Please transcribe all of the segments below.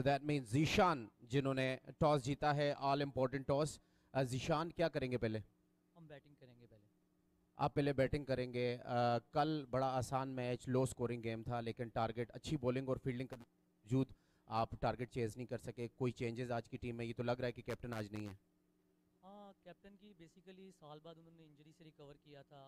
So that mean Zeeshan जिन्होंने toss जीता है ऑल इम्पोर्टेंट टॉस जीशान क्या करेंगे पहले हम बैटिंग करेंगे पहले आप पहले बैटिंग करेंगे आ, uh, कल बड़ा आसान मैच लो स्कोरिंग गेम था लेकिन टारगेट अच्छी बॉलिंग और फील्डिंग के बावजूद आप टारगेट चेज नहीं कर सके कोई चेंजेस आज की टीम में ये तो लग रहा है कि कैप्टन आज नहीं है हाँ कैप्टन की बेसिकली साल बाद उन्होंने इंजरी से रिकवर किया था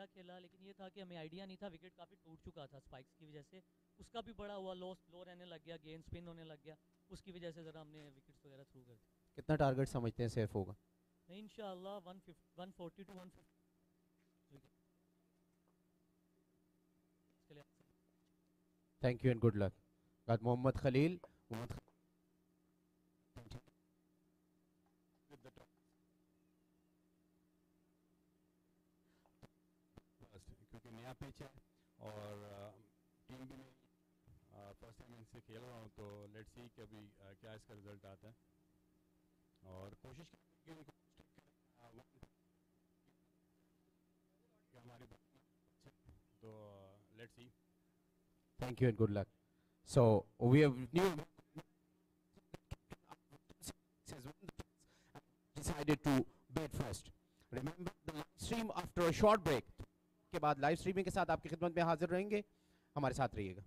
अच्छा खेला लेकिन ये था कि हमें आइडिया नहीं था विकेट काफ़ी टूट चुका था स्पाइक्स की वजह से उसका भी बड़ा हुआ लॉस लो रहने लग गया गेंद स्पिन होने लग गया उसकी वजह से ज़रा हमने विकेट्स वगैरह थ्रू कर दी कितना टारगेट समझते हैं सेफ होगा नहीं in one forty two one thank you and good luck Mohammad Khalil Mohammad Thank you and good luck. So we have new decided to bid first. Remember the live stream after a short break. के बाद live streaming के साथ आपकी खिदमत में हाजिर रहेंगे हमारे साथ रहिएगा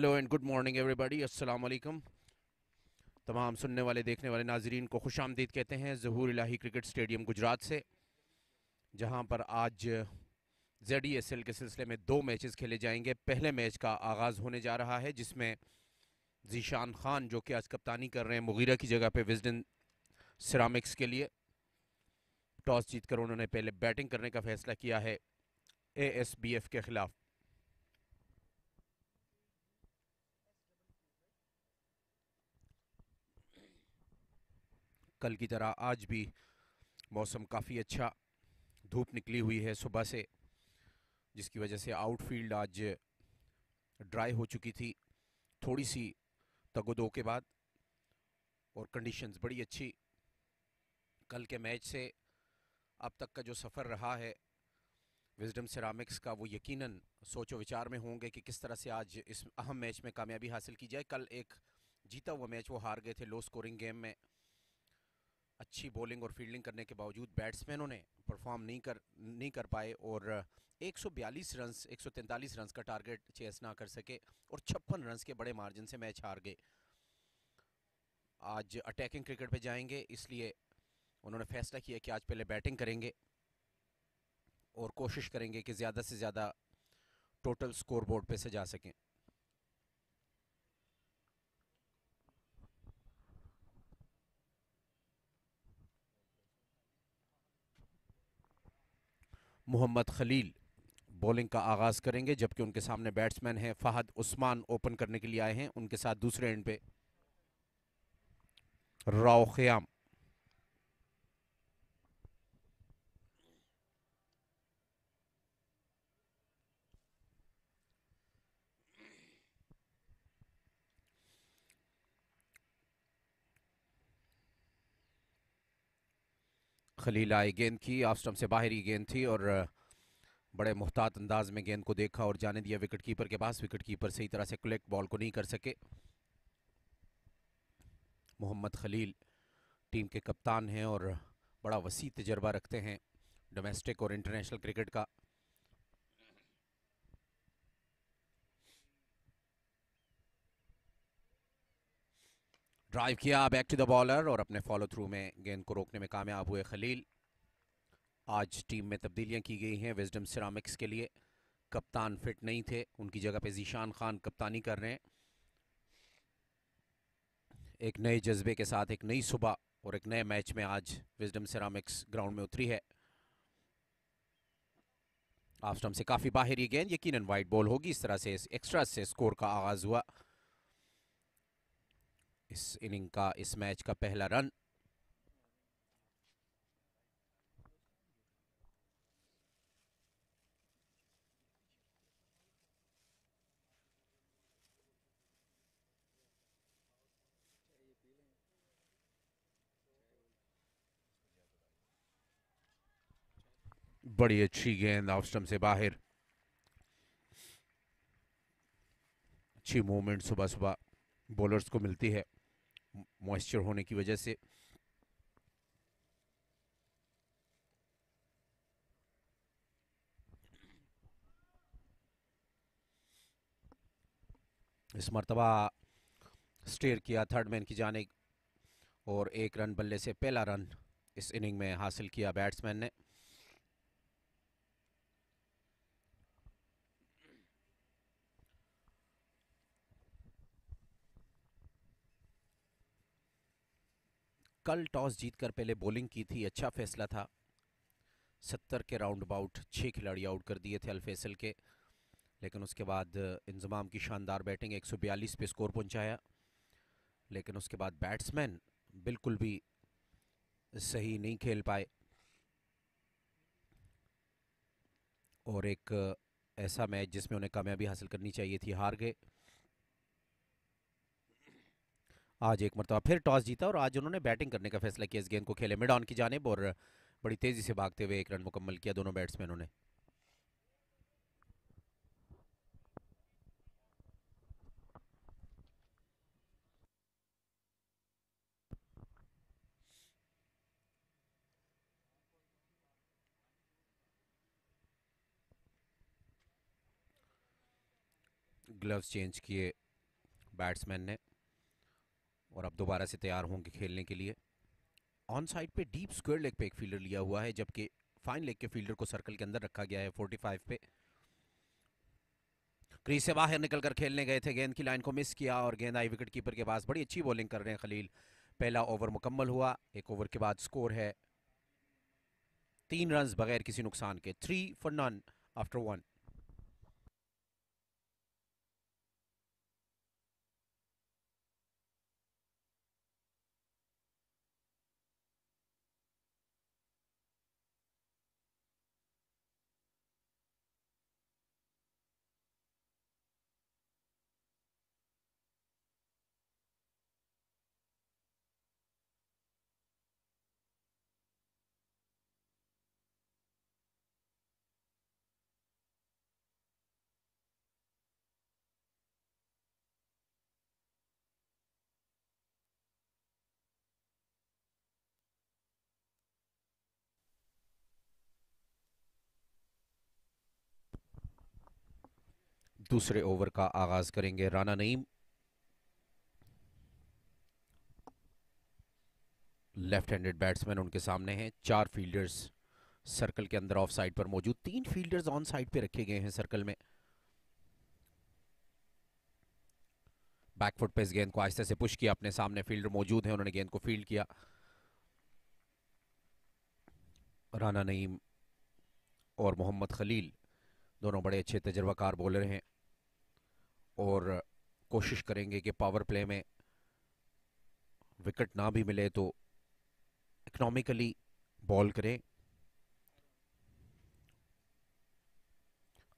hello and good morning everybody अस्सलाम वालेकुम तमाम सुनने वाले देखने वाले नाजरीन को खुश आमदीद कहते हैं जहूर इलाही क्रिकेट स्टेडियम गुजरात से जहां पर आज जेड ई एस एल के सिलसिले में दो मैचेस खेले जाएंगे पहले मैच का आगाज़ होने जा रहा है जिसमें जीशान खान जो कि आज कप्तानी कर रहे हैं मुगीरा की जगह पर विजडन सिरामिक्स के लिए टॉस कर उन्होंने पहले बैटिंग करने का फैसला किया है ए एस बी एफ के ख़िलाफ़ कल की तरह आज भी मौसम काफ़ी अच्छा धूप निकली हुई है सुबह से जिसकी वजह से आउटफील्ड आज ड्राई हो चुकी थी थोड़ी सी तगोदो के बाद और कंडीशंस बड़ी अच्छी कल के मैच से अब तक का जो सफ़र रहा है विजडम सिरामिक्स का वो यकीनन सोचो विचार में होंगे कि किस तरह से आज इस अहम मैच में कामयाबी हासिल की जाए कल एक जीता हुआ मैच वो हार गए थे लो स्कोरिंग गेम में अच्छी बॉलिंग और फील्डिंग करने के बावजूद बैट्समैनों ने परफॉर्म नहीं कर नहीं कर पाए और 142 रन 143 रन का टारगेट चेस ना कर सके और छप्पन रन के बड़े मार्जिन से मैच हार गए आज अटैकिंग क्रिकेट पे जाएंगे इसलिए उन्होंने फैसला किया कि आज पहले बैटिंग करेंगे और कोशिश करेंगे कि ज़्यादा से ज़्यादा टोटल स्कोर बोर्ड पर सजा सकें मोहम्मद खलील बॉलिंग का आगाज़ करेंगे जबकि उनके सामने बैट्समैन हैं फ़हद उस्मान ओपन करने के लिए आए हैं उनके साथ दूसरे एंड पे राव ख़याम खलील आई गेंद की ऑफ स्टम्प से बाहर ही गेंद थी और बड़े मुहतात अंदाज में गेंद को देखा और जाने दिया विकेट कीपर के पास विकेट कीपर सही तरह से कलेक्ट बॉल को नहीं कर सके मोहम्मद खलील टीम के कप्तान हैं और बड़ा वसी तजर्बा रखते हैं डोमेस्टिक और इंटरनेशनल क्रिकेट का ड्राइव किया बैक टू द बॉलर और अपने फॉलो थ्रू में गेंद को रोकने में कामयाब हुए खलील आज टीम में तब्दीलियां की गई हैं विजडम सिरामिक्स के लिए कप्तान फिट नहीं थे उनकी जगह पे जीशान खान कप्तानी कर रहे हैं एक नए जज्बे के साथ एक नई सुबह और एक नए मैच में आज विजडम सिरामिक्स ग्राउंड में उतरी है आफ स्टम्प से काफ़ी बाहर ये गेंद यकीनन वाइट बॉल होगी इस तरह से इस एक्स्ट्रा से स्कोर का आगाज़ हुआ इस इनिंग का इस मैच का पहला रन बड़ी अच्छी गेंद ऑफ से बाहर अच्छी मूवमेंट सुबह सुबह बॉलर्स को मिलती है मॉइस्चर होने की वजह से इस मरतबा स्टेयर किया थर्ड मैन की जाने और एक रन बल्ले से पहला रन इस इनिंग में हासिल किया बैट्समैन ने कल टॉस जीतकर पहले बॉलिंग की थी अच्छा फैसला था सत्तर के राउंड अबाउट छः खिलाड़ी आउट कर दिए थे अलफैसल के लेकिन उसके बाद इंजमाम की शानदार बैटिंग 142 पे स्कोर पहुंचाया लेकिन उसके बाद बैट्समैन बिल्कुल भी सही नहीं खेल पाए और एक ऐसा मैच जिसमें उन्हें कामयाबी हासिल करनी चाहिए थी हार गए आज एक मरतबा फिर टॉस जीता और आज उन्होंने बैटिंग करने का फैसला किया इस गेंद को खेले मिड ऑन की जानेब और बड़ी तेज़ी से भागते हुए एक रन मुकम्मल किया दोनों बैट्समैनों ने ग्लव्स चेंज किए बैट्समैन ने और अब दोबारा से तैयार होंगे खेलने के लिए ऑन साइड पे डीप स्क्वायर लेग पे एक फील्डर लिया हुआ है जबकि फाइन लेग के फील्डर को सर्कल के अंदर रखा गया है 45 पे क्रीज से बाहर निकलकर खेलने गए थे गेंद की लाइन को मिस किया और गेंद आई विकेट कीपर के पास बड़ी अच्छी बॉलिंग कर रहे हैं खलील पहला ओवर मुकम्मल हुआ एक ओवर के बाद स्कोर है तीन रन बगैर किसी नुकसान के three for none after one दूसरे ओवर का आगाज करेंगे Rana Naeem left handed batsman उनके सामने हैं चार फील्डर्स सर्कल के अंदर ऑफ साइड पर मौजूद तीन फील्डर्स ऑन साइड पे रखे गए हैं सर्कल में बैकफुट पे इस गेंद को आहिस्ते से पुश किया अपने सामने फील्डर मौजूद हैं उन्होंने गेंद को फील्ड किया राना नईम और मोहम्मद खलील दोनों बड़े अच्छे तजर्बाकार बॉलर हैं और कोशिश करेंगे कि पावर प्ले में विकेट ना भी मिले तो इकनॉमिकली बॉल करें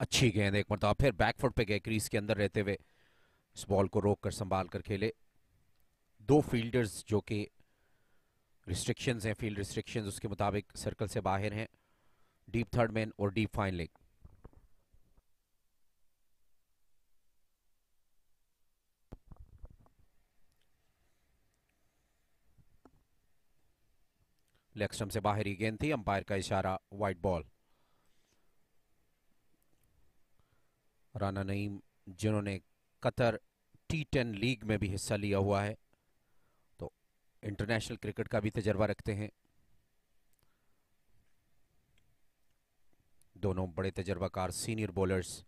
अच्छी गेंद एक मरता फिर बैकफुट पे गए क्रीज के अंदर रहते हुए इस बॉल को रोक कर संभाल कर खेले दो फील्डर्स जो कि रिस्ट्रिक्शंस हैं फील्ड रिस्ट्रिक्शंस उसके मुताबिक सर्कल से बाहर हैं डीप थर्ड मैन और डीप फाइन लेग लेग से बाहर ही गेंद थी अंपायर का इशारा वाइट बॉल राना नईम जिन्होंने कतर टी टेन लीग में भी हिस्सा लिया हुआ है तो इंटरनेशनल क्रिकेट का भी तजर्बा रखते हैं दोनों बड़े तजर्बाकार सीनियर बॉलर्स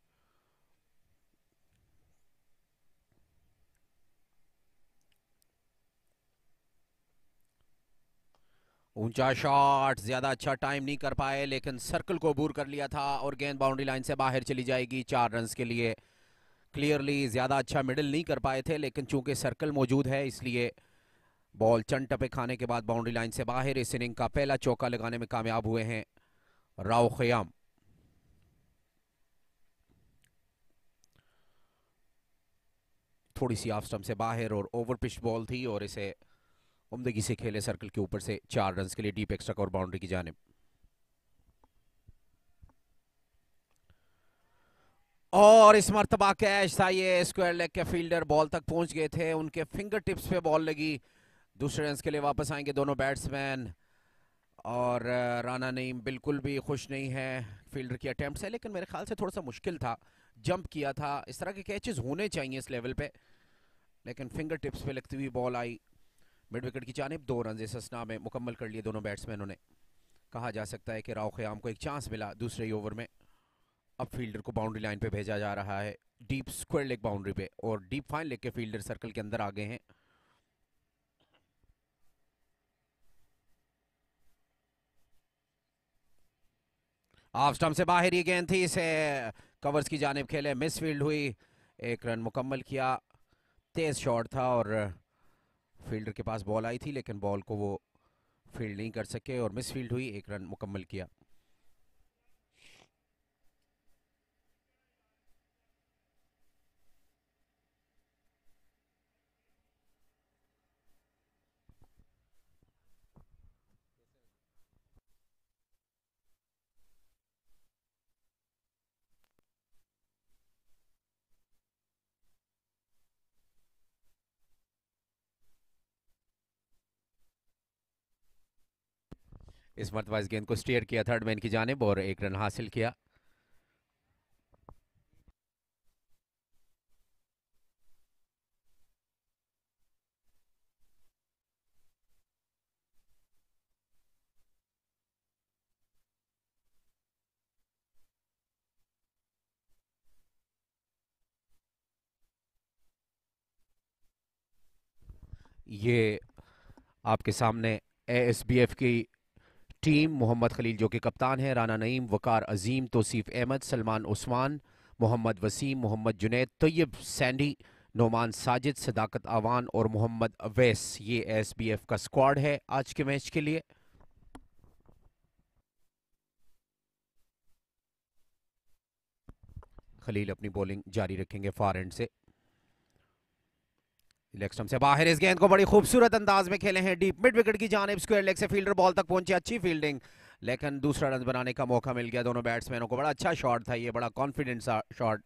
ऊंचा शॉट ज्यादा अच्छा टाइम नहीं कर पाए लेकिन सर्कल को बूर कर लिया था और गेंद बाउंड्री लाइन से बाहर चली जाएगी चार रन के लिए क्लियरली ज़्यादा अच्छा मिडिल नहीं कर पाए थे लेकिन चूंकि सर्कल मौजूद है इसलिए बॉल चन टपे खाने के बाद बाउंड्री लाइन से बाहर इस इनिंग का पहला चौका लगाने में कामयाब हुए हैं राव खयाम थोड़ी सी ऑफ स्टम्प से बाहर और ओवर पिच बॉल थी और इसे उमदगी से खेले सर्कल के ऊपर से चार रन के लिए डीप एक्स्ट्रा और बाउंड्री की जानब और इस मरतबा कैश था ये स्क्वायर लेग के फील्डर बॉल तक पहुंच गए थे उनके फिंगर टिप्स पे बॉल लगी दूसरे रन के लिए वापस आएंगे दोनों बैट्समैन और राना नईम बिल्कुल भी खुश नहीं है फील्डर की अटैम्प्ट है लेकिन मेरे ख्याल से थोड़ा सा मुश्किल था जंप किया था इस तरह के कैचेस होने चाहिए इस लेवल पे लेकिन फिंगर टिप्स पे लगती हुई बॉल आई मिड विकेट की जानब दो रन ससना में मुकम्मल कर लिए दोनों बैट्समैनों ने कहा जा सकता है कि राव ख़याम को एक चांस मिला दूसरे ही ओवर में अब फील्डर को बाउंड्री लाइन पे भेजा जा रहा है डीप स्क्वायर लेग बाउंड्री पे और डीप फाइन लेग के फील्डर सर्कल के अंदर आ गए हैं ऑफ स्टम्प से बाहर ये गेंद थी इसे कवर्स की जानब खेले मिस फील्ड हुई एक रन मुकम्मल किया तेज शॉट था और फील्डर के पास बॉल आई थी लेकिन बॉल को वो फील्ड नहीं कर सके और मिसफील्ड हुई एक रन मुकम्मल किया इस मरतबा इस गेंद को स्टेयर किया थर्ड मैन की जानब और एक रन हासिल किया ये आपके सामने एएसबीएफ की टीम मोहम्मद खलील जो कि कप्तान हैं राना नईम वकार अजीम तोसीफ अहमद सलमान उस्मान मोहम्मद वसीम मोहम्मद जुनेद तैयब सैंडी नोमान साजिद सदाकत आवान और मोहम्मद अवैस ये एस एफ का स्क्वाड है आज के मैच के लिए खलील अपनी बॉलिंग जारी रखेंगे फार एंड से इलेक्स्टम से बाहर इस गेंद को बड़ी खूबसूरत अंदाज में खेले हैं डीप मिड विकेट की जानब स्क्वायर लेग से फील्डर बॉल तक पहुंची अच्छी फील्डिंग लेकिन दूसरा रन बनाने का मौका मिल गया दोनों बैट्समैनों को बड़ा अच्छा शॉट था ये बड़ा कॉन्फिडेंट शॉट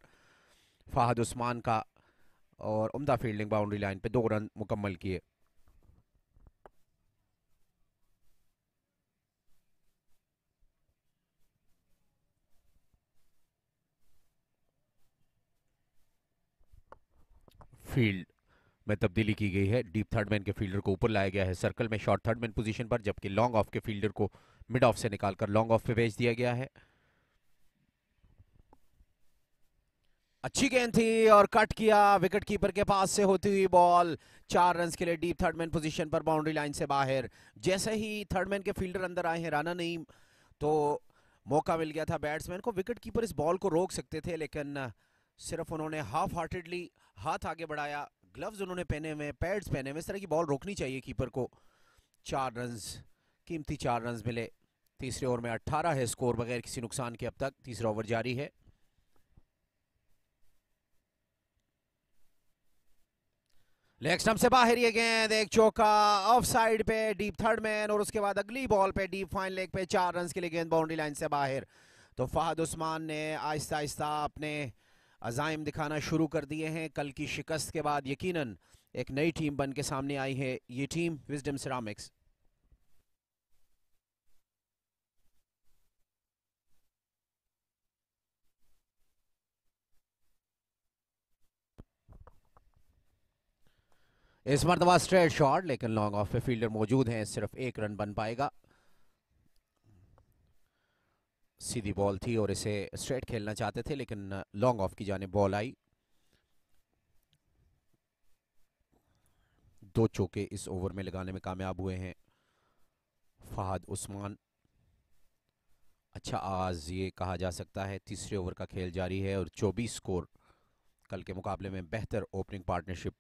फाहद उस्मान का और उमदा फील्डिंग बाउंड्री लाइन पे दो रन मुकम्मल किए फील्ड में तब्दीली की गई है डीप थर्ड मैन के फील्डर को ऊपर लाया गया है सर्कल में शॉर्ट थर्ड मैन पोजीशन पर जबकि लॉन्ग ऑफ के फील्डर को मिड ऑफ से निकालकर लॉन्ग ऑफ पे भेज दिया गया है अच्छी गेंद थी और कट किया विकेट कीपर के पास से होती हुई बॉल चार रन के लिए डीप थर्ड मैन पोजिशन पर बाउंड्री लाइन से बाहर जैसे ही थर्ड मैन के फील्डर अंदर आए हैं राना नहीं तो मौका मिल गया था बैट्समैन को विकेट कीपर इस बॉल को रोक सकते थे लेकिन सिर्फ उन्होंने हाफ हार्टेडली हाथ आगे बढ़ाया ग्लव्स उन्होंने पहने हुए पैड्स पहने हुए इस तरह की बॉल रोकनी चाहिए कीपर को चार रन कीमती चार रन मिले तीसरे ओवर में 18 है स्कोर बगैर किसी नुकसान के अब तक तीसरा ओवर जारी है लेग स्टंप से बाहर ये गेंद एक चौका ऑफ साइड पे डीप थर्ड मैन और उसके बाद अगली बॉल पे डीप फाइन लेग पे चार रन के लिए गेंद बाउंड्री लाइन से बाहर तो फहद उस्मान ने आहिस्ता आहिस्ता अपने अजायम दिखाना शुरू कर दिए हैं कल की शिकस्त के बाद यकीनन एक नई टीम बन के सामने आई है ये टीम विजडम सिरामिक्स इस मरतबा स्ट्रेट शॉट लेकिन लॉन्ग ऑफ पे फील्डर मौजूद हैं सिर्फ एक रन बन पाएगा सीधी बॉल थी और इसे स्ट्रेट खेलना चाहते थे लेकिन लॉन्ग ऑफ की जाने बॉल आई दो चौके इस ओवर में लगाने में कामयाब हुए हैं फहद उस्मान अच्छा आज ये कहा जा सकता है तीसरे ओवर का खेल जारी है और 24 स्कोर कल के मुकाबले में बेहतर ओपनिंग पार्टनरशिप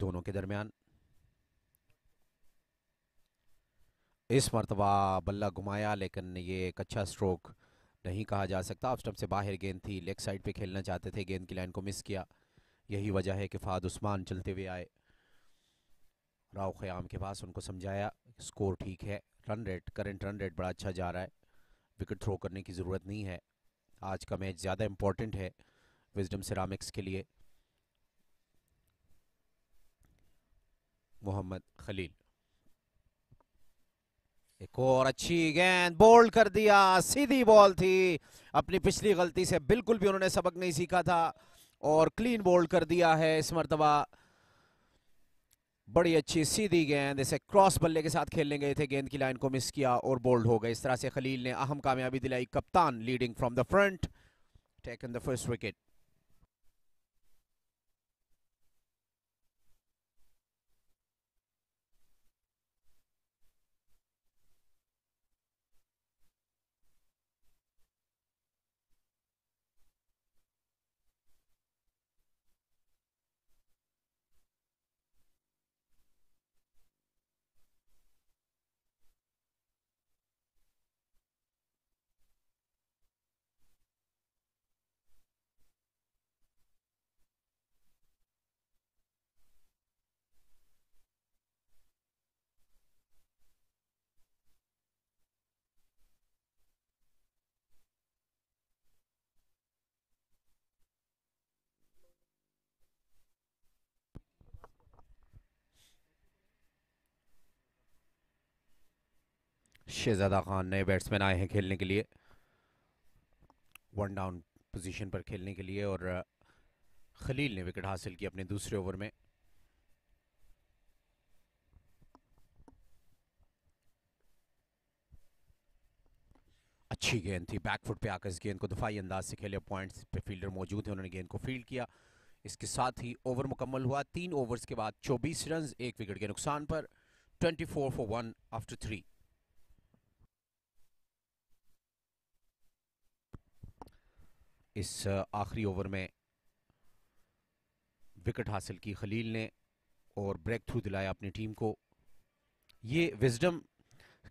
दोनों के दरमियान इस मरतबा बल्ला घुमाया लेकिन ये एक अच्छा स्ट्रोक नहीं कहा जा सकता ऑफ स्टम्प से बाहर गेंद थी लेग साइड पे खेलना चाहते थे गेंद की लाइन को मिस किया यही वजह है कि फाद उस्मान चलते हुए आए राव ख़याम के पास उनको समझाया स्कोर ठीक है run rate current run rate बड़ा अच्छा जा रहा है विकेट थ्रो करने की ज़रूरत नहीं है आज का मैच ज़्यादा इम्पोर्टेंट है विजडम सिरामिक्स के लिए मोहम्मद खलील एक और अच्छी गेंद बोल्ड कर दिया सीधी बॉल थी अपनी पिछली गलती से बिल्कुल भी उन्होंने सबक नहीं सीखा था और क्लीन बोल्ड कर दिया है इस मरतबा बड़ी अच्छी सीधी गेंद इसे क्रॉस बल्ले के साथ खेलने गए थे गेंद की लाइन को मिस किया और बोल्ड हो गए इस तरह से खलील ने अहम कामयाबी दिलाई कप्तान leading from the front taken the first wicket Shahzada Khan नए बैट्समैन आए हैं खेलने के लिए वन डाउन पोजीशन पर खेलने के लिए और खलील ने विकेट हासिल किया अपने दूसरे ओवर में अच्छी गेंद थी बैकफुट पे आकर इस गेंद को दफाई अंदाज से खेले पॉइंट्स पे फील्डर मौजूद है उन्होंने गेंद को फील्ड किया इसके साथ ही ओवर मुकम्मल हुआ तीन ओवर्स के बाद 24 रन एक विकेट के नुकसान पर 24 फॉर वन आफ्टर थ्री इस आखिरी ओवर में विकेट हासिल की खलील ने और ब्रेक थ्रू दिलाया अपनी टीम को ये विजडम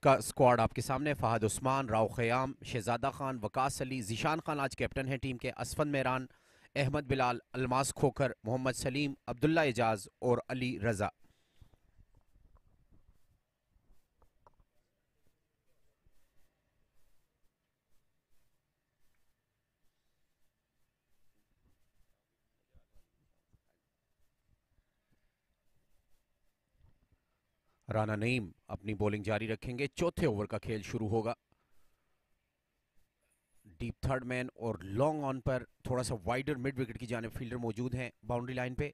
का स्क्वाड आपके सामने फ़हद उस्मान राव ख़याम शहजादा खान वकास अली जीशान खान आज कैप्टन हैं टीम के असफन मेरान अहमद बिलाल अलमास खोखर मोहम्मद सलीम अब्दुल्ला एजाज और अली रज़ा राना नईम अपनी बॉलिंग जारी रखेंगे चौथे ओवर का खेल शुरू होगा डीप थर्ड मैन और लॉन्ग ऑन पर थोड़ा सा वाइडर मिड विकेट की जाने फील्डर मौजूद हैं बाउंड्री लाइन पे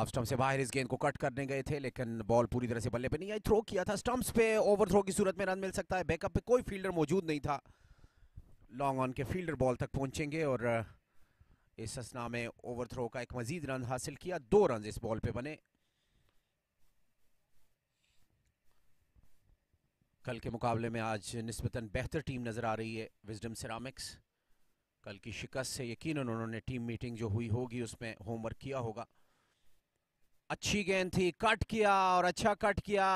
आप स्टम्प से बाहर इस गेंद को कट करने गए थे लेकिन बॉल पूरी तरह से बल्ले पे नहीं आई थ्रो किया था स्टम्प्स पे ओवर थ्रो की सूरत में रन मिल सकता है बैकअप पे कोई फील्डर मौजूद नहीं था लॉन्ग ऑन के फील्डर बॉल तक पहुंचेंगे और इस असना में ओवर थ्रो का एक मजीद रन हासिल किया दो रन इस बॉल पे बने कल के मुकाबले में आज नस्बता बेहतर टीम नज़र आ रही है विजडम सिरामिक्स कल की शिकस्त से यकीन उन्होंने टीम मीटिंग जो हुई होगी उसमें होमवर्क किया होगा अच्छी गेंद थी कट किया और अच्छा कट किया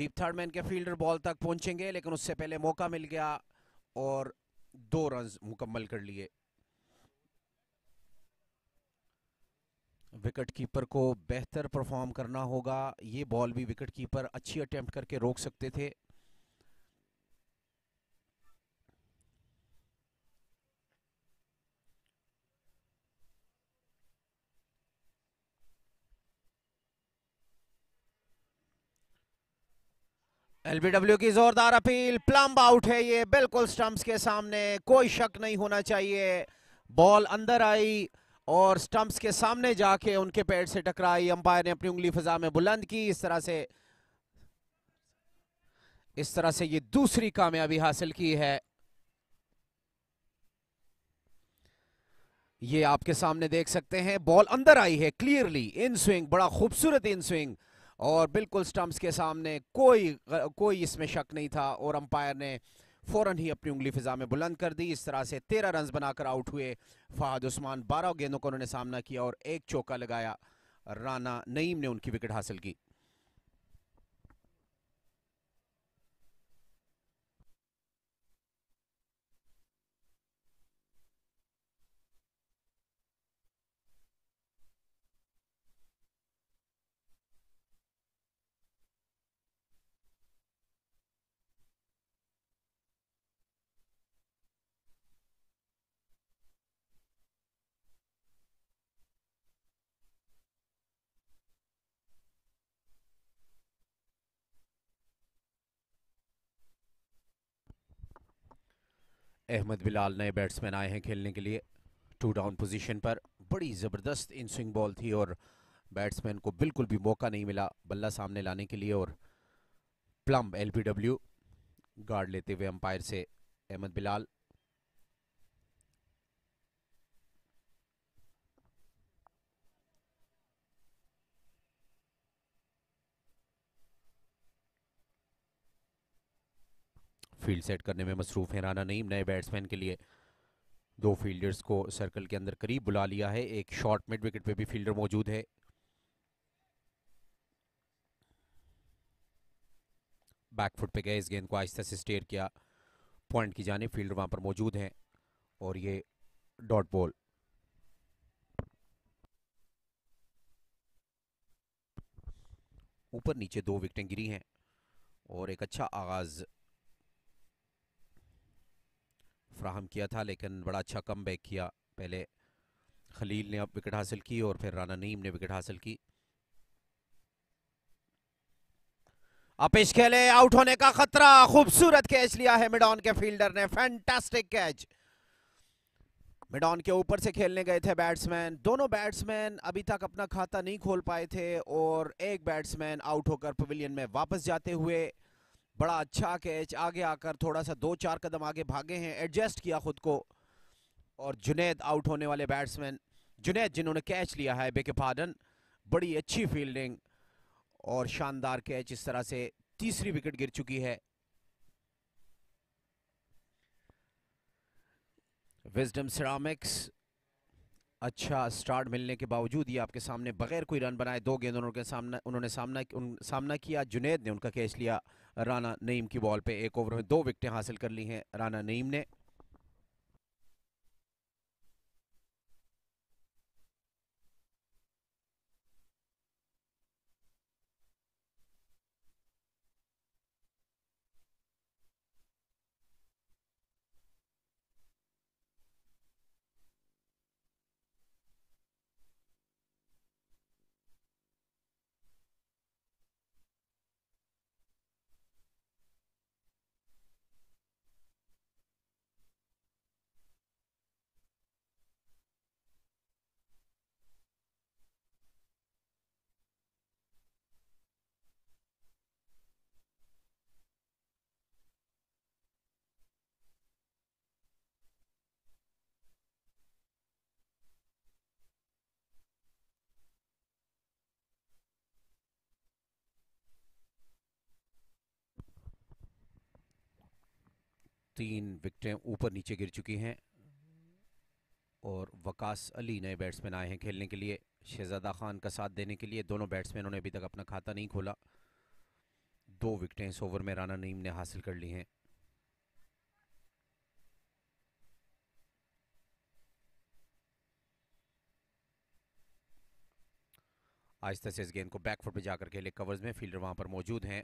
डीप थर्ड मैन के फील्डर बॉल तक पहुंचेंगे लेकिन उससे पहले मौका मिल गया और दो रन मुकम्मल कर लिए विकेट कीपर को बेहतर परफॉर्म करना होगा ये बॉल भी विकेट कीपर अच्छी अटेम्प्ट करके रोक सकते थे एलबीडब्ल्यू की जोरदार अपील प्लम्ब आउट है ये बिल्कुल स्टंप्स के सामने कोई शक नहीं होना चाहिए बॉल अंदर आई और स्टंप्स के सामने जाके उनके पैर से टकराई अंपायर ने अपनी उंगली फजा में बुलंद की इस तरह से इस तरह से ये दूसरी कामयाबी हासिल की है ये आपके सामने देख सकते हैं बॉल अंदर आई है क्लियरली इन स्विंग बड़ा खूबसूरत इन स्विंग और बिल्कुल स्टंप्स के सामने कोई कोई इसमें शक नहीं था और अंपायर ने फौरन ही अपनी उंगली फिजा में बुलंद कर दी इस तरह से तेरह रन बनाकर आउट हुए फहद उस्मान बारह गेंदों को उन्होंने सामना किया और एक चौका लगाया राना नईम ने उनकी विकेट हासिल की अहमद बिलाल नए बैट्समैन आए हैं खेलने के लिए टू डाउन पोजीशन पर बड़ी ज़बरदस्त इन स्विंग बॉल थी और बैट्समैन को बिल्कुल भी मौका नहीं मिला बल्ला सामने लाने के लिए और प्लम एलबीडब्ल्यू गार्ड लेते हुए अंपायर से अहमद बिलाल फील्ड सेट करने में मसरूफ है राना नईम नए बैट्समैन के लिए दो फील्डर्स को सर्कल के अंदर करीब बुला लिया है एक शॉर्ट मिड विकेट पे भी फील्डर मौजूद है बैकफुट पे गए इस गेंद को आहिस्ता से स्टेयर किया पॉइंट की जाने फील्डर वहां पर मौजूद हैं और ये डॉट बॉल ऊपर नीचे दो विकटें गिरी हैं और एक अच्छा आगाज़ फ्राहम किया था लेकिन बड़ा अच्छा कम बैक किया पहले खलील ने अब विकेट हासिल की और फिर राना नीम ने विकेट हासिल की अपेश खेले आउट होने का खतरा खूबसूरत कैच लिया है मिडॉन के फील्डर ने फैंटास्टिक कैच मिडॉन के ऊपर से खेलने गए थे बैट्समैन दोनों बैट्समैन अभी तक अपना खाता नहीं खोल पाए थे और एक बैट्समैन आउट होकर पवेलियन में वापस जाते हुए बड़ा अच्छा कैच आगे आकर थोड़ा सा दो चार कदम आगे भागे हैं एडजस्ट किया खुद को और जुनेद आउट होने वाले बैट्समैन जुनेद जिन्होंने कैच लिया है बेके पार्डन बड़ी अच्छी फील्डिंग और शानदार कैच इस तरह से तीसरी विकेट गिर चुकी है विजडम सिरामिक्स अच्छा स्टार्ट मिलने के बावजूद ही आपके सामने बगैर कोई रन बनाए दो गेंद के सामना उन्होंने सामना उन, सामना किया जुनेद ने उनका कैच लिया राना नईम की बॉल पे एक ओवर में दो विकटें हासिल कर ली हैं राना नईम ने तीन विकटें ऊपर नीचे गिर चुकी हैं और वकास अली नए बैट्समैन आए हैं खेलने के लिए शहजादा खान का साथ देने के लिए दोनों बैट्समैनों ने अभी तक अपना खाता नहीं खोला दो विकटें इस ओवर में राना नईम ने हासिल कर ली हैं आहिस्ता से इस गेंद को बैकफुट पर जाकर खेले कवर्स में फील्डर वहां पर मौजूद हैं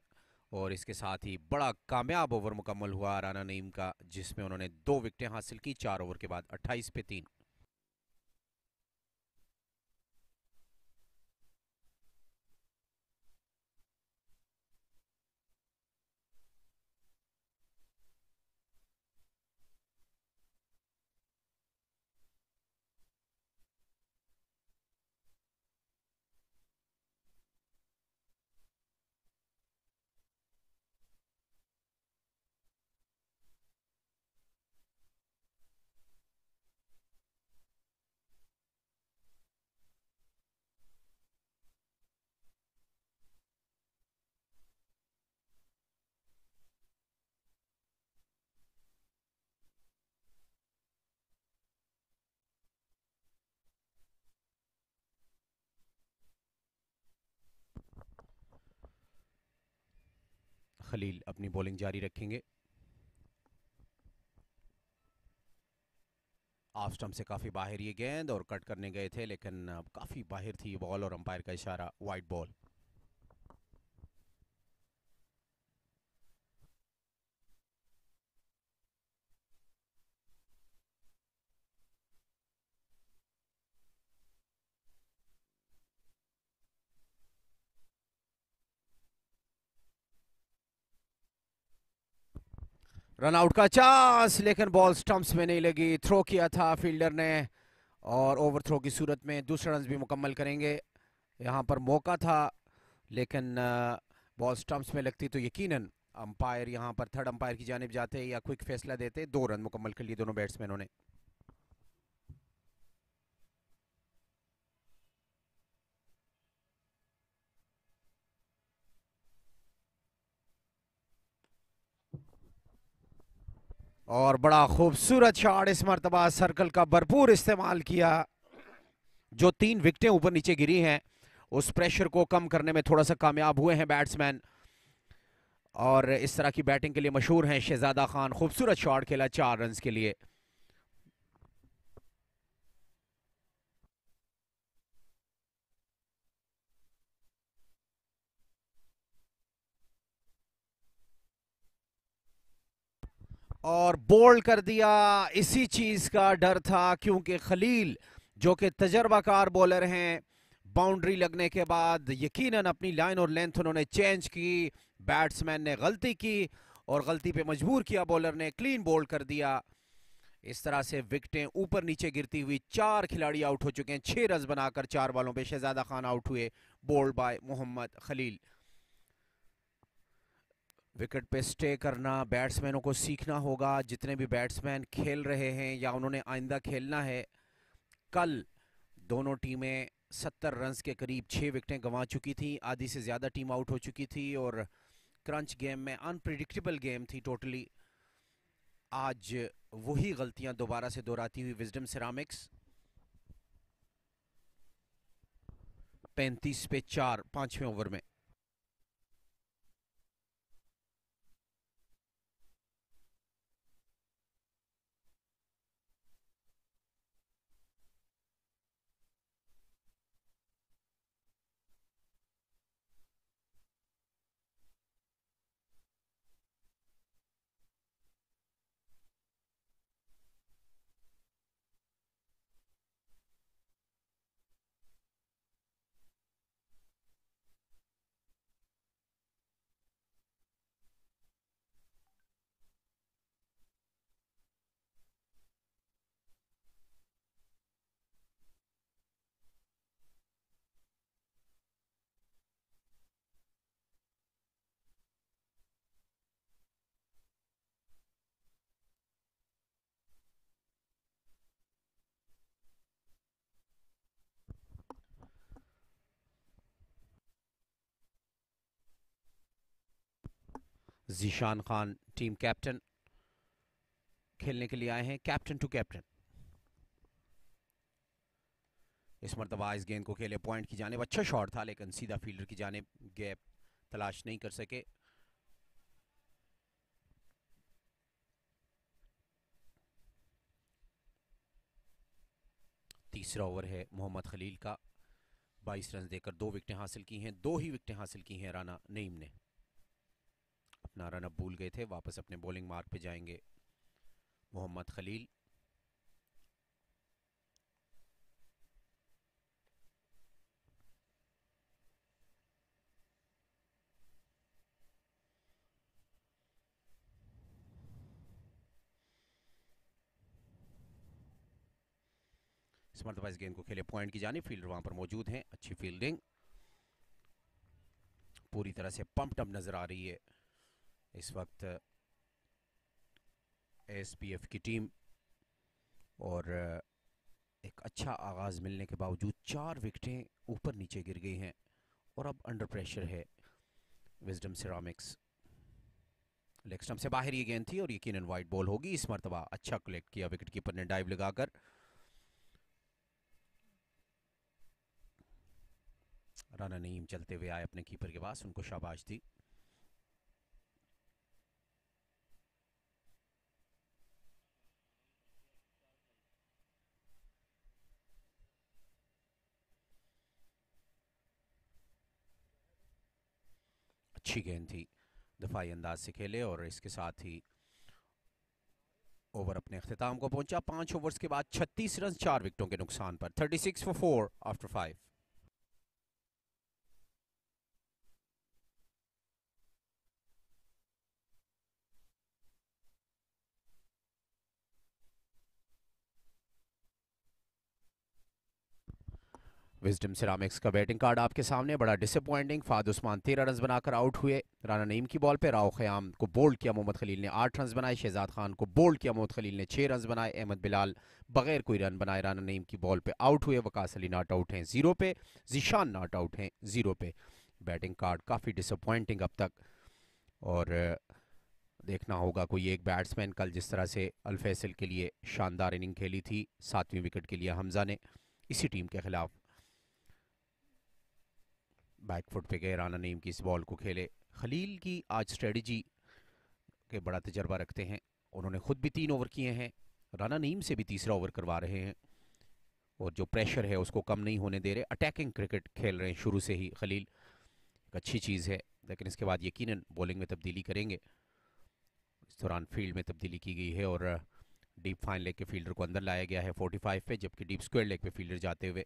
और इसके साथ ही बड़ा कामयाब ओवर मुकम्मल हुआ राना नईम का जिसमें उन्होंने दो विकटें हासिल की चार ओवर के बाद 28 पे तीन खलील अपनी बॉलिंग जारी रखेंगे ऑफ स्टम्प से काफ़ी बाहर ये गेंद और कट करने गए थे लेकिन काफ़ी बाहर थी ये बॉल और अंपायर का इशारा वाइट बॉल रनआउट का चांस लेकिन बॉल स्टंप्स में नहीं लगी थ्रो किया था फील्डर ने और ओवर थ्रो की सूरत में दूसरा रन भी मुकम्मल करेंगे यहाँ पर मौका था लेकिन बॉल स्टंप्स में लगती तो यकीनन अंपायर यहाँ पर थर्ड अंपायर की जानब जाते या क्विक फैसला देते दो रन मुकम्मल कर लिए दोनों बैट्समैनों ने और बड़ा खूबसूरत शॉट इस मरतबा सर्कल का भरपूर इस्तेमाल किया जो तीन विकटें ऊपर नीचे गिरी हैं उस प्रेशर को कम करने में थोड़ा सा कामयाब हुए हैं बैट्समैन और इस तरह की बैटिंग के लिए मशहूर हैं शहजादा खान खूबसूरत शॉट खेला चार रन के लिए और बोल्ड कर दिया इसी चीज़ का डर था क्योंकि खलील जो कि तजर्बाकार बॉलर हैं बाउंड्री लगने के बाद यकीनन अपनी लाइन और लेंथ उन्होंने चेंज की बैट्समैन ने गलती की और गलती पे मजबूर किया बॉलर ने क्लीन बोल्ड कर दिया इस तरह से विकटें ऊपर नीचे गिरती हुई चार खिलाड़ी आउट हो चुके हैं छह रन बनाकर चार बालों पे शहजादा खान आउट हुए bowled by Mohammad Khalil wicket पे स्टे करना बैट्समैनों को सीखना होगा जितने भी बैट्समैन खेल रहे हैं या उन्होंने आइंदा खेलना है कल दोनों टीमें सत्तर रन्स के करीब छः विकटें गंवा चुकी थी आधी से ज़्यादा टीम आउट हो चुकी थी और क्रंच गेम में अनप्रिडिक्टेबल गेम थी टोटली आज वही गलतियां दोबारा से दोहराती हुई विजडम सिरामिक्स पैंतीस पे चार पाँचवें ओवर में जीशान खान टीम कैप्टन खेलने के लिए आए हैं कैप्टन टू कैप्टन इस मरतबा इस गेंद को खेले पॉइंट की जानेब अच्छा शॉट था लेकिन सीधा फील्डर की जानेब गैप तलाश नहीं कर सके तीसरा ओवर है मोहम्मद खलील का बाईस रन देकर दो विकटें हासिल की हैं दो ही विकटें हासिल की हैं राना नईम ने अपना अब भूल गए थे वापस अपने बॉलिंग मार्क पे जाएंगे मोहम्मद खलील इस इस गेंद को खेले पॉइंट की जानी फील्डर वहां पर मौजूद हैं अच्छी फील्डिंग पूरी तरह से पंप टप नजर आ रही है इस वक्त एसपीएफ की टीम और एक अच्छा आगाज़ मिलने के बावजूद चार विकटें ऊपर नीचे गिर गई हैं और अब अंडर प्रेशर है विजडम सिरामिक्स लेग स्टम्प से बाहर ये गेंद थी और यकीन वाइट बॉल होगी इस मरतबा अच्छा कलेक्ट किया विकेट कीपर ने डाइव लगाकर राना नईम चलते हुए आए अपने कीपर के पास उनको शाबाश दी अच्छी गेंद थी दफाई अंदाज से खेले और इसके साथ ही ओवर अपने अख्ताम को पहुंचा पांच ओवर्स के बाद 36 रन चार विकेटों के नुकसान पर 36 for four after five wisdom ceramics का बैटिंग कार्ड आपके सामने बड़ा डिसअपॉइंटिंग फाद उस्मान तेरह रन बनाकर आउट हुए राना नईम की बॉल पे राव खयाम को बोल्ड किया मोहम्मद खलील ने आठ रन बनाए शहजाद खान को बोल्ड किया मोहम्मद खलील ने छः रन बनाए अहमद बिलाल बगैर कोई रन बनाए राना नईम की बॉल पर आउट हुए वकास अली नॉट आउट हैं जीरो पे जीशान नॉट आउट हैं जीरो पे बैटिंग कार्ड काफ़ी डिसअपॉइंटिंग अब तक और देखना होगा कोई एक बैट्समैन कल जिस तरह से अलफैसल के लिए शानदार इनिंग खेली थी सातवीं विकेट के लिए हमजा ने इसी टीम के खिलाफ बैक फुट पे गए राना नीम की इस बॉल को खेले खलील की आज स्ट्रेटजी के बड़ा तजर्बा रखते हैं उन्होंने खुद भी तीन ओवर किए हैं राना नीम से भी तीसरा ओवर करवा रहे हैं और जो प्रेशर है उसको कम नहीं होने दे रहे अटैकिंग क्रिकेट खेल रहे हैं शुरू से ही खलील एक अच्छी चीज़ है लेकिन इसके बाद यकीनन बॉलिंग में तब्दीली करेंगे इस दौरान फील्ड में तब्दीली की गई है और डीप फाइन लेग के फील्डर को अंदर लाया गया है 45 पे जबकि डीप स्क्वेयर लेग पे फील्डर जाते हुए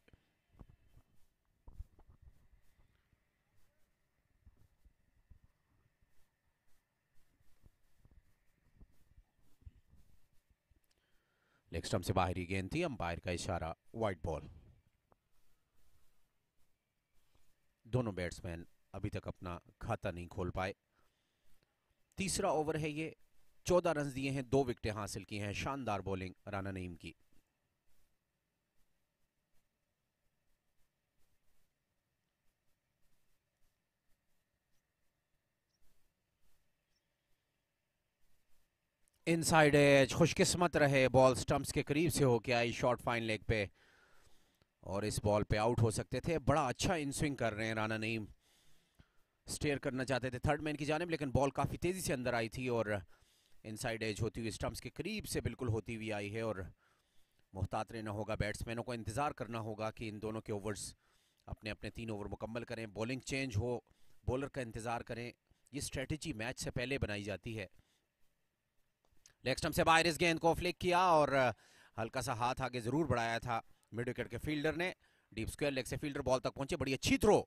नेक्स्ट से बाहरी गेंद थी अंपायर का इशारा वाइट बॉल दोनों बैट्समैन अभी तक अपना खाता नहीं खोल पाए तीसरा ओवर है ये चौदह रन दिए हैं दो विकटें हासिल की हैं शानदार बॉलिंग राना नईम की इनसाइड एज खुशकिस्मत रहे बॉल स्टम्प्स के करीब से होके आई शॉर्ट फाइन लेग पे और इस बॉल पे आउट हो सकते थे बड़ा अच्छा इन स्विंग कर रहे हैं राना नईम स्टेयर करना चाहते थे थर्ड मैन की जानब लेकिन बॉल काफ़ी तेज़ी से अंदर आई थी और इनसाइड एज होती हुई स्टम्प्स के करीब से बिल्कुल होती हुई आई है और मुहतात रहना होगा बैट्समैनों को इंतज़ार करना होगा कि इन दोनों के ओवर्स अपने अपने तीन ओवर मुकम्मल करें बॉलिंग चेंज हो बॉलर का इंतज़ार करें ये स्ट्रेटजी मैच से पहले बनाई जाती है लेग स्टम्प से बाहर इस गेंद को फ्लिक किया और हल्का सा हाथ आगे जरूर बढ़ाया था मिड विकेट के फील्डर ने डीप स्क्वायर लेग से फील्डर बॉल तक पहुंचे बड़ी अच्छी थ्रो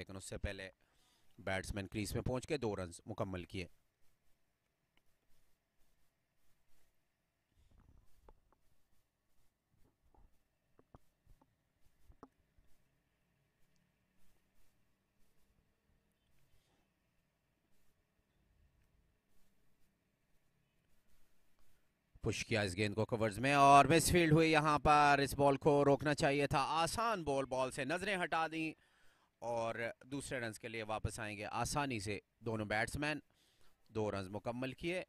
लेकिन उससे पहले बैट्समैन क्रीज में पहुंच के दो रन मुकम्मल किए पुश किया इस गेंद को कवर्स में और मिसफील्ड हुई यहाँ पर इस बॉल को रोकना चाहिए था आसान बॉल बॉल से नज़रें हटा दी और दूसरे रन के लिए वापस आएंगे आसानी से दोनों बैट्समैन दो रन मुकम्मल किए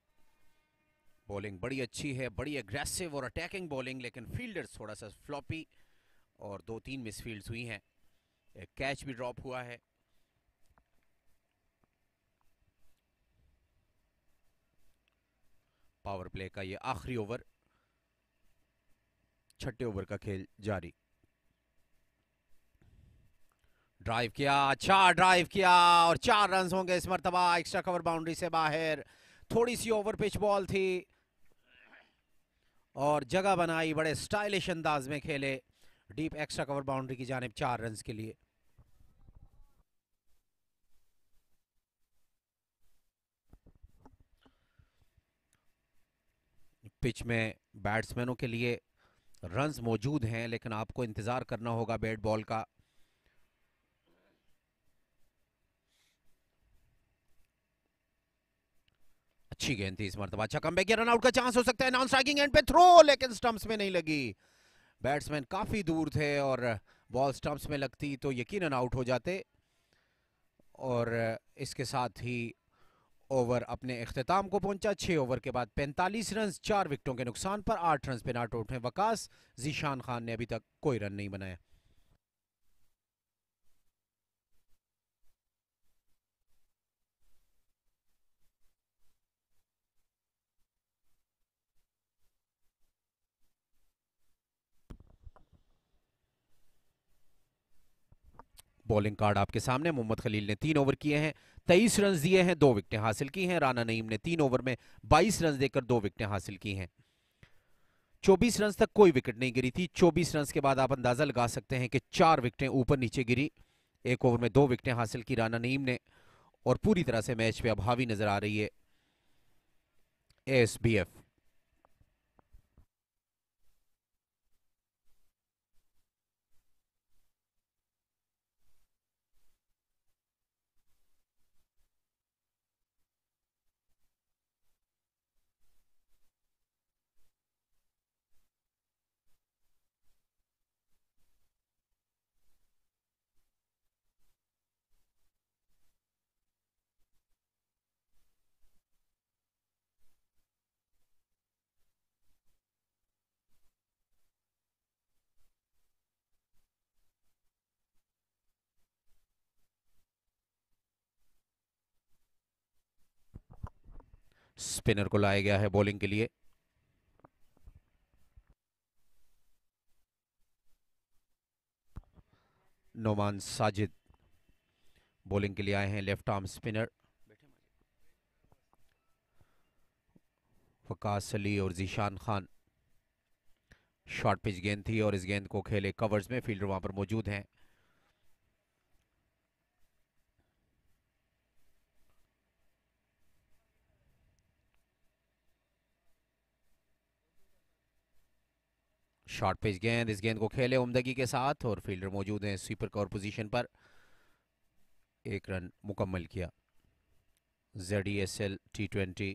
बॉलिंग बड़ी अच्छी है बड़ी अग्रेसिव और अटैकिंग बॉलिंग लेकिन फील्डर्स थोड़ा सा फ्लॉपी और दो तीन मिसफील्ड्स हुई हैं एक कैच भी ड्रॉप हुआ है पावर प्ले का ये आखिरी ओवर छठे ओवर का खेल जारी ड्राइव किया अच्छा ड्राइव किया और चार रन होंगे इस मरतबा एक्स्ट्रा कवर बाउंड्री से बाहर थोड़ी सी ओवर पिच बॉल थी और जगह बनाई बड़े स्टाइलिश अंदाज में खेले डीप एक्स्ट्रा कवर बाउंड्री की जानब चार रन के लिए पिच में बैट्समैनों के लिए रन्स मौजूद हैं लेकिन आपको इंतज़ार करना होगा बैट बॉल का अच्छी गेंद थी इस मरतबा अच्छा कम बैक रन आउट का चांस हो सकता है नॉन स्ट्राइकिंग एंड पे थ्रो लेकिन स्टंप्स में नहीं लगी बैट्समैन काफ़ी दूर थे और बॉल स्टंप्स में लगती तो यकीन आउट हो जाते और इसके साथ ही ओवर अपने अख्ताम को पहुंचा छः ओवर के बाद 45 रन चार विकेटों के नुकसान पर आठ रन पे नाट आउट हैं वकास जीशान खान ने अभी तक कोई रन नहीं बनाया बॉलिंग कार्ड आपके सामने मोहम्मद खलील ने तीन ओवर किए हैं तेईस रन दिए हैं दो विकटें हासिल की हैं राना नईम ने तीन ओवर में बाईस रन देकर दो विकटें हासिल की हैं चौबीस रन तक कोई विकेट नहीं गिरी थी चौबीस रन के बाद आप अंदाजा लगा सकते हैं कि चार विकटें ऊपर नीचे गिरी एक ओवर में दो विकटें हासिल की राना नईम ने और पूरी तरह से मैच पे अभावी नजर आ रही है एस बी एफ स्पिनर को लाया गया है बॉलिंग के लिए नोमान साजिद बॉलिंग के लिए आए हैं left arm spinner Waqas Ali और जीशान खान शॉर्ट पिच गेंद थी और इस गेंद को खेले कवर्स में फील्डर वहां पर मौजूद हैं शॉर्ट पेज गेंद इस गेंद को खेले उमदगी के साथ और फील्डर मौजूद हैं स्वीपर कवर पोजीशन पर एक रन मुकम्मल किया Z E S L T twenty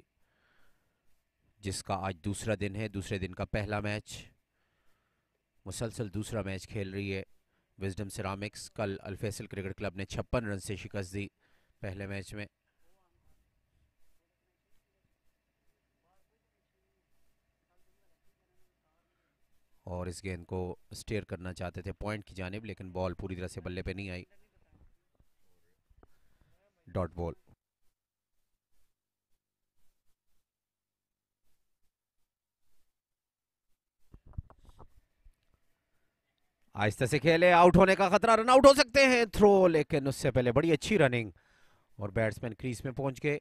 जिसका आज दूसरा दिन है दूसरे दिन का पहला मैच मुसलसल दूसरा मैच खेल रही है विजडम सिरामिक्स कल अल्फैसल क्रिकेट क्लब ने छप्पन रन से शिकस्त दी पहले मैच में और इस गेंद को स्टेयर करना चाहते थे पॉइंट की जानब लेकिन बॉल पूरी तरह से बल्ले पे नहीं आई डॉट बॉल आहिस्ते से खेले आउट होने का खतरा रन आउट हो सकते हैं थ्रो लेकिन उससे पहले बड़ी अच्छी रनिंग और बैट्समैन क्रीज में पहुंच गए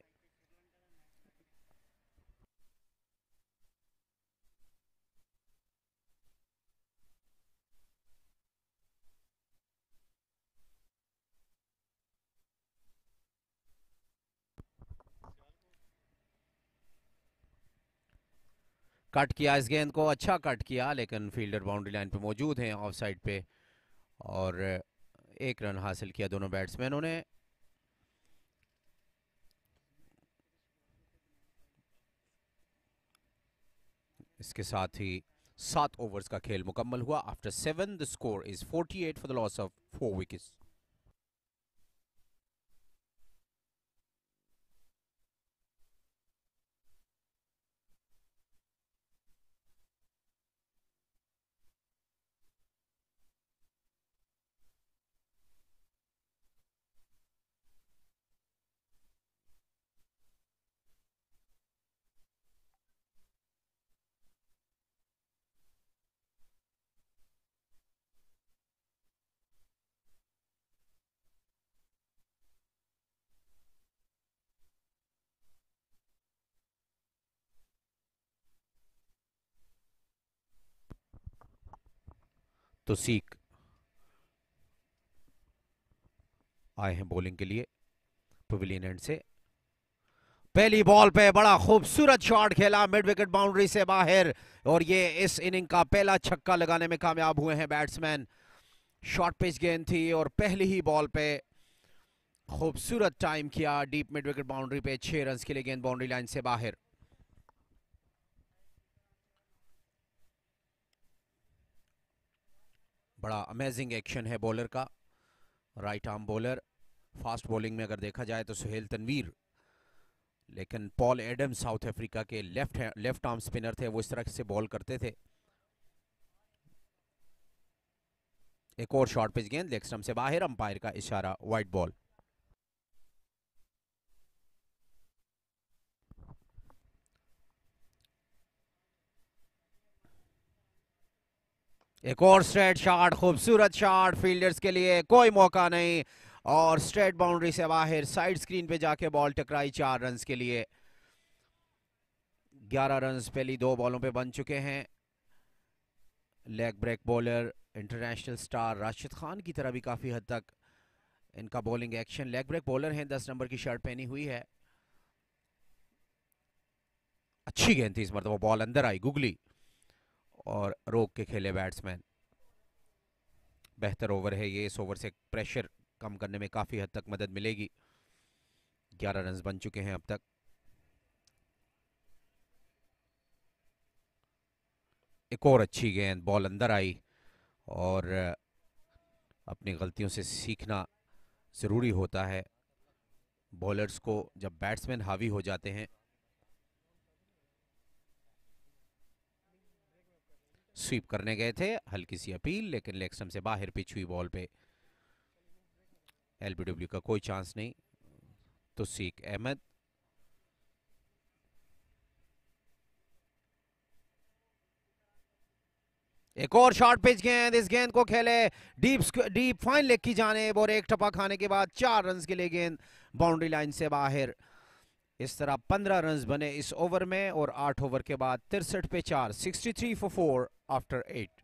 कट किया इस गेंद को अच्छा कट किया लेकिन फील्डर बाउंड्री लाइन पे मौजूद हैं ऑफ साइड पे और एक रन हासिल किया दोनों बैट्समैनों ने इसके साथ ही सात ओवर्स का खेल मुकम्मल हुआ after seven the score is 48 for the loss of four wickets तो सीख आए हैं बॉलिंग के लिए पवेलियन एंड से पहली बॉल पे बड़ा खूबसूरत शॉट खेला मिड विकेट बाउंड्री से बाहर और ये इस इनिंग का पहला छक्का लगाने में कामयाब हुए हैं बैट्समैन शॉर्ट पिच गेंद थी और पहली ही बॉल पे खूबसूरत टाइम किया डीप मिड विकेट बाउंड्री पे छह रन के लिए गेंद बाउंड्री लाइन से बाहर बड़ा अमेजिंग एक्शन है बॉलर का right arm bowler fast bowling में अगर देखा जाए तो सुहेल तनवीर लेकिन पॉल एडम साउथ अफ्रीका के लेफ्ट लेफ्ट आर्म स्पिनर थे वो इस तरह से बॉल करते थे एक और शॉर्ट पिच गेंद लेग से बाहर अंपायर का इशारा वाइट बॉल एक और स्ट्रेट शॉट खूबसूरत शॉट फील्डर्स के लिए कोई मौका नहीं और स्ट्रेट बाउंड्री से बाहर साइड स्क्रीन पे जाके बॉल टकराई चार रन के लिए ग्यारह रन पहली दो बॉलों पे बन चुके हैं leg break bowler international star Rashid Khan की तरह भी काफ़ी हद तक इनका bowling action leg break bowler हैं दस नंबर की शर्ट पहनी हुई है अच्छी गेंद थी इस मरतबा बॉल अंदर आई गुगली और रोक के खेले बैट्समैन बेहतर ओवर है ये इस ओवर से प्रेशर कम करने में काफ़ी हद तक मदद मिलेगी ग्यारह रन बन चुके हैं अब तक एक और अच्छी गेंद बॉल अंदर आई और अपनी गलतियों से सीखना ज़रूरी होता है बॉलर्स को जब बैट्समैन हावी हो जाते हैं स्वीप करने गए थे हल्की सी अपील लेकिन लेग से बाहर पिच हुई बॉल पे एलबीडब्ल्यू का कोई चांस नहीं तो सीख अहमद एक और शॉर्ट पिच गेंद इस गेंद को खेले डीप डीप फाइन लेग की जाने और एक टपा खाने के बाद चार रन के लिए गेंद बाउंड्री लाइन से बाहर इस तरह पंद्रह रन बने इस ओवर में और आठ ओवर के बाद तिरसठ पे चार sixty three for four after eight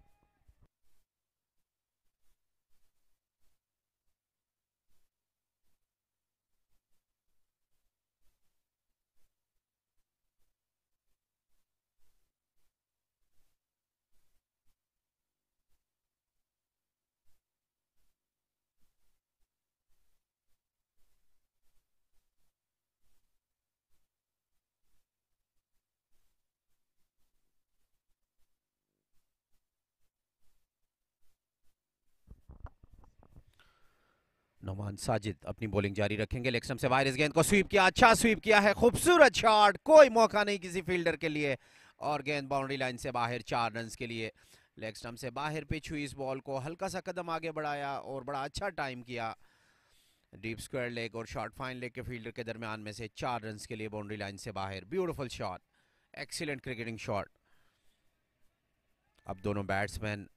Rehman Sajid अपनी बॉलिंग जारी रखेंगे लेक्सम से बाहर इस गेंद को स्वीप किया अच्छा स्वीप किया है खूबसूरत शॉट कोई मौका नहीं किसी फील्डर के लिए और गेंद बाउंड्री लाइन से बाहर चार रन के लिए लेग से बाहर पिच हुई इस बॉल को हल्का सा कदम आगे बढ़ाया और बड़ा अच्छा टाइम किया डीप स्क्वायर लेग और शॉर्ट फाइन लेग के फील्डर के दरमियान में से चार रन के लिए बाउंड्री लाइन से बाहर beautiful shot excellent cricketing shot अब दोनों बैट्समैन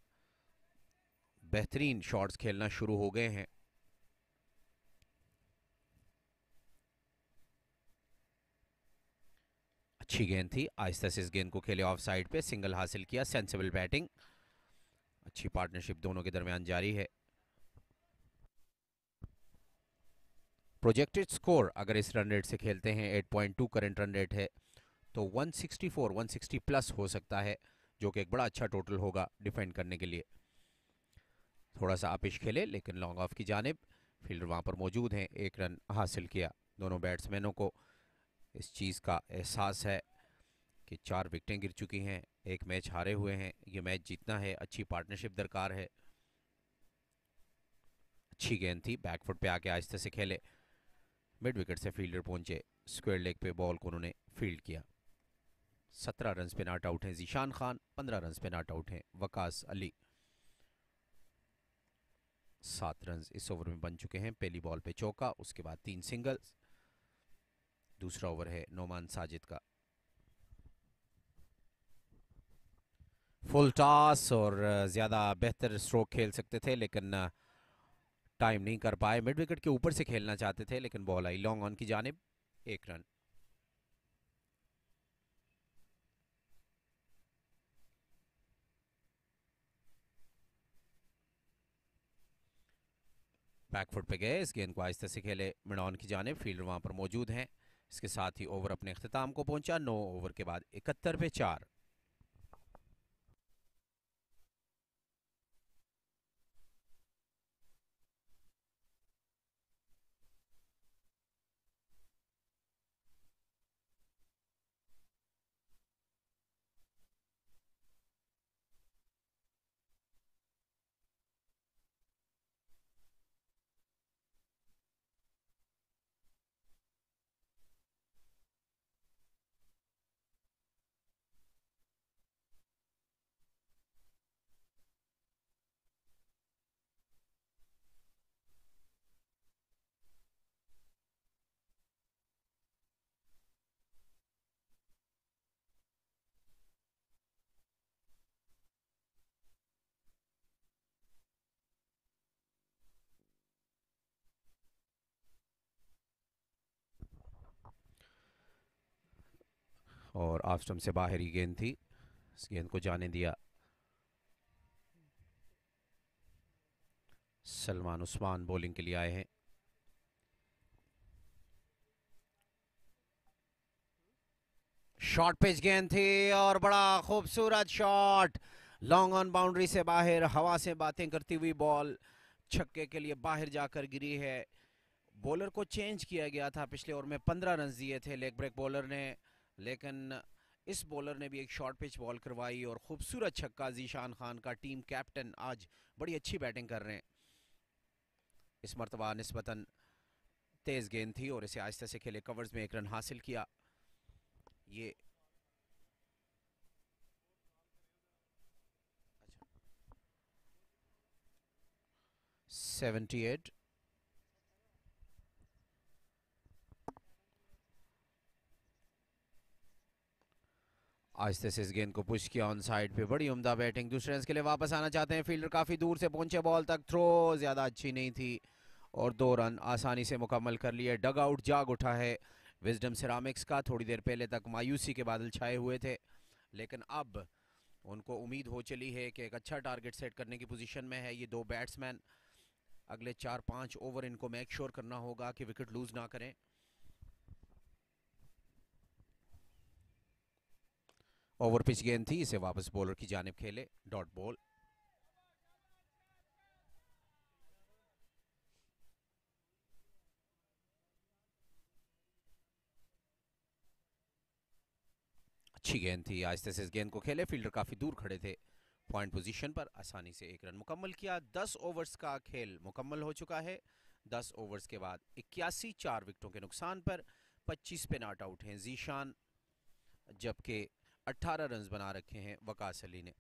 बेहतरीन शॉट्स खेलना शुरू हो गए हैं अच्छी गेंद थी आहिस्ता से इस गेंद को खेले ऑफ साइड पे सिंगल हासिल किया सेंसिबल बैटिंग अच्छी पार्टनरशिप दोनों के दरमियान जारी है प्रोजेक्टेड स्कोर अगर इस रन रेट से खेलते हैं 8.2 करेंट रन रेट है तो 164 160 प्लस हो सकता है जो कि एक बड़ा अच्छा टोटल होगा डिफेंड करने के लिए थोड़ा सा आपिश खेले लेकिन लॉन्ग ऑफ की जानब फील्डर वहाँ पर मौजूद हैं एक रन हासिल किया दोनों बैट्समैनों को इस चीज़ का एहसास है कि चार विकटें गिर चुकी हैं एक मैच हारे हुए हैं ये मैच जीतना है अच्छी पार्टनरशिप दरकार है अच्छी गेंद थी बैकफुट पे आके आहिस्ते से खेले मिड विकेट से फील्डर पहुंचे स्क्वेयर लेग पे बॉल को उन्होंने फील्ड किया सत्रह रन पे नॉट आउट हैं जीशान खान पंद्रह रन पे नॉट आउट हैं वकास अली सात रन इस ओवर में बन चुके हैं पहली बॉल पे चौका उसके बाद तीन सिंगल्स दूसरा ओवर है नोमान साजिद का फुल टॉस और ज़्यादा बेहतर स्ट्रोक खेल सकते थे लेकिन टाइम नहीं कर पाए मिड विकेट के ऊपर से खेलना चाहते थे लेकिन बॉल आई लॉन्ग ऑन की जानब एक रन बैकफुट पे गए इस गेंद को आहिस्ते से खेले मिडॉन की जानब फील्डर वहां पर मौजूद हैं इसके साथ ही ओवर अपने अख्ताम को पहुंचा नौ ओवर के बाद इकहत्तर पे चार और ऑफ स्टम्प से बाहर ही गेंद थी इस गेंद को जाने दिया सलमान उस्मान बॉलिंग के लिए आए हैं शॉर्ट पिच गेंद थी और बड़ा खूबसूरत शॉट लॉन्ग ऑन बाउंड्री से बाहर हवा से बातें करती हुई बॉल छक्के के लिए बाहर जाकर गिरी है बॉलर को चेंज किया गया था पिछले ओवर में पंद्रह रन दिए थे लेग ब्रेक बॉलर ने लेकिन इस बॉलर ने भी एक शॉर्ट पिच बॉल करवाई और खूबसूरत छक्का जीशान खान का टीम कैप्टन आज बड़ी अच्छी बैटिंग कर रहे हैं इस मरतबा नस्बता तेज़ गेंद थी और इसे आहिस्ता से खेले कवर्स में एक रन हासिल किया ये अच्छा सेवेंटी एट आहिस्ते से इस गेंद को पुश किया ऑन साइड पे बड़ी उम्दा बैटिंग दूसरे रन के लिए वापस आना चाहते हैं फील्डर काफ़ी दूर से पहुंचे बॉल तक थ्रो ज़्यादा अच्छी नहीं थी और दो रन आसानी से मुकम्मल कर लिए डग आउट जाग उठा है विजडम सिरामिक्स का थोड़ी देर पहले तक मायूसी के बादल छाए हुए थे लेकिन अब उनको उम्मीद हो चली है कि एक अच्छा टारगेट सेट करने की पोजिशन में है ये दो बैट्समैन अगले चार पाँच ओवर इनको मेक श्योर करना होगा कि विकेट लूज़ ना करें ओवर पिच गेंद थी इसे वापस बॉलर की जानब खेले डॉट बॉल अच्छी गेंद थी आहिस्ते से इस गेंद को खेले फील्डर काफ़ी दूर खड़े थे पॉइंट पोजीशन पर आसानी से एक रन मुकम्मल किया दस ओवर्स का खेल मुकम्मल हो चुका है दस ओवर्स के बाद इक्यासी चार विकेटों के नुकसान पर पच्चीस पे नॉट आउट हैं जीशान जबकि 18 रन बना रखे हैं वकास अली ने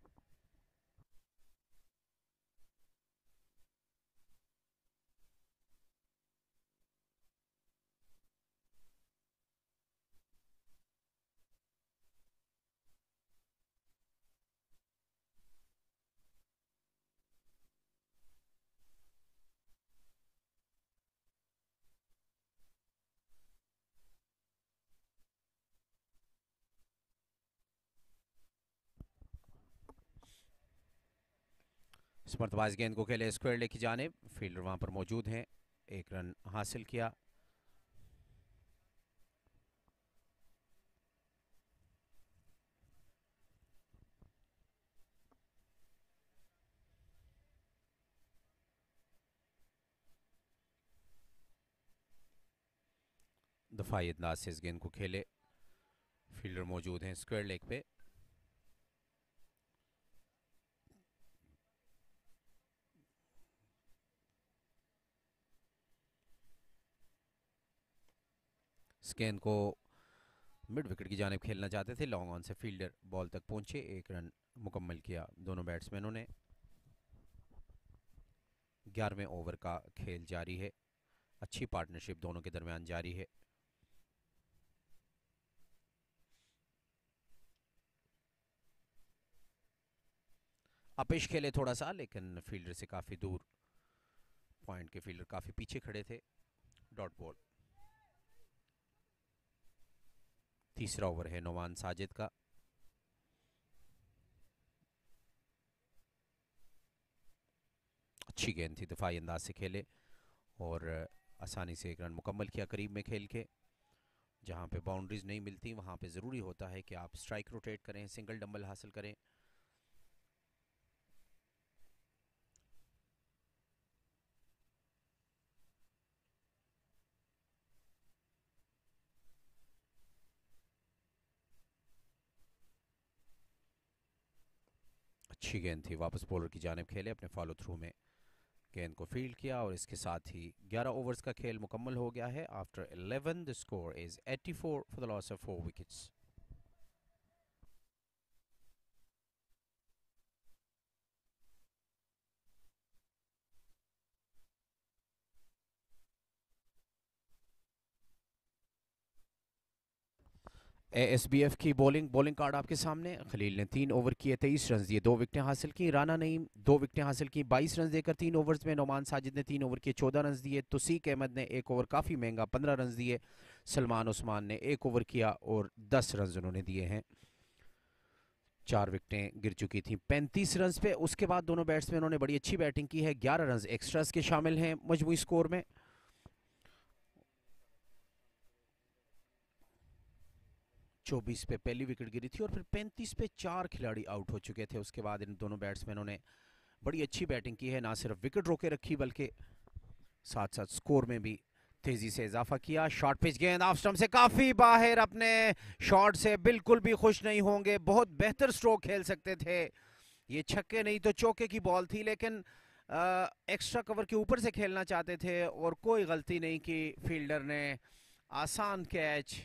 मरतबाज गेंद को खेले स्क्वायर लेके जाने फील्डर वहां पर मौजूद हैं एक रन हासिल किया दफाई अंदाज से इस गेंद को खेले फील्डर मौजूद हैं स्क्वायर लेग पे स्कैन को मिड विकेट की जानब खेलना चाहते थे लॉन्ग ऑन से फील्डर बॉल तक पहुंचे एक रन मुकम्मल किया दोनों बैट्समैनों ने ग्यारहवें ओवर का खेल जारी है अच्छी पार्टनरशिप दोनों के दरमियान जारी है अपेश खेले थोड़ा सा लेकिन फील्डर से काफ़ी दूर पॉइंट के फील्डर काफ़ी पीछे खड़े थे डॉट बॉल तीसरा ओवर है नोमान साजिद का अच्छी गेंद थी दिफाई अंदाज से खेले और आसानी से एक रन मुकम्मल किया करीब में खेल के जहाँ पे बाउंड्रीज नहीं मिलती वहाँ पे ज़रूरी होता है कि आप स्ट्राइक रोटेट करें सिंगल डंबल हासिल करें अच्छी गेंद थी वापस बॉलर की जानब खेले अपने फॉलो थ्रू में गेंद को फील्ड किया और इसके साथ ही 11 ओवर्स का खेल मुकम्मल हो गया है after 11 the score is 84 for the loss of four wickets SBF की बॉलिंग बॉलिंग कार्ड आपके सामने खलील ने तीन ओवर किए तेईस रन दिए दो विकटें हासिल की राना नईम दो विकटें हासिल की बाईस रन देकर तीन ओवर्स में नोमान साजिद ने तीन ओवर किए चौदह रन दिए तोसीक अहमद ने एक ओवर काफ़ी महंगा पंद्रह रन दिए सलमान उस्मान ने एक ओवर किया और दस रन उन्होंने दिए हैं चार विकटें गिर चुकी थी पैंतीस रन पे उसके बाद दोनों बैट्समैनों ने बड़ी अच्छी बैटिंग की है ग्यारह रन एक्स्ट्रास के शामिल हैं मजमू स्कोर में 24 पे पहली विकेट गिरी थी और फिर 35 पे चार खिलाड़ी आउट हो चुके थे उसके बाद इन दोनों बैट्समैनों ने बड़ी अच्छी बैटिंग की है ना सिर्फ विकेट रोके रखी बल्कि साथ साथ स्कोर में भी तेजी से इजाफा किया शॉर्ट पिच गेंद ऑफ स्टम्प से काफी बाहर अपने शॉट से बिल्कुल भी खुश नहीं होंगे बहुत बेहतर स्ट्रोक खेल सकते थे ये छक्के नहीं तो चौके की बॉल थी लेकिन आ, एक्स्ट्रा कवर के ऊपर से खेलना चाहते थे और कोई गलती नहीं की फील्डर ने आसान कैच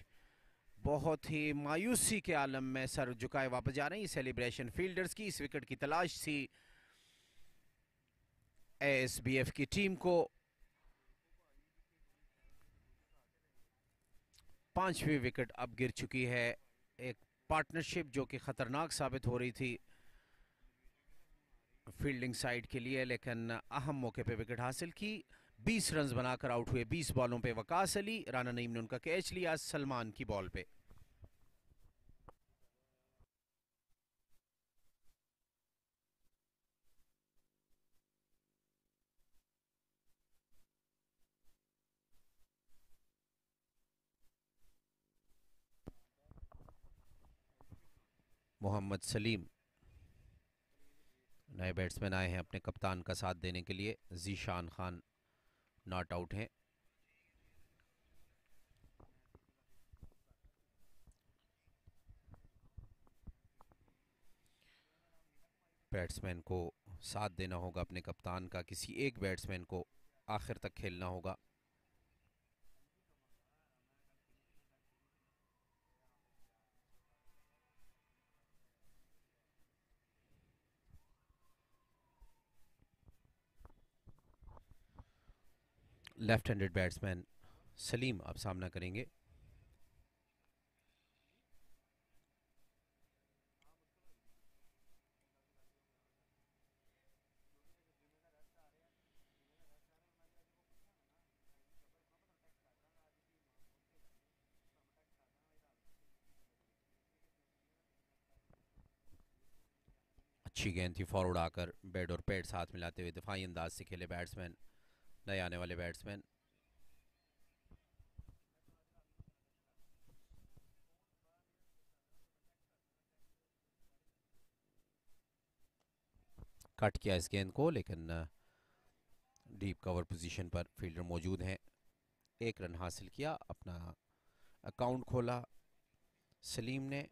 बहुत ही मायूसी के आलम में सर झुकाए वापस जा रहे हैं सेलिब्रेशन फील्डर्स की इस विकेट की तलाश थी एसबीएफ की टीम को पांचवी विकेट अब गिर चुकी है एक पार्टनरशिप जो कि खतरनाक साबित हो रही थी फील्डिंग साइड के लिए लेकिन अहम मौके पे विकेट हासिल की बीस रन बनाकर आउट हुए बीस बॉलों पर वकास अली राना नईम ने उनका कैच लिया सलमान की बॉल पे मोहम्मद सलीम नए बैट्समैन आए हैं अपने कप्तान का साथ देने के लिए जीशान खान नॉट आउट हैं बैट्समैन को साथ देना होगा अपने कप्तान का किसी एक बैट्समैन को आखिर तक खेलना होगा लेफ्ट हैंडेड बैट्समैन सलीम अब सामना करेंगे अच्छी गेंद थी फॉरवर्ड आकर बेड और पैड साथ मिलाते हुए दिफाही अंदाज से खेले बैट्समैन नए आने वाले बैट्समैन कट किया इस गेंद को लेकिन डीप कवर पोजीशन पर फील्डर मौजूद हैं एक रन हासिल किया अपना अकाउंट खोला सलीम ने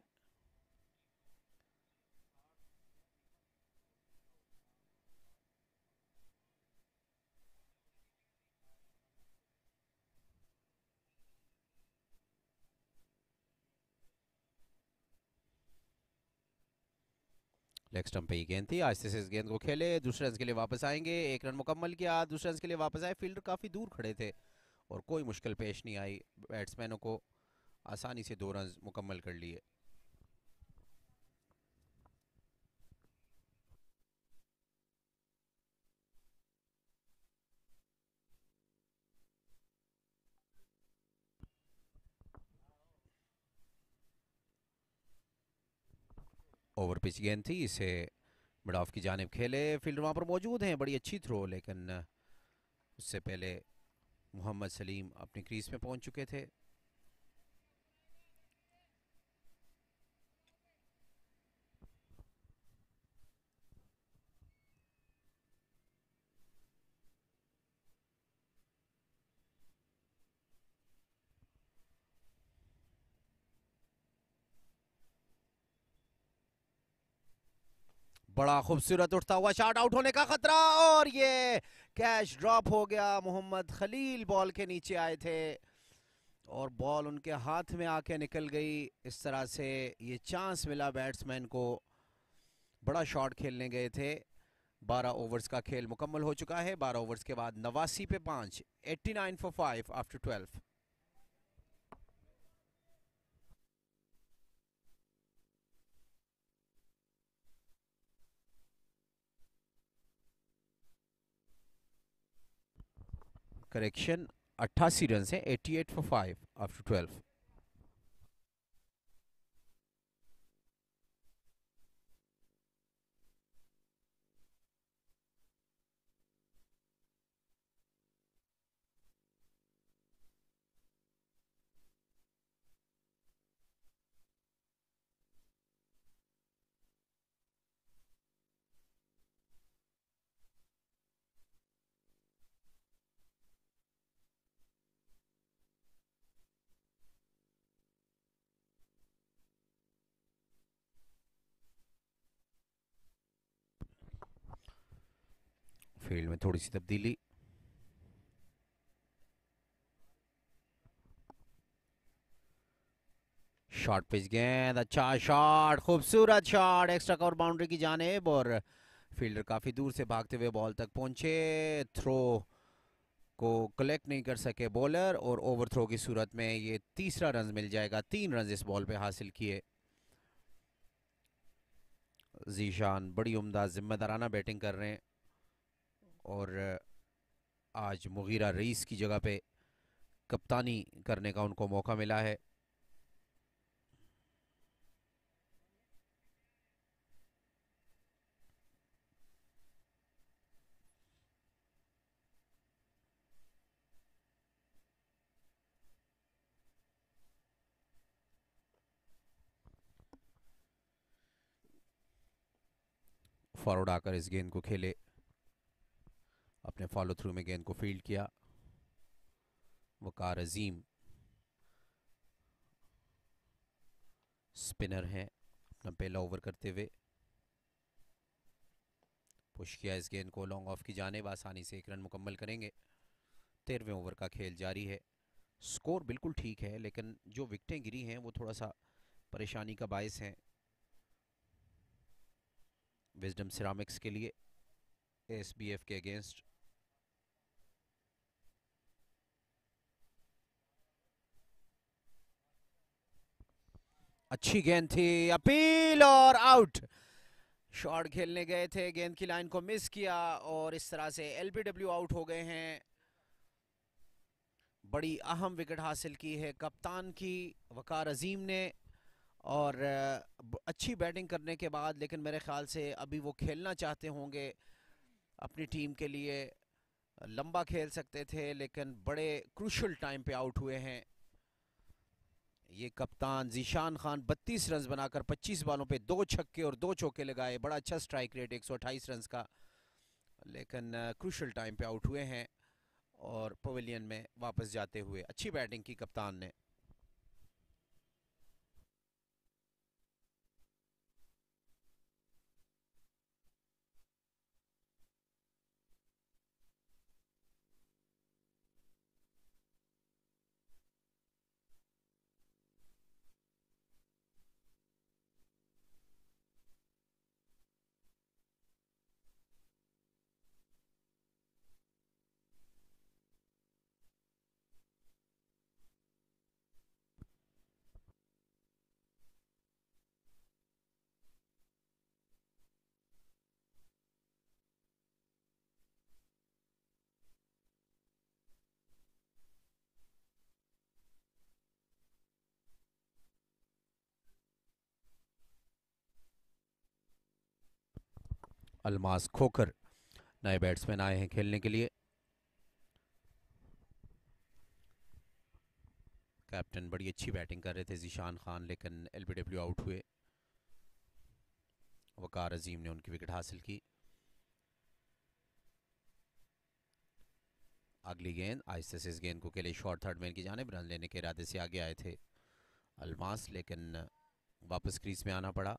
लेग स्टम्प पे ही गेंद थी आज से गेंद को खेले दूसरे रन के लिए वापस आएंगे एक रन मुकम्मल किया दूसरे रन के लिए वापस आए फील्डर काफ़ी दूर खड़े थे और कोई मुश्किल पेश नहीं आई बैट्समैनों को आसानी से दो रन मुकम्मल कर लिए ओवर पिच गेंद थी इसे मिड ऑफ की जानब खेले फील्डर वहाँ पर मौजूद हैं बड़ी अच्छी थ्रो लेकिन उससे पहले मोहम्मद सलीम अपनी क्रीज में पहुँच चुके थे बड़ा खूबसूरत उठता हुआ शॉट आउट होने का खतरा और ये कैश ड्रॉप हो गया मोहम्मद खलील बॉल के नीचे आए थे और बॉल उनके हाथ में आके निकल गई इस तरह से ये चांस मिला बैट्समैन को बड़ा शॉट खेलने गए थे 12 ओवर्स का खेल मुकम्मल हो चुका है 12 ओवर्स के बाद नवासी पे पाँच 89 फॉर फाइव आफ्टर 12 करेक्शन अट्ठासी रन है eighty eight for five after twelve field में थोड़ी सी तब्दीली शॉट पिच गेंद अच्छा शॉट खूबसूरत शॉट एक्स्ट्रा कवर बाउंड्री की जानेब और फील्डर काफ़ी दूर से भागते हुए बॉल तक पहुंचे थ्रो को कलेक्ट नहीं कर सके बॉलर और ओवर थ्रो की सूरत में ये तीसरा रन मिल जाएगा तीन रन इस बॉल पे हासिल किए जीशान बड़ी उम्दा जिम्मेदाराना बैटिंग कर रहे हैं और आज मुगीरा रईस की जगह पे कप्तानी करने का उनको मौका मिला है फॉरवर्ड आकर इस गेंद को खेले अपने फॉलो थ्रू में गेंद को फील्ड किया वकार अजीम स्पिनर हैं अपना पहला ओवर करते हुए पुश किया इस गेंद को लॉन्ग ऑफ की जाने आसानी से एक रन मुकम्मल करेंगे तेरहवें ओवर का खेल जारी है स्कोर बिल्कुल ठीक है लेकिन जो विकटें गिरी हैं वो थोड़ा सा परेशानी का बायस हैं विजडम सिरामिक्स के लिए एस के अगेंस्ट अच्छी गेंद थी अपील और आउट शॉट खेलने गए थे गेंद की लाइन को मिस किया और इस तरह से एलबीडब्ल्यू आउट हो गए हैं बड़ी अहम विकेट हासिल की है कप्तान की वकार अजीम ने और अच्छी बैटिंग करने के बाद लेकिन मेरे ख्याल से अभी वो खेलना चाहते होंगे अपनी टीम के लिए लंबा खेल सकते थे लेकिन बड़े क्रूशल टाइम पे आउट हुए हैं ये कप्तान जीशान खान 32 रन बनाकर 25 बालों पे दो छक्के और दो चौके लगाए बड़ा अच्छा स्ट्राइक रेट एक रन का लेकिन क्रूशल टाइम पे आउट हुए हैं और पवेलियन में वापस जाते हुए अच्छी बैटिंग की कप्तान ने अलमास खोकर नए बैट्समैन आए हैं खेलने के लिए कैप्टन बड़ी अच्छी बैटिंग कर रहे थे जीशान खान लेकिन एलबीडब्ल्यू आउट हुए वकार अजीम ने उनकी विकेट हासिल की अगली गेंद आहिस्ते से इस गेंद को के लिए शॉर्ट थर्ड मैन की जाने रन लेने के इरादे से आगे आए थे अलमास लेकिन वापस क्रीज में आना पड़ा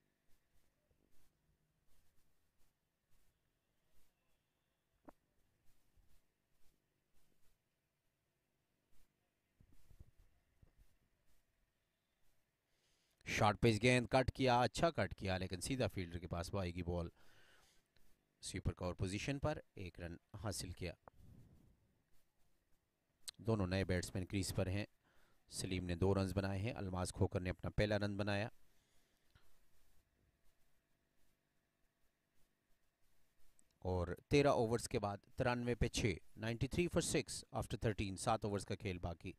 शॉर्ट पेज गेंद कट किया अच्छा कट किया लेकिन सीधा फील्डर के पास आएगी बॉल स्वीपर कवर पोजीशन पर एक रन हासिल किया दोनों नए बैट्समैन क्रीज पर हैं सलीम ने दो रन बनाए हैं अलमाज खोकर ने अपना पहला रन बनाया और तेरह ओवर्स के बाद तिरानवे पे छः ninety three for six after thirteen सात ओवर्स का खेल बाकी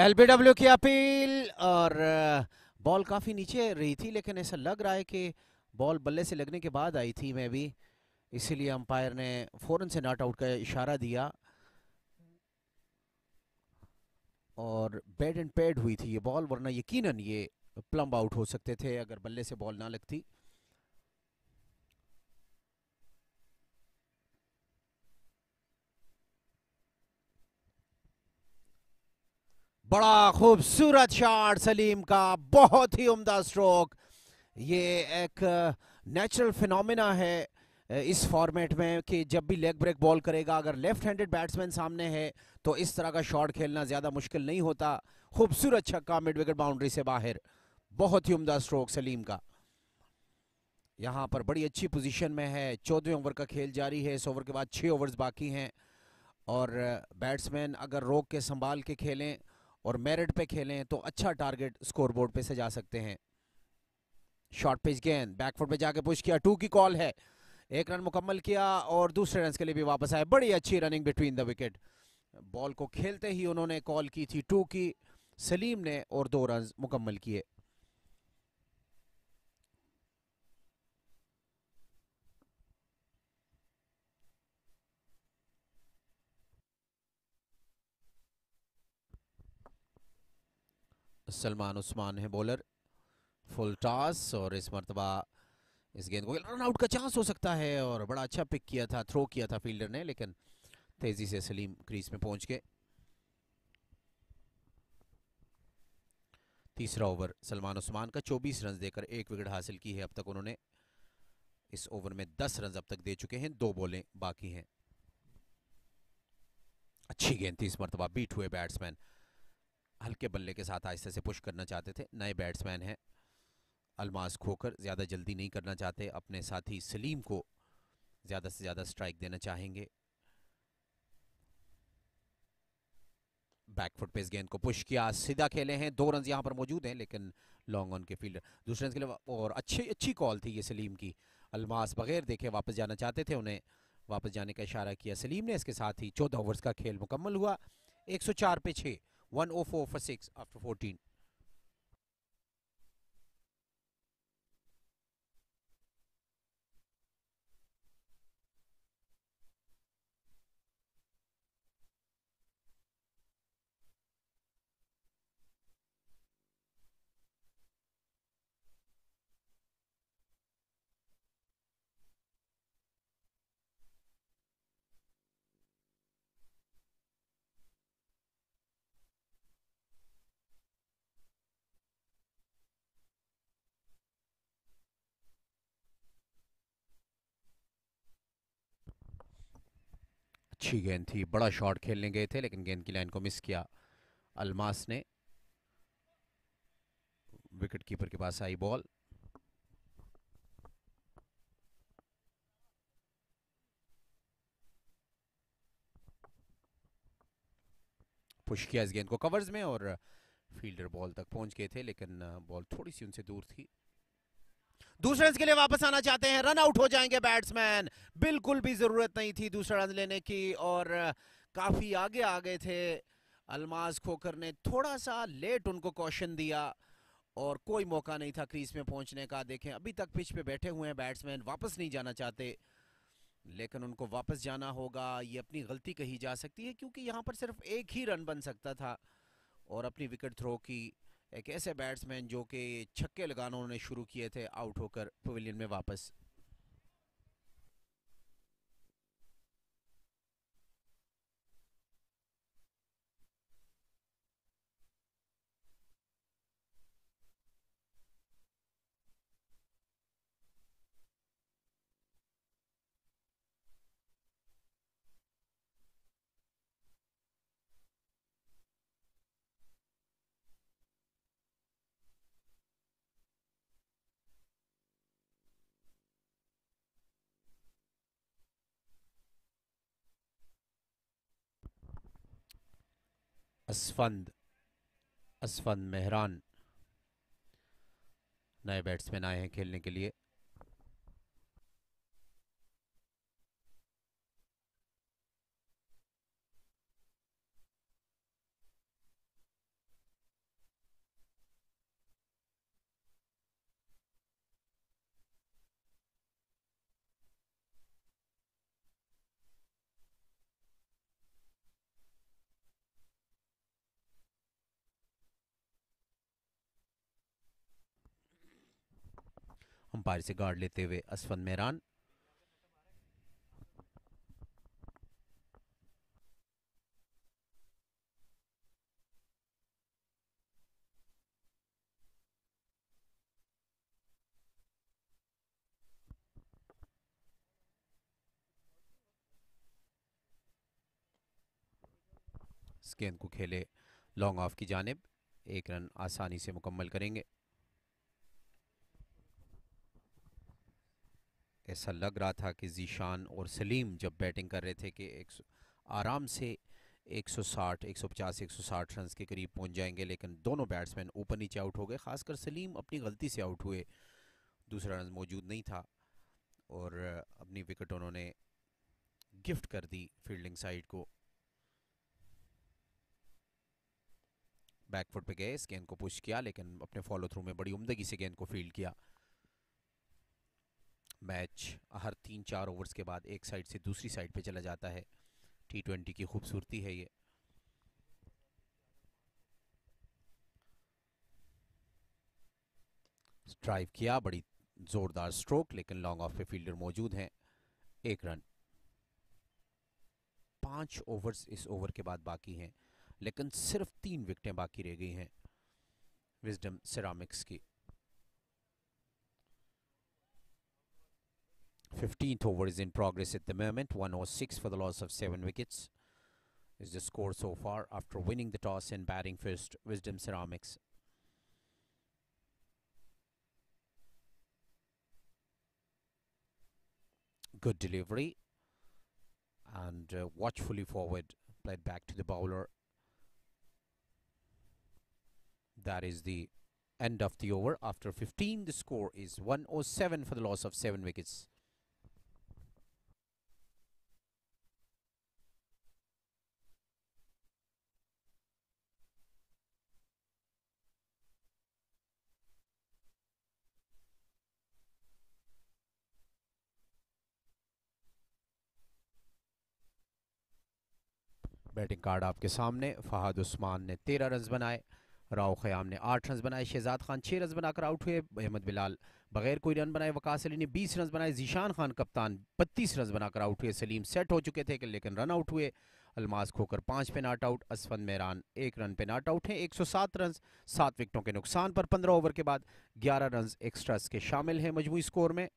एलबीडब्ल्यू की अपील और बॉल काफ़ी नीचे रही थी लेकिन ऐसा लग रहा है कि बॉल बल्ले से लगने के बाद आई थी मैं भी इसीलिए अंपायर ने फ़ौरन से नॉट आउट का इशारा दिया और बेड एंड पेड हुई थी ये बॉल वरना यकीनन ये प्लम्ब आउट हो सकते थे अगर बल्ले से बॉल ना लगती बड़ा खूबसूरत शॉट सलीम का बहुत ही उम्दा स्ट्रोक ये एक नेचुरल फिनोमिना है इस फॉर्मेट में कि जब भी लेग ब्रेक बॉल करेगा अगर लेफ्ट हैंडेड बैट्समैन सामने है तो इस तरह का शॉट खेलना ज़्यादा मुश्किल नहीं होता खूबसूरत छक्का मिड विकेट बाउंड्री से बाहर बहुत ही उम्दा स्ट्रोक सलीम का यहाँ पर बड़ी अच्छी पोजीशन में है चौदहवें ओवर का खेल जारी है इस ओवर के बाद छः ओवर्स बाकी हैं और बैट्समैन अगर रोक के संभाल के खेलें और मेरिट पे खेलें तो अच्छा टारगेट स्कोरबोर्ड पे सजा सकते हैं शॉर्ट पिच गेंद बैकफुट पे जाके पुश किया टू की कॉल है एक रन मुकम्मल किया और दूसरे रन के लिए भी वापस आए बड़ी अच्छी running between the wicket ball को खेलते ही उन्होंने कॉल की थी टू की सलीम ने और दो रन मुकम्मल किए सलमान उस्मान है बॉलर फुल टॉस और इस मरतबा इस गेंद को रन आउट का चांस हो सकता है और बड़ा अच्छा पिक किया था थ्रो किया था फील्डर ने लेकिन तेज़ी से सलीम क्रीज में पहुंच गए तीसरा ओवर सलमान उस्मान का 24 रन देकर एक विकेट हासिल की है अब तक उन्होंने इस ओवर में 10 रन अब तक दे चुके हैं दो बॉलें बाकी हैं अच्छी गेंद थी इस मरतबा बीट हुए बैट्समैन हल्के बल्ले के साथ आहिस्ते से पुश करना चाहते थे नए बैट्समैन हैं अलमास खोकर ज़्यादा जल्दी नहीं करना चाहते अपने साथी सलीम को ज़्यादा से ज़्यादा स्ट्राइक देना चाहेंगे बैकफुट पे इस गेंद को पुश किया सीधा खेले हैं दो रन यहाँ पर मौजूद हैं लेकिन लॉन्ग ऑन के फील्डर दूसरे रन के लिए और अच्छी अच्छी कॉल थी ये सलीम की अलमास बगैर देखे वापस जाना चाहते थे उन्हें वापस जाने का इशारा किया सलीम ने इसके साथ ही चौदह ओवर्स का खेल मुकम्मल हुआ चार पे छः 104 for 6 after 14. अच्छी गेंद थी बड़ा शॉट खेलने गए थे लेकिन गेंद की लाइन को मिस किया अलमास ने विकेट कीपर के पास आई बॉल पुश किया इस गेंद को कवर्स में और फील्डर बॉल तक पहुंच गए थे लेकिन बॉल थोड़ी सी उनसे दूर थी दूसरे रन के लिए वापस आना चाहते हैं रन आउट हो जाएंगे बैट्समैन बिल्कुल भी जरूरत नहीं थी दूसरा रन लेने की और काफी आगे आ गए थे अलमाज खोकर ने थोड़ा सा लेट उनको कौशन दिया और कोई मौका नहीं था क्रीज में पहुंचने का देखें अभी तक पिच पे बैठे हुए हैं बैट्समैन वापस नहीं जाना चाहते लेकिन उनको वापस जाना होगा ये अपनी गलती कही जा सकती है क्योंकि यहाँ पर सिर्फ एक ही रन बन सकता था और अपनी विकेट थ्रो की एक ऐसे बैट्समैन जो कि छक्के लगाना उन्होंने शुरू किए थे आउट होकर पवेलियन में वापस असफंद असफंद मेहरान नए बैट्समैन आए हैं खेलने के लिए अंपायर से गार्ड लेते हुए असफन मेहरान गेंद को खेले लॉन्ग ऑफ की जानब एक रन आसानी से मुकम्मल करेंगे ऐसा लग रहा था कि जीशान और सलीम जब बैटिंग कर रहे थे कि एक आराम से 160, 150, 160 रन के करीब पहुंच जाएंगे लेकिन दोनों बैट्समैन ऊपर नीचे आउट हो गए खासकर सलीम अपनी गलती से आउट हुए दूसरा रन मौजूद नहीं था और अपनी विकेट उन्होंने गिफ्ट कर दी फील्डिंग साइड को बैकफुट पे गए इस गेंद को पुश किया लेकिन अपने फॉलो थ्रू में बड़ी उमदगी से गेंद को फील्ड किया मैच हर तीन चार ओवर्स के बाद एक साइड से दूसरी साइड पे चला जाता है टी ट्वेंटी की खूबसूरती है ये स्ट्राइव किया बड़ी ज़ोरदार स्ट्रोक लेकिन लॉन्ग ऑफ पे फील्डर मौजूद हैं एक रन पांच ओवर्स इस ओवर के बाद बाकी हैं लेकिन सिर्फ तीन विकटें बाकी रह गई हैं विजडम सिरामिक्स की 15th over is in progress at the moment 106 for the loss of 7 wickets is the score so far after winning the toss and batting first Wisdom Ceramics good delivery and uh, watchfully forward played back to the bowler that is the end of the over after 15 the score is 107 for the loss of 7 wickets batting card आपके सामने फहाद उस्मान ने तेरह run बनाए राव ख़याम ने आठ run बनाए शहजाद खान छः run बनाकर आउट हुए अहमद बिलाल बगैर कोई रन बनाए वकास अली ने बीस रन बनाए जीशान खान कप्तान बत्तीस रन बनाकर आउट हुए सलीम सेट हो चुके थे लेकिन रन आउट हुए अलमास खोकर पाँच पे नाट आउट असफंद मेहरान एक रन पे नाट आउट हैं एक सौ सात रन सात विकटों के नुकसान पर पंद्रह ओवर के बाद ग्यारह रन एक्स्ट्रा के शामिल हैं मजमू स्कोर में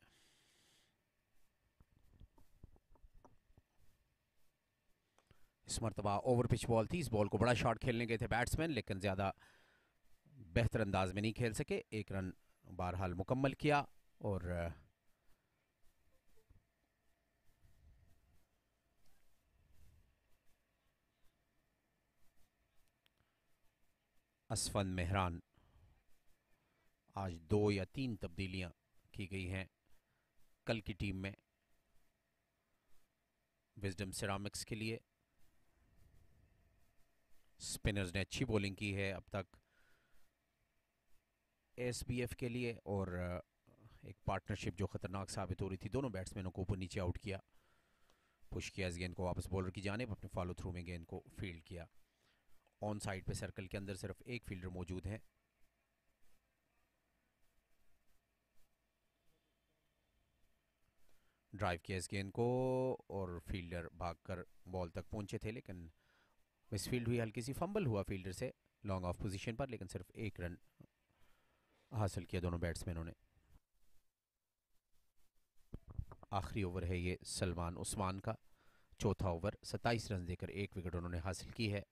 इस मरतबा ओवर पिच बॉल थी इस बॉल को बड़ा शॉट खेलने गए थे बैट्समैन लेकिन ज़्यादा बेहतर अंदाज में नहीं खेल सके एक रन बहरहाल मुकम्मल किया और असफन मेहरान आज दो या तीन तब्दीलियां की गई हैं कल की टीम में विजडम सिरामिक्स के लिए स्पिनर्स ने अच्छी बॉलिंग की है अब तक एस के लिए और एक पार्टनरशिप जो ख़तरनाक साबित हो रही थी दोनों बैट्समैनों को ऊपर नीचे आउट किया पुश किया इस गेंद को वापस बॉलर की जानब अपने फॉलो थ्रू में गेंद को फील्ड किया ऑन साइड पे सर्कल के अंदर सिर्फ एक फील्डर मौजूद है ड्राइव किया इस गेंद को और फील्डर भागकर बॉल तक पहुंचे थे लेकिन मिसफील्ड हुई हल्की सी फंबल हुआ फील्डर से लॉन्ग ऑफ पोजीशन पर लेकिन सिर्फ एक रन हासिल किया दोनों बैट्समैनों ने आखिरी ओवर है ये सलमान उस्मान का चौथा ओवर 27 रन देकर एक विकेट उन्होंने हासिल की है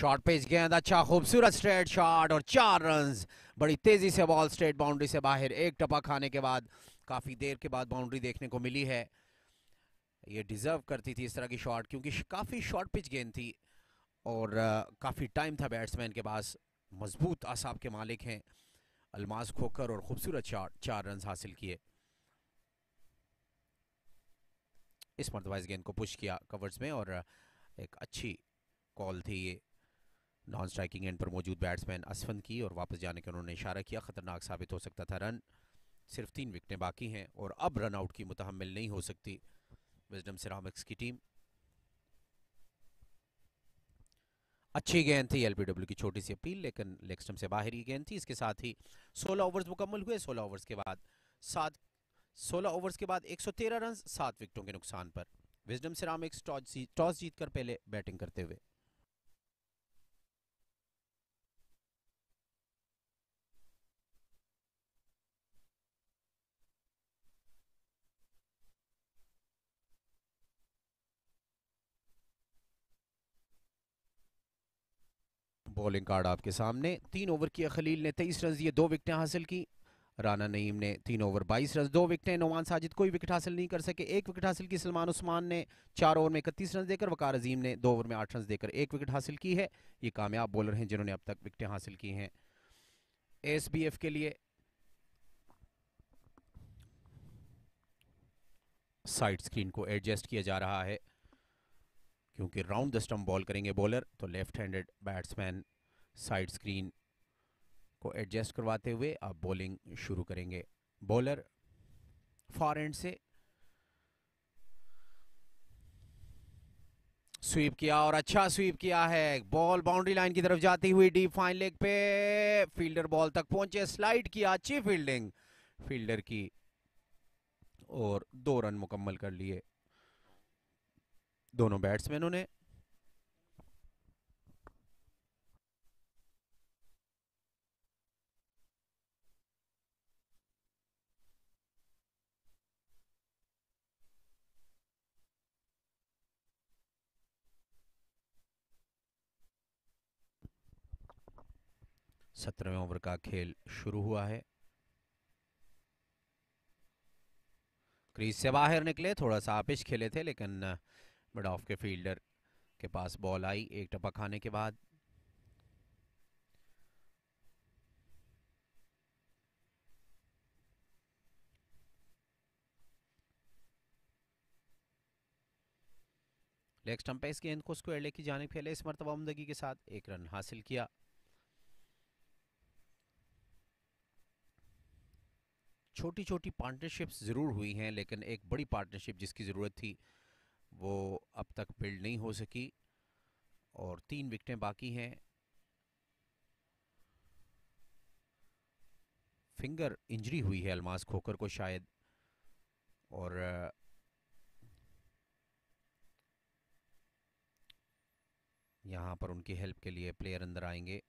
शॉर्ट पेज गेंद अच्छा खूबसूरत स्ट्रेट शॉट और चार रन बड़ी तेजी से बॉल स्ट्रेट बाउंड्री से बाहर एक टपा खाने के बाद काफी देर के बाद बाउंड्री देखने को मिली है ये डिज़र्व करती थी इस तरह की शॉट क्योंकि काफ़ी शॉर्ट पिच गेंद थी और काफ़ी टाइम था बैट्समैन के पास मजबूत आसाब के मालिक हैं अलमाज खोकर और ख़ूबसूरत चार चार रन हासिल किए इस मरतबा इस गेंद को पुश किया कवर्स में और एक अच्छी कॉल थी ये नॉन स्ट्राइकिंग एंड पर मौजूद बैट्समैन असफन की और वापस जाने का उन्होंने इशारा किया ख़तरनाक साबित हो सकता था रन सिर्फ तीन विकटें बाकी हैं और अब रन आउट की मुतहमल नहीं हो सकती विजडम सिरामिक्स की टीम अच्छी गेंद थी एलपीडब्ल्यू की छोटी सी अपील लेकिन लेक्सटम से बाहर ही गेंद थी इसके साथ ही 16 ओवर्स मुकम्मल हुए 16 ओवर्स के बाद सात 16 ओवर्स के बाद 113 रन सात विकेटों के नुकसान पर विजडम सिरामिक्स टॉस जीत कर पहले बैटिंग करते हुए बॉलिंग कार्ड आपके सामने तीन ओवर किया खलील ने तेईस रन दिए दो विकटें हासिल की राना नईम ने तीन ओवर 22 रन दो विकटें नौमान साजिद कोई विकेट हासिल नहीं कर सके एक विकेट हासिल की सलमान उस्मान ने चार ओवर में इकतीस रन देकर वकार अजीम ने दो ओवर में आठ रन देकर एक विकेट हासिल की है ये कामयाब बॉलर हैं जिन्होंने अब तक विकटें हासिल की हैं एफ के लिए साइड स्क्रीन को एडजस्ट किया जा रहा है क्योंकि राउंड द स्टम्प बॉल करेंगे बॉलर तो left handed batsman side screen को एडजस्ट करवाते हुए आप बॉलिंग शुरू करेंगे बॉलर फॉर एंड से स्वीप किया और अच्छा स्वीप किया है बॉल बाउंड्री लाइन की तरफ जाती हुई डीप फाइन लेग पे फील्डर बॉल तक पहुंचे स्लाइड किया अच्छी फील्डिंग फील्डर की और दो रन मुकम्मल कर लिए दोनों बैट्समैनों ने सत्रहवें ओवर का खेल शुरू हुआ है क्रीज से बाहर निकले थोड़ा सा आपिश खेले थे लेकिन बट ऑफ के फील्डर के पास बॉल आई एक टपक खाने के बाद लेग स्टंप पे इस गेंद को स्क्वायर लेके जाने फैले इस मरतबा उमदगी के साथ एक रन हासिल किया छोटी छोटी पार्टनरशिप्स ज़रूर हुई हैं लेकिन एक बड़ी पार्टनरशिप जिसकी ज़रूरत थी वो अब तक बिल्ड नहीं हो सकी और तीन विकटें बाकी हैं फिंगर इंजरी हुई है अलमास खोकर को शायद और यहाँ पर उनकी हेल्प के लिए प्लेयर अंदर आएंगे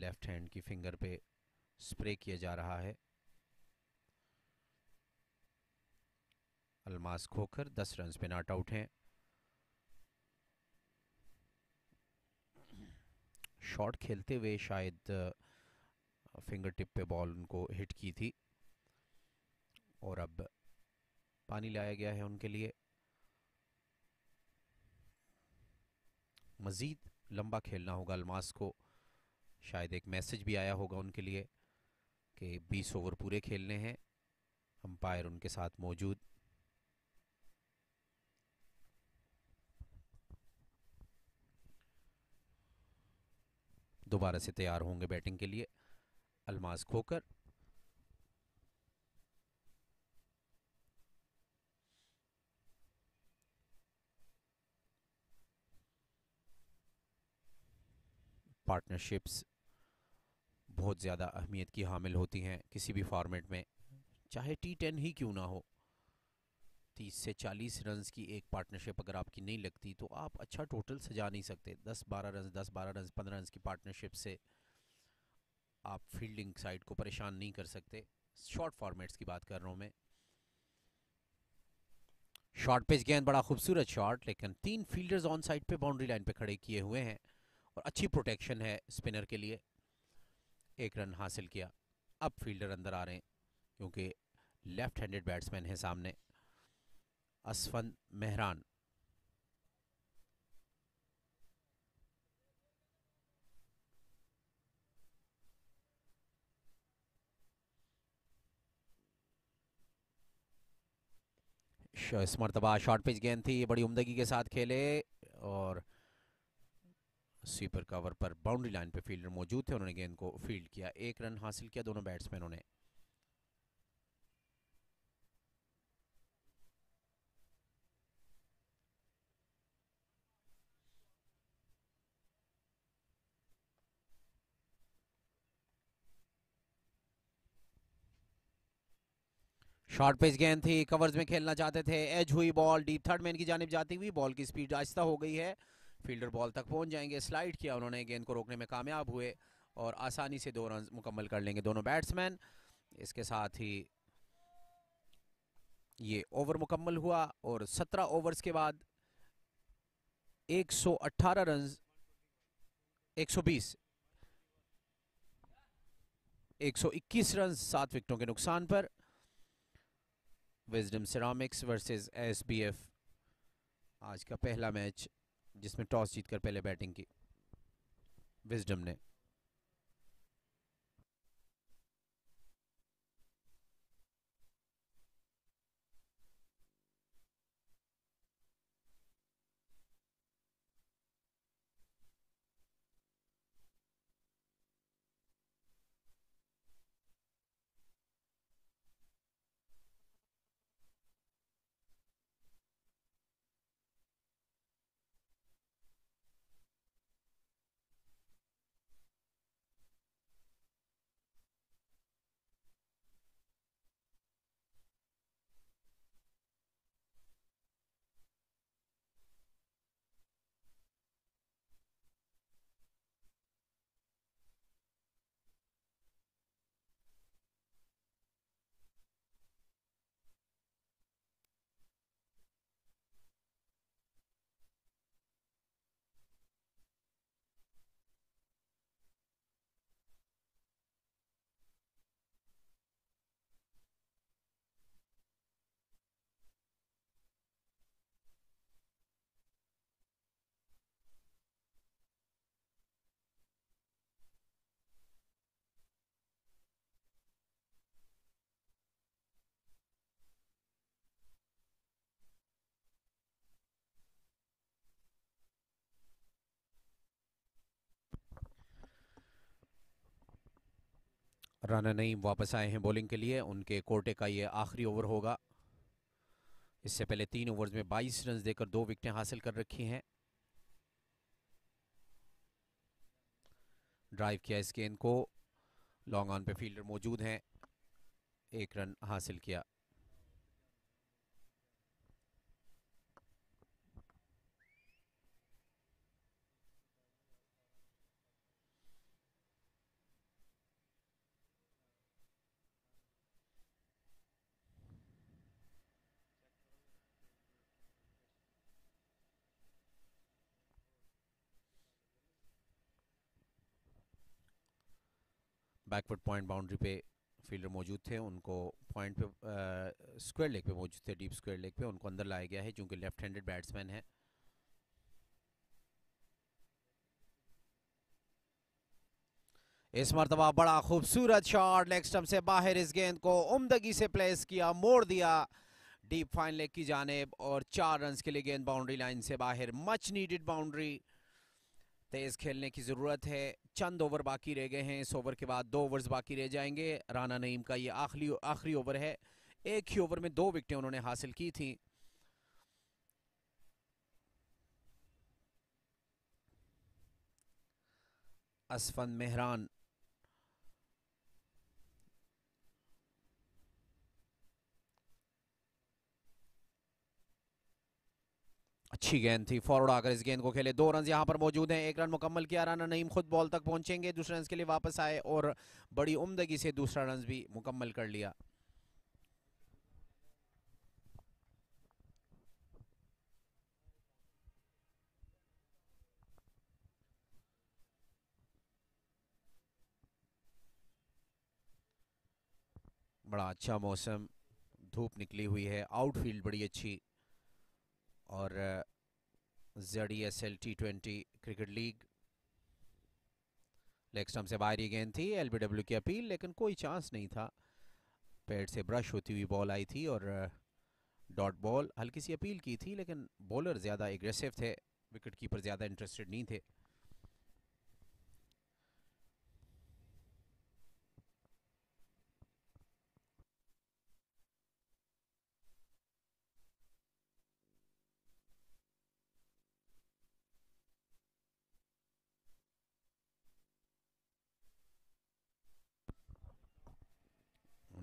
लेफ्ट हैंड की फिंगर पे स्प्रे किया जा रहा है अलमास खोकर दस रन पे नॉट आउट हैं शॉट खेलते हुए शायद फिंगर टिप पे बॉल उनको हिट की थी और अब पानी लाया गया है उनके लिए मज़ीद लंबा खेलना होगा अलमास को शायद एक मैसेज भी आया होगा उनके लिए कि 20 ओवर पूरे खेलने हैं अंपायर उनके साथ मौजूद दोबारा से तैयार होंगे बैटिंग के लिए अलमाज खोकर पार्टनरशिप्स बहुत ज़्यादा अहमियत की हामिल होती हैं किसी भी फॉर्मेट में चाहे टी टेन ही क्यों ना हो तीस से चालीस रन की एक पार्टनरशिप अगर आपकी नहीं लगती तो आप अच्छा टोटल सजा नहीं सकते दस बारह रन दस बारह रन पंद्रह रन की पार्टनरशिप से आप फील्डिंग साइड को परेशान नहीं कर सकते शॉर्ट फॉर्मेट्स की बात कर रहा हूँ मैं शॉर्ट पिच गेंद बड़ा खूबसूरत शॉट लेकिन तीन फील्डर्स ऑन साइड पे बाउंड्री लाइन पे खड़े किए हुए हैं और अच्छी प्रोटेक्शन है स्पिनर के लिए एक रन हासिल किया अब फील्डर अंदर आ रहे हैं क्योंकि लेफ्ट हैंडेड बैट्समैन हैं सामने असफन मेहरान इस मरतबा शॉर्ट पिच गेंद थी ये बड़ी उमदगी के साथ खेले और स्वीपर कवर पर बाउंड्री लाइन पे फील्डर मौजूद थे उन्होंने गेंद को फील्ड किया एक रन हासिल किया दोनों बैट्समैनों ने शॉर्ट पेज गेंद थी कवर्स में खेलना चाहते थे एज हुई बॉल डीप थर्ड मैन की जानब जाती हुई बॉल की स्पीड आहिस्ता हो गई है फील्डर बॉल तक पहुंच जाएंगे स्लाइड किया उन्होंने गेंद को रोकने में कामयाब हुए और आसानी से दो रन मुकम्मल कर लेंगे दोनों बैट्समैन इसके साथ ही ये ओवर मुकम्मल हुआ और 17 ओवर्स के बाद 118 रन 120 121 रन सात विकेटों के नुकसान पर विजडम सिरामिक्स वर्सेस एसबीएफ आज का पहला मैच जिसमें टॉस जीतकर पहले बैटिंग की विजडम ने राना नईम वापस आए हैं बॉलिंग के लिए उनके कोटे का ये आखिरी ओवर होगा इससे पहले तीन ओवर्स में 22 रन देकर दो विकटें हासिल कर रखी हैं ड्राइव किया इस गेंद को लॉन्ग ऑन पे फील्डर मौजूद हैं एक रन हासिल किया बैकवर्ड पॉइंट बाउंड्री पे फील्डर मौजूद थे उनको पॉइंट पे स्क्वायर लेग पे मौजूद थे डीप स्क्वायर लेग पे उनको अंदर लाया गया है क्योंकि लेफ्ट हैंडेड बैट्समैन है इस मरतबा बड़ा खूबसूरत शॉट लेग स्टम्प से बाहर इस गेंद को उमदगी से प्लेस किया मोड़ दिया डीप फाइन लेग की जानेब और चार रन के लिए गेंद बाउंड्री लाइन से बाहर मच नीडेड बाउंड्री तेज़ खेलने की ज़रूरत है चंद ओवर बाकी रह गए हैं इस ओवर के बाद दो ओवर्स बाकी रह जाएंगे राना नईम का ये आखिरी आखिरी ओवर है एक ही ओवर में दो विकटें उन्होंने हासिल की थी असफन मेहरान अच्छी गेंद थी फॉरवर्ड आकर इस गेंद को खेले दो रन यहाँ पर मौजूद हैं एक रन मुकम्मल किया राना नईम खुद बॉल तक पहुंचेंगे दूसरे रन के लिए वापस आए और बड़ी उमदगी से दूसरा रन भी मुकम्मल कर लिया बड़ा अच्छा मौसम धूप निकली हुई है आउटफील्ड बड़ी अच्छी और Z E S L T twenty cricket league leg stump से बाहरी गेंद थी डब्ल्यू की अपील लेकिन कोई चांस नहीं था पैड से ब्रश होती हुई बॉल आई थी और डॉट बॉल हल्की सी अपील की थी लेकिन बॉलर ज़्यादा एग्रेसिव थे विकेट कीपर ज़्यादा इंटरेस्टेड नहीं थे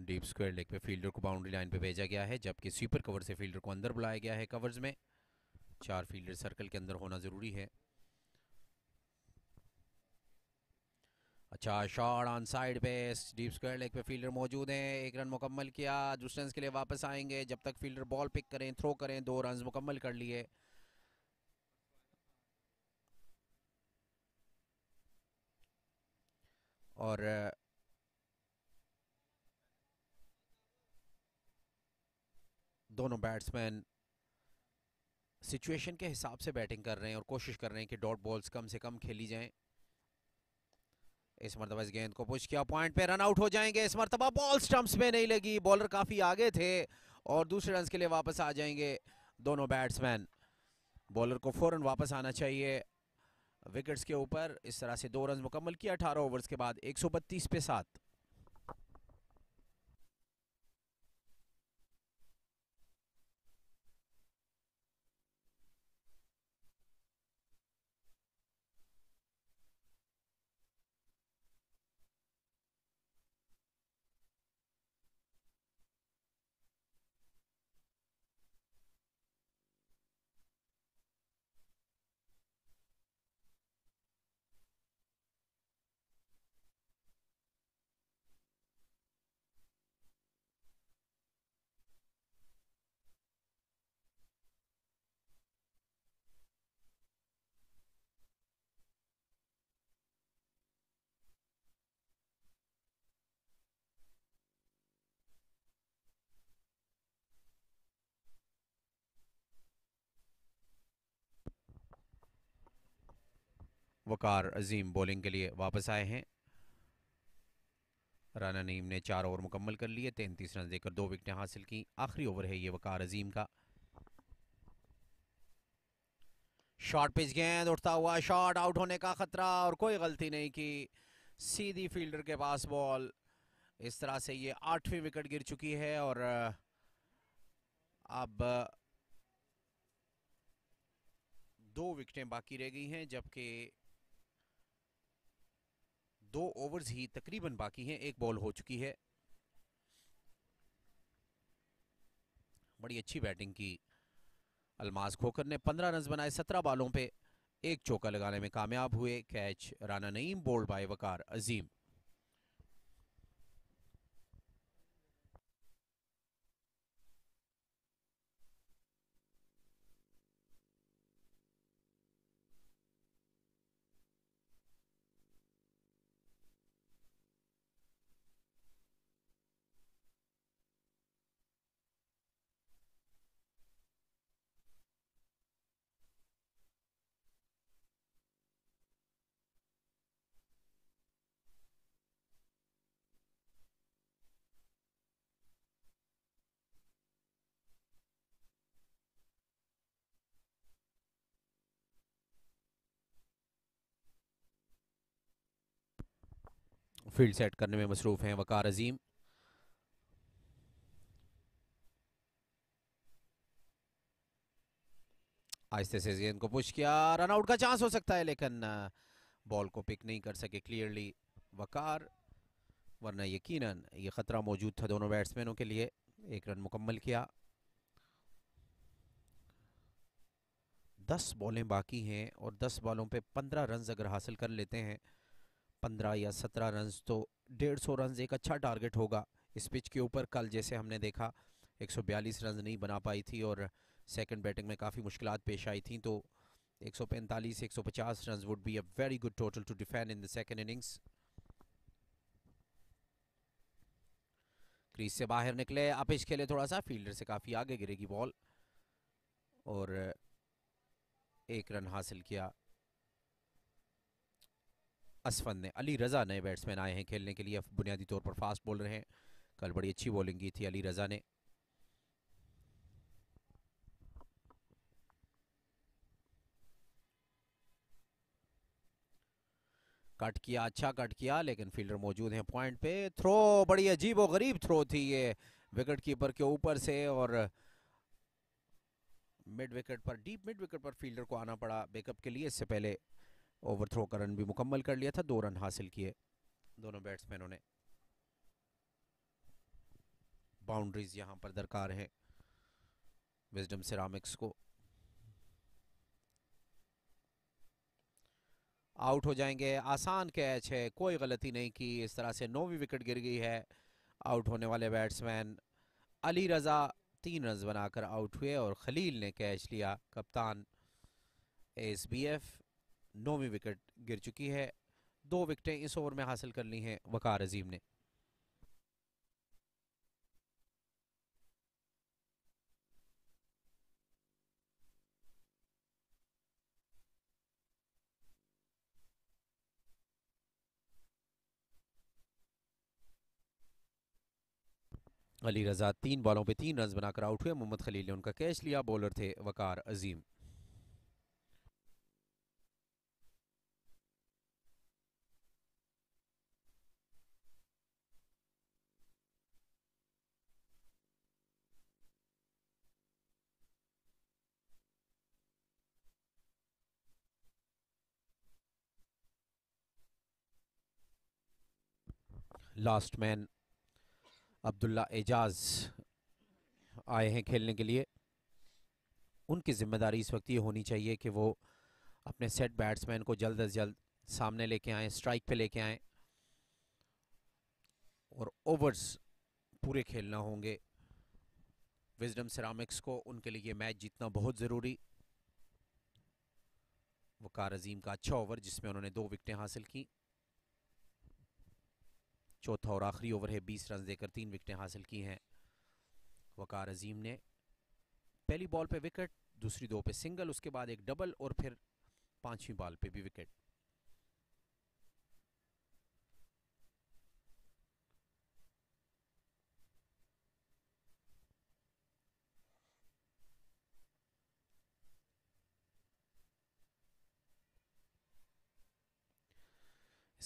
डीप स्क्वायर लेग पे फील्डर को बाउंड्री लाइन पे भेजा गया है जबकि स्वीपर कवर से फील्डर को अंदर बुलाया गया है कवर्स में चार फील्डर सर्कल के अंदर होना ज़रूरी है अच्छा शॉट ऑन साइड पे डीप स्क्वायर लेग पे फील्डर मौजूद हैं एक रन मुकम्मल किया डिस्टेंस के लिए वापस आएंगे जब तक फील्डर बॉल पिक करें थ्रो करें दो रन मुकम्मल कर लिए और दोनों बैट्समैन सिचुएशन के हिसाब से बैटिंग कर रहे हैं और कोशिश कर रहे हैं कि डॉट बॉल्स कम से कम खेली जाएं इस मरतबा इस गेंद को पुश किया पॉइंट पे रन आउट हो जाएंगे इस मरतबा बॉल स्टंप्स में नहीं लगी बॉलर काफ़ी आगे थे और दूसरे रन के लिए वापस आ जाएंगे दोनों बैट्समैन बॉलर को फ़ौरन वापस आना चाहिए विकेट्स के ऊपर इस तरह से दो रन मुकम्मल किया अठारह ओवर्स के बाद एक पे सात वकार अजीम बॉलिंग के लिए वापस आए हैं राना नईम ने चार ओवर मुकम्मल कर लिए तैंतीस रन देकर दो विकटें हासिल की आखिरी ओवर है ये वकार अजीम का शॉर्ट पिच गेंद उठता हुआ शॉर्ट आउट होने का खतरा और कोई गलती नहीं की सीधी फील्डर के पास बॉल इस तरह से ये आठवीं विकेट गिर चुकी है और अब दो विकटें बाकी रह गई हैं जबकि दो ओवर्स ही तकरीबन बाकी हैं एक बॉल हो चुकी है बड़ी अच्छी बैटिंग की अलमाज खोकर ने पंद्रह रन बनाए सत्रह बॉलों पे एक चौका लगाने में कामयाब हुए catch Rana Naeem bowled by Waqar Azeem field set करने में मसरूफ़ हैं वकार अजीम आहिस्ते से गेंद को पुश किया रन आउट का चांस हो सकता है लेकिन बॉल को पिक नहीं कर सके क्लियरली वकार वरना यकीनन ये ख़तरा मौजूद था दोनों बैट्समैनों के लिए एक रन मुकम्मल किया दस बॉलें बाकी हैं और दस बॉलों पे पंद्रह रन अगर हासिल कर लेते हैं पंद्रह या सत्रह रन तो डेढ़ सौ रन एक अच्छा टारगेट होगा इस पिच के ऊपर कल जैसे हमने देखा 142 रन नहीं बना पाई थी और सेकंड बैटिंग में काफ़ी मुश्किल पेश आई थी तो 145 150 run would be a very good total to defend in the second innings crease से बाहर निकले आप इस खेले थोड़ा सा फील्डर से काफ़ी आगे गिरेगी बॉल और एक रन हासिल किया असफन ने अली रज़ा नए बैट्समैन आए हैं खेलने के लिए बुनियादी तौर पर फास्ट बॉलर हैं कल बड़ी अच्छी बॉलिंग की थी अली रज़ा ने कट किया अच्छा कट किया लेकिन फील्डर मौजूद हैं पॉइंट पे थ्रो बड़ी अजीब और गरीब थ्रो थी ये विकेट कीपर के ऊपर से और मिड विकेट पर डीप मिड विकेट पर फील्डर को आना पड़ा बैकअप के लिए इससे पहले ओवर थ्रो का रन भी मुकम्मल कर लिया था दो रन हासिल किए दोनों बैट्समैनों ने बाउंड्रीज यहां पर दरकार हैं विजडम सिरामिक्स को आउट हो जाएंगे आसान कैच है कोई गलती नहीं की इस तरह से नौवीं विकेट गिर गई है आउट होने वाले बैट्समैन अली रज़ा तीन रन बनाकर आउट हुए और खलील ने कैच लिया कप्तान एस बी एफ नौवीं विकेट गिर चुकी है दो विकेटें इस ओवर में हासिल कर ली हैं वकार अजीम ने अली रजा तीन बॉलों पे तीन रन बनाकर आउट हुए मोहम्मद खलील ने उनका कैच लिया बॉलर थे वकार अजीम लास्ट मैन अब्दुल्ला एजाज आए हैं खेलने के लिए उनकी ज़िम्मेदारी इस वक्त ये होनी चाहिए कि वो अपने सेट बैट्समैन को जल्द अज जल्द सामने लेके आएँ स्ट्राइक पे लेके आएँ और ओवर्स पूरे खेलना होंगे विजडम सिरामिक्स को उनके लिए मैच जीतना बहुत ज़रूरी वकार अजीम का अच्छा ओवर जिसमें उन्होंने दो विकटें हासिल की चौथा और आखिरी ओवर है बीस रन देकर तीन विकटें हासिल की हैं वकार अजीम ने पहली बॉल पे विकेट दूसरी दो पे सिंगल उसके बाद एक डबल और फिर पांचवी बॉल पे भी विकेट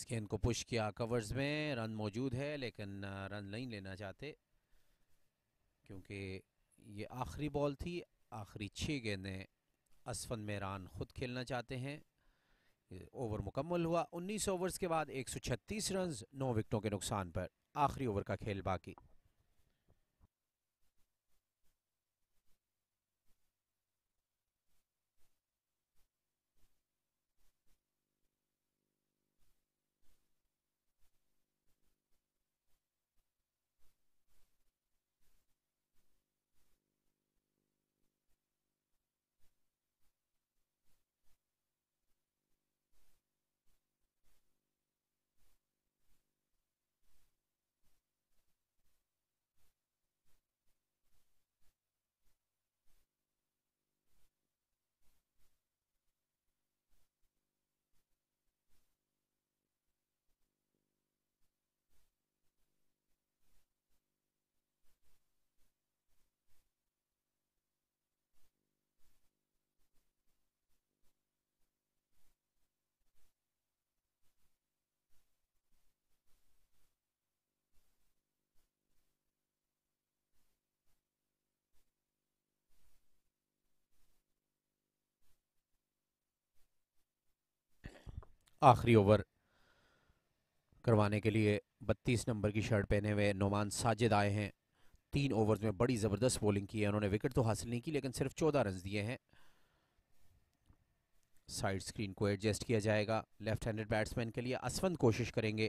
गेंद को पुश किया कवर्स में रन मौजूद है लेकिन रन नहीं लेना चाहते क्योंकि ये आखिरी बॉल थी आखिरी छः गेंदें असफन रान खुद खेलना चाहते हैं ओवर मुकम्मल हुआ 19 ओवर्स के बाद 136 रन नौ विकटों के नुकसान पर आखिरी ओवर का खेल बाकी आखिरी ओवर करवाने के लिए 32 नंबर की शर्ट पहने हुए नुमान साजिद आए हैं तीन ओवर्स में बड़ी ज़बरदस्त बॉलिंग की है उन्होंने विकेट तो हासिल नहीं की लेकिन सिर्फ चौदह रन दिए हैं साइड स्क्रीन को एडजस्ट किया जाएगा लेफ्ट हैंडेड बैट्समैन के लिए असफंद कोशिश करेंगे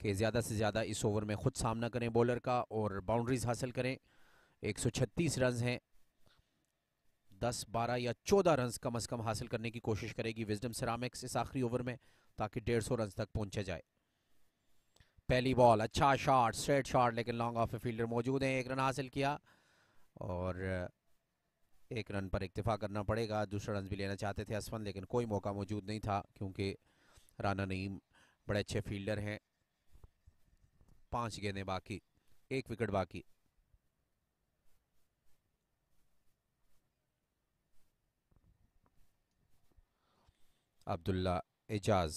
कि ज़्यादा से ज़्यादा इस ओवर में खुद सामना करें बॉलर का और बाउंड्रीज हासिल करें छत्तीस रन हैं 10, 12 या 14 रन कम अज़ कम हासिल करने की कोशिश करेगी विजडम सरामिक्स इस आखिरी ओवर में ताकि डेढ़ सौ रन तक पहुंचे जाए पहली बॉल अच्छा शॉट स्ट्रेट शॉट लेकिन लॉन्ग ऑफ फील्डर मौजूद हैं एक रन हासिल किया और एक रन पर इतफा करना पड़ेगा दूसरा रन भी लेना चाहते थे असवन लेकिन कोई मौका मौजूद नहीं था क्योंकि राना नईम बड़े अच्छे फील्डर हैं पांच गेंदें बाकी एक विकेट बाकी अब्दुल्ला एजाज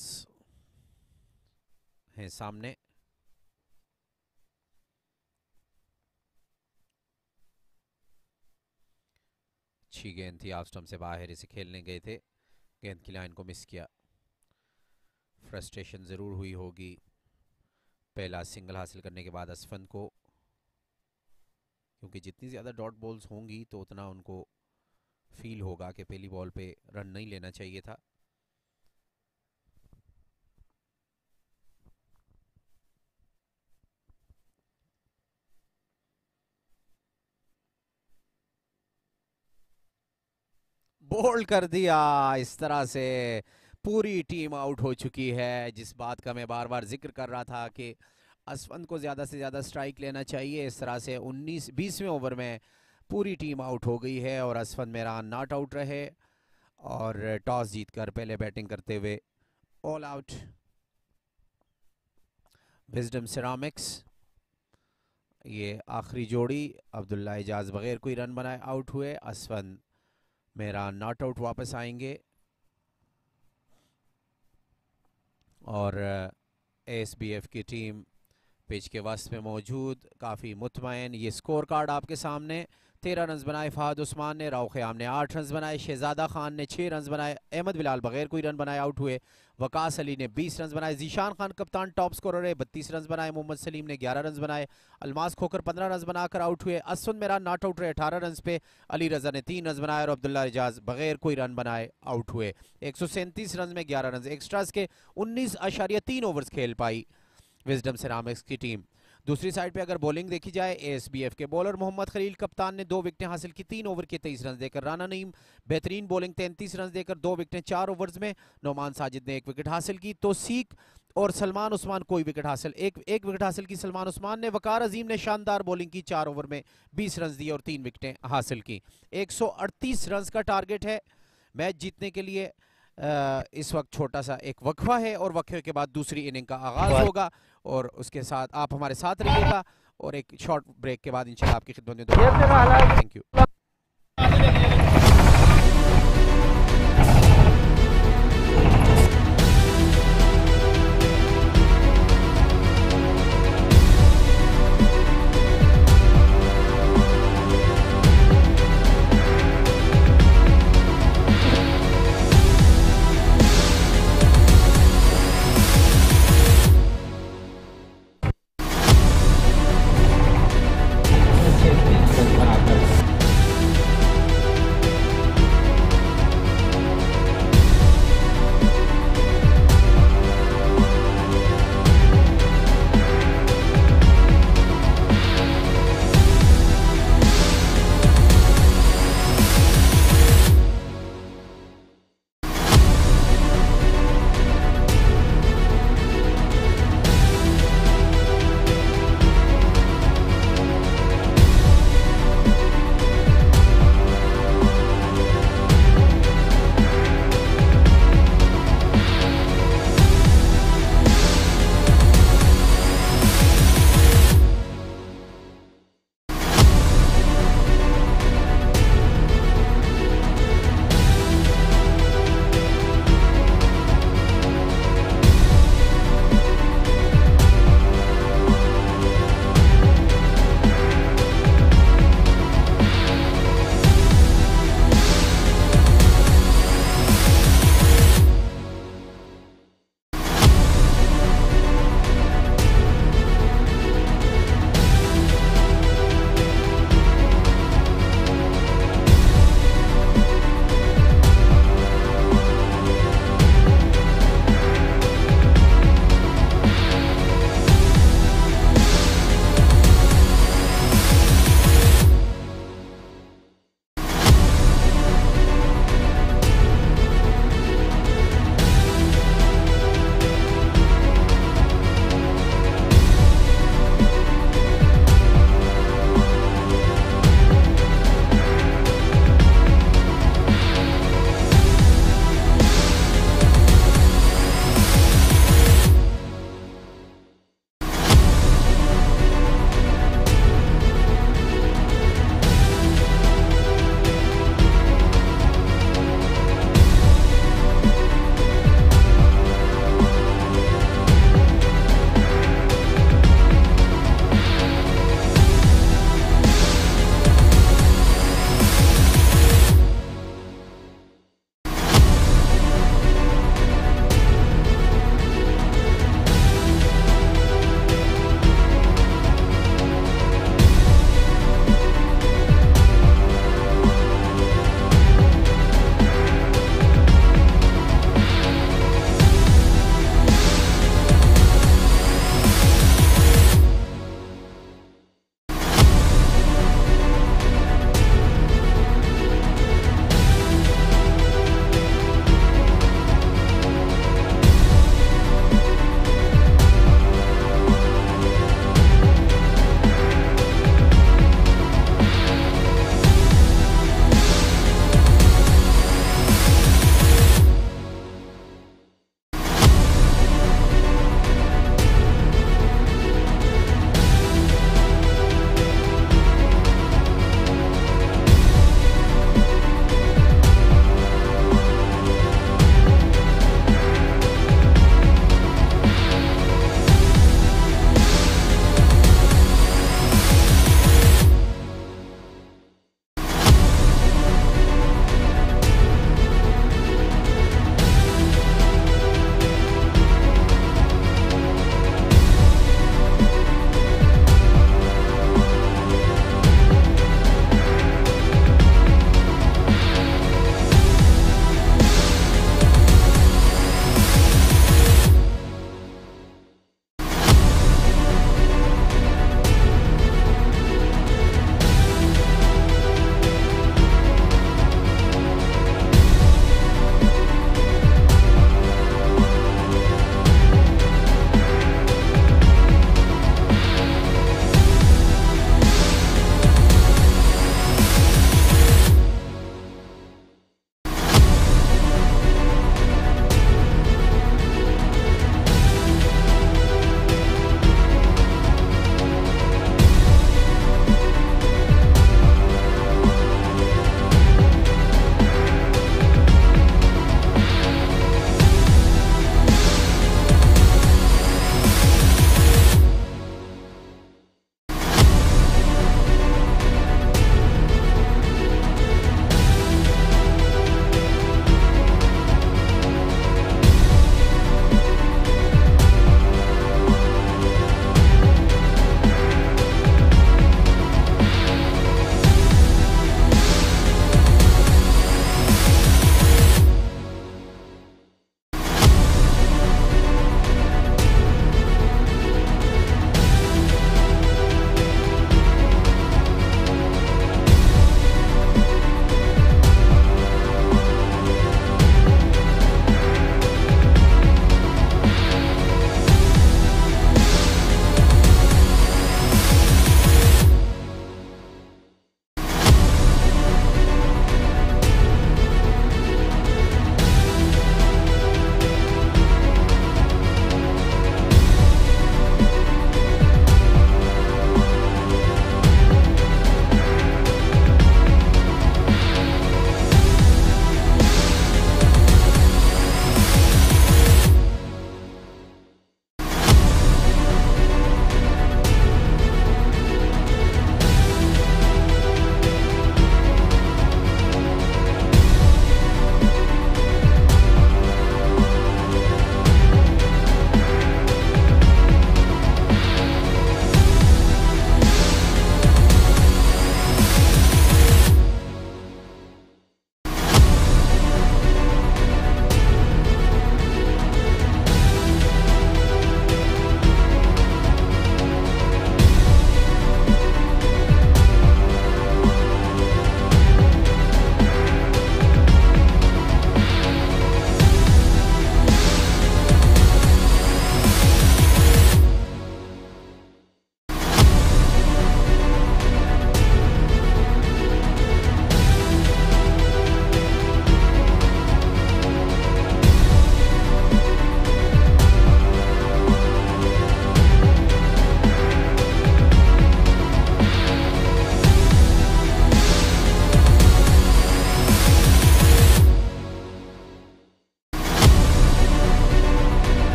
हैं सामने अच्छी गेंद थी आप स्टम से बाहर इसे खेलने गए थे गेंद की लाइन को मिस किया फ्रस्ट्रेशन ज़रूर हुई होगी पहला सिंगल हासिल करने के बाद असफन को क्योंकि जितनी ज़्यादा डॉट बॉल्स होंगी तो उतना उनको फील होगा कि पहली बॉल पे रन नहीं लेना चाहिए था बोल्ड कर दिया इस तरह से पूरी टीम आउट हो चुकी है जिस बात का मैं बार बार जिक्र कर रहा था कि असवंत को ज़्यादा से ज़्यादा स्ट्राइक लेना चाहिए इस तरह से 19 बीसवें ओवर में पूरी टीम आउट हो गई है और असवंत मेरान नॉट आउट रहे और टॉस जीत कर पहले बैटिंग करते हुए ऑल आउट विजडम सिरामिक्स ये आखिरी जोड़ी अब्दुल्ला एजाज बगैर कोई रन बनाए आउट हुए असवंत मेरा नॉट आउट वापस आएंगे और एसबीएफ की टीम पिच के वस्त में मौजूद काफ़ी मुतमैन ये स्कोर कार्ड आपके सामने तेरह रन बनाए फहद उस्मान ने राव ख़याम ने आठ रन बनाए शहजादा खान ने छः रन बनाए अहमद बिलाल बगैर कोई रन बनाए आउट हुए वकास अली ने 20 रन बनाए जीशान खान कप्तान टॉप स्कोरर है बत्तीस रन बनाए मोहम्मद सलीम ने 11 रन बनाए अलमास खोकर 15 रन बनाकर आउट हुए असुन मेरा नॉट आउट रहे 18 रन पे अली रजा ने तीन रन बनाए और अब्दुल्ला एजाज बगैर कोई रन बनाए आउट हुए एक रन में ग्यारह रन एक्स्ट्रा के उन्नीस ओवर्स खेल पाई विजडम सेरामिक्स की टीम दूसरी साइड पे अगर बॉलिंग देखी जाए एएसबीएफ के बॉलर मोहम्मद खलील कप्तान ने दो विकटें हासिल की तीन ओवर के तेईस रन देकर राना नईम बेहतरीन बॉलिंग तैंतीस रन देकर दो विकटें चार ओवर्स में नोमान साजिद ने एक विकेट हासिल की तो सीख और सलमान उस्मान कोई विकेट हासिल एक एक विकेट हासिल की सलमान उस्मान ने वकार अजीम ने शानदार बॉलिंग की चार ओवर में 20 रन दिए और तीन विकटें हासिल की 138 रन का टारगेट है मैच जीतने के लिए इस वक्त छोटा सा एक वक्फा है और वक्फे के बाद दूसरी इनिंग का आगाज होगा और उसके साथ आप हमारे साथ रहिएगा और एक शॉर्ट ब्रेक के बाद इंशाल्लाह आपकी खिदमत में thank you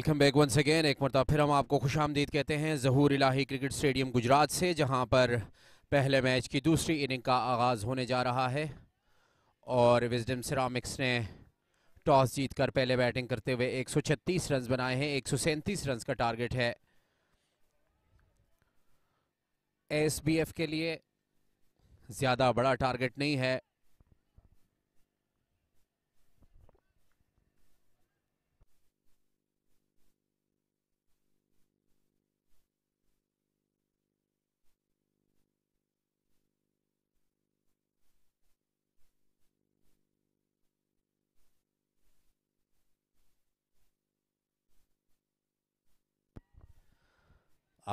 welcome back once again एक मरतब फिर हम आपको खुश आमदीद कहते हैं जहूर इलाही क्रिकेट स्टेडियम गुजरात से जहां पर पहले मैच की दूसरी इनिंग का आगाज़ होने जा रहा है और विजडम सिरामिक्स ने टॉस जीत कर पहले बैटिंग करते हुए 136 रन बनाए हैं एक रन का टारगेट है एफ के लिए ज़्यादा बड़ा टारगेट नहीं है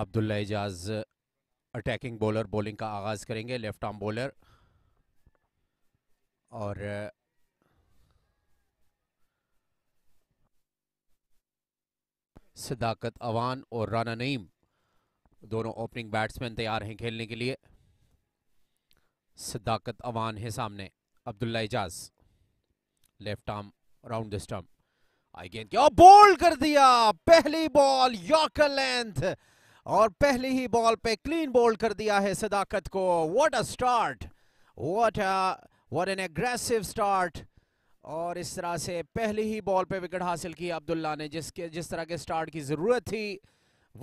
Abdullah Ejaz attacking bowler bowling का आगाज़ करेंगे लेफ्ट आर्म बॉलर और सदाकत अवान और राना नईम दोनों ओपनिंग बैट्समैन तैयार हैं खेलने के लिए सदाकत अवान है सामने Abdullah Ejaz left arm round the stump आई गेंद क्या बॉल कर दिया पहली बॉल यॉकर लेंथ और पहले ही बॉल पे क्लीन बोल्ड कर दिया है सदाकत को what a start what what an aggressive start और इस तरह से पहले ही बॉल पे विकेट हासिल किया अब्दुल्ला ने जिसके जिस तरह के स्टार्ट की ज़रूरत थी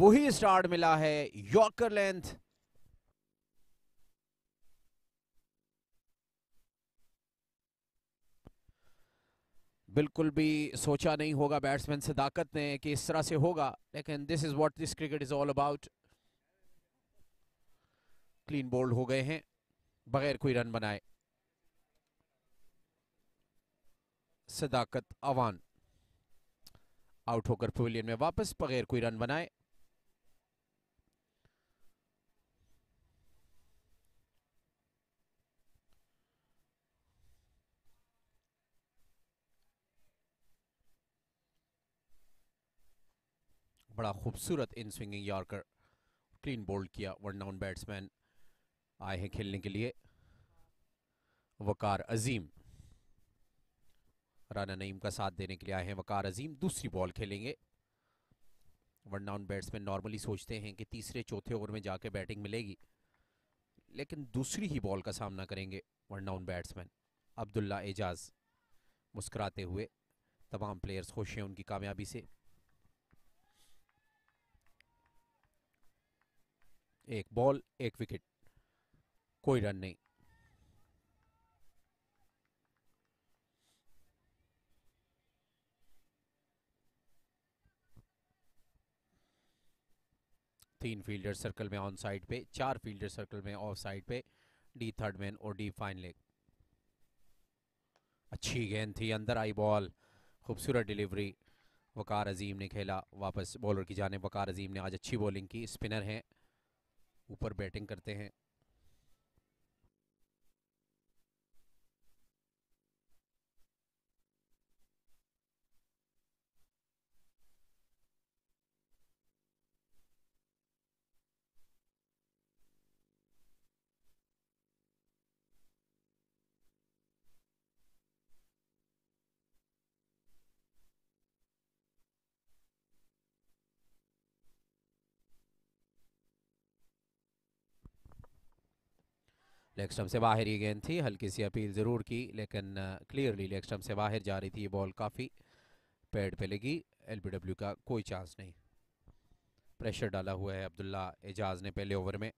वही स्टार्ट मिला है यॉकर लेंथ बिल्कुल भी सोचा नहीं होगा बैट्समैन सदाकत ने कि इस तरह से होगा लेकिन this is what this cricket is all about clean bowled हो गए हैं बगैर कोई रन बनाए सदाकत अवान आउट होकर पवेलियन में वापस बगैर कोई रन बनाए बड़ा खूबसूरत in swinging yorker clean bowled किया वन डाउन बैट्समैन आए हैं खेलने के लिए वकार अजीम राना नईम का साथ देने के लिए आए हैं वकार अजीम दूसरी बॉल खेलेंगे वन डाउन बैट्समैन नॉर्मली सोचते हैं कि तीसरे चौथे ओवर में जाके बैटिंग मिलेगी लेकिन दूसरी ही बॉल का सामना करेंगे one down batsman Abdullah Ejaz मुस्कराते हुए तमाम प्लेयर्स खुश हैं उनकी कामयाबी से एक बॉल एक विकेट कोई रन नहीं तीन फील्डर सर्कल में ऑन साइड पे चार फील्डर सर्कल में ऑफ साइड पे डी थर्ड मैन और डी फाइन लेग अच्छी गेंद थी अंदर आई बॉल खूबसूरत डिलीवरी वकार अजीम ने खेला वापस बॉलर की जाने वकार अजीम ने आज अच्छी बॉलिंग की स्पिनर हैं ऊपर बैटिंग करते हैं लेग स्टम्प से बाहर ये गेंद थी हल्की सी अपील ज़रूर की लेकिन क्लियरली लेग स्टम्प से बाहर जा रही थी ये बॉल काफ़ी पैड पे लगी डब्ल्यू का कोई चांस नहीं प्रेशर डाला हुआ है अब्दुल्ला एजाज ने पहले ओवर में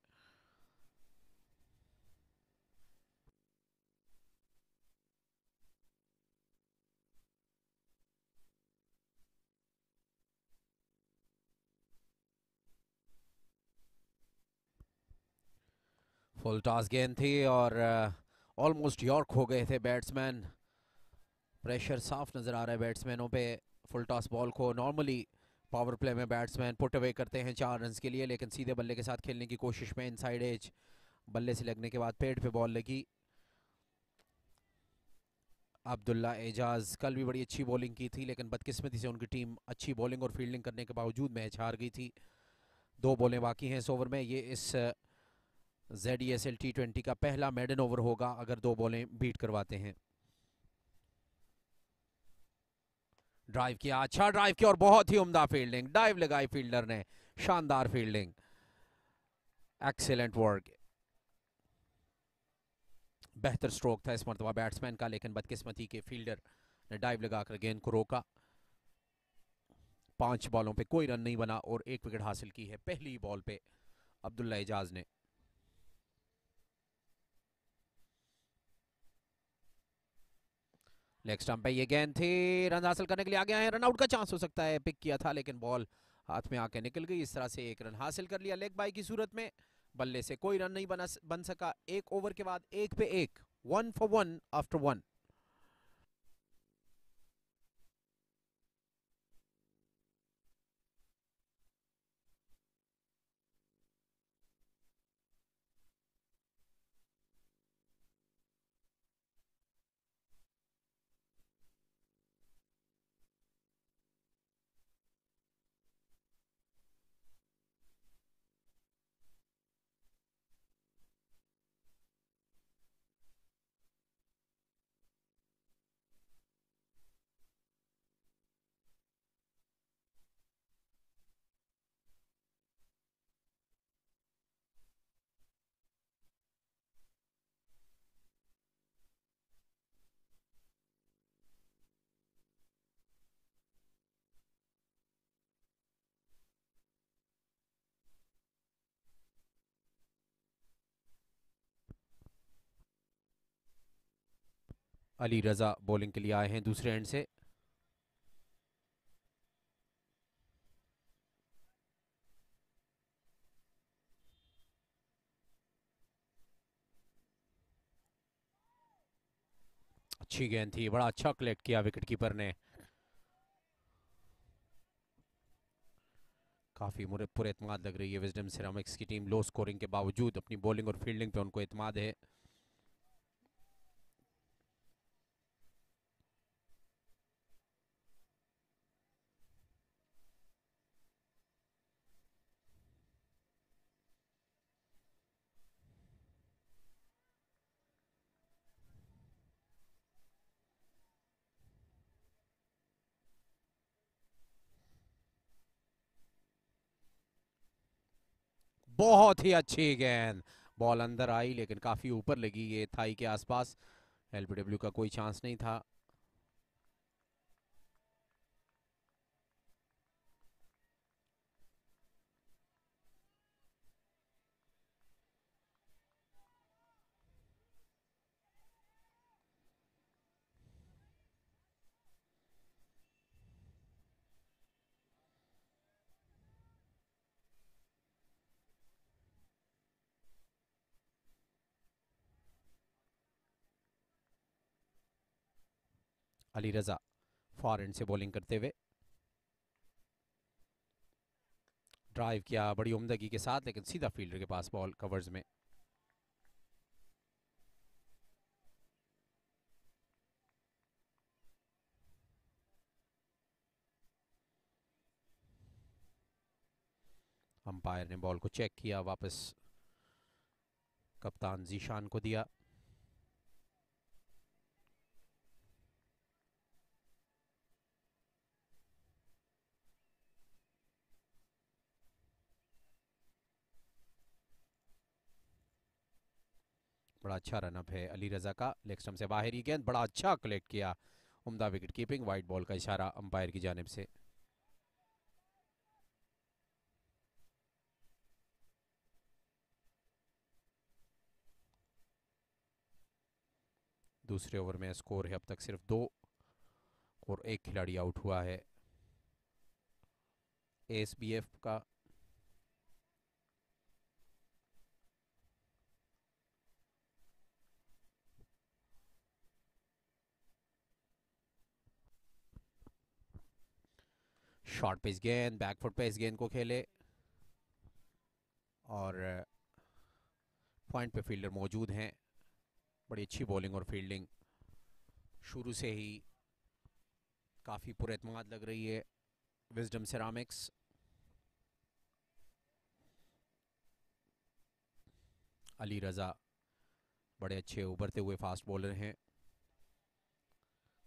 फुल टॉस गेंद थी और ऑलमोस्ट uh, यॉर्क हो गए थे बैट्समैन प्रेशर साफ नज़र आ रहा है बैट्समैनों पे फुल टॉस बॉल को नॉर्मली पावर प्ले में बैट्समैन पुट अवे करते हैं चार रन के लिए लेकिन सीधे बल्ले के साथ खेलने की कोशिश में इनसाइड एज बल्ले से लगने के बाद पेड़ पे बॉल लगी अब्दुल्ला एजाज कल भी बड़ी अच्छी बॉलिंग की थी लेकिन बदकिस्मती से उनकी टीम अच्छी बॉलिंग और फील्डिंग करने के बावजूद मैच हार गई थी दो बॉलें बाकी हैं इस ओवर में ये इस uh, Z E S L T twenty का पहला मेडन ओवर होगा अगर दो बॉलें बीट करवाते हैं ड्राइव किया अच्छा ड्राइव किया और बहुत ही उम्दा फील्डिंग डाइव लगाई फील्डर ने शानदार फील्डिंग एक्सेलेंट वर्क बेहतर स्ट्रोक था इस मरतबा बैट्समैन का लेकिन बदकिस्मती के फील्डर ने डाइव लगाकर गेंद को रोका पांच बॉलों पे कोई रन नहीं बना और एक विकेट हासिल की है पहली बॉल पे अब्दुल्ला एजाज ने नेक्स्ट टाइम पे ये गेंद थी रन हासिल करने के लिए आगे आए रन आउट का चांस हो सकता है पिक किया था लेकिन बॉल हाथ में आके निकल गई इस तरह से एक रन हासिल कर लिया लेग बाई की सूरत में बल्ले से कोई रन नहीं बना बन सका एक ओवर के बाद एक पे एक one for one after one Ali Raza bowling के लिए आए हैं दूसरे एंड से अच्छी गेंद थी बड़ा अच्छा कलेक्ट किया विकेटकीपर ने काफ़ी पूरे एतमाद लग रही है विजडम सिरामिक्स की टीम लो स्कोरिंग के बावजूद अपनी बॉलिंग और फील्डिंग पे उनको एतमाद है बहुत ही अच्छी गेंद बॉल अंदर आई लेकिन काफ़ी ऊपर लगी ये थाई के आसपास एलबीडब्ल्यू का कोई चांस नहीं था अली रज़ा फॉरन से बॉलिंग करते हुए ड्राइव किया बड़ी उमदगी के साथ लेकिन सीधा फील्डर के पास बॉल कवर्स में अंपायर ने बॉल को चेक किया वापस कप्तान जीशान को दिया बड़ा अच्छा रनअप है अली रजा का लेग स्टम्प से बाहर ही गेंद बड़ा अच्छा कलेक्ट किया उमदा विकेट कीपिंग वाइट बॉल का इशारा अंपायर की जानब से दूसरे ओवर में स्कोर है अब तक सिर्फ दो और एक खिलाड़ी आउट हुआ है एसबीएफ का शॉर्ट पेस गेंद बैक फुट पे इस गेंद को खेले और पॉइंट पे फील्डर मौजूद हैं बड़ी अच्छी बॉलिंग और फील्डिंग शुरू से ही काफ़ी पुरमाद लग रही है विजडम सेरामिक्स अली रज़ा बड़े अच्छे उभरते हुए फास्ट बॉलर हैं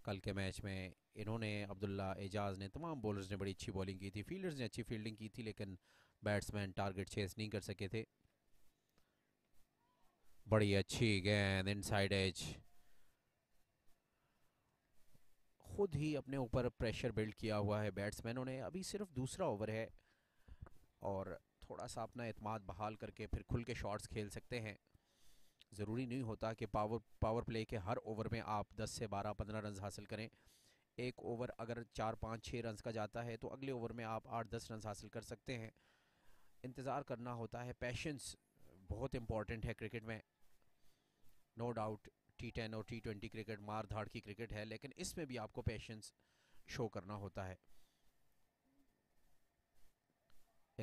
कल के मैच में इन्होंने अब्दुल्ला एजाज ने तमाम बॉलर्स ने बड़ी अच्छी बॉलिंग की थी फील्डर्स ने अच्छी फील्डिंग की थी लेकिन बैट्समैन टारगेट चेस नहीं कर सके थे बड़ी अच्छी गेंद इनसाइड एज खुद ही अपने ऊपर प्रेशर बिल्ड किया हुआ है बैट्समैनों ने अभी सिर्फ दूसरा ओवर है और थोड़ा सा अपना अतमाद बहाल करके फिर खुल के शॉट्स खेल सकते हैं ज़रूरी नहीं होता कि पावर पावर प्ले के हर ओवर में आप 10 से 12 15 रन हासिल करें एक ओवर अगर चार पाँच छः रन का जाता है तो अगले ओवर में आप आठ दस रन हासिल कर सकते हैं इंतज़ार करना होता है पैशंस बहुत इम्पॉर्टेंट है क्रिकेट में नो डाउट टी टेन और टी ट्वेंटी क्रिकेट मार धाड़ की क्रिकेट है लेकिन इसमें भी आपको पेशेंस शो करना होता है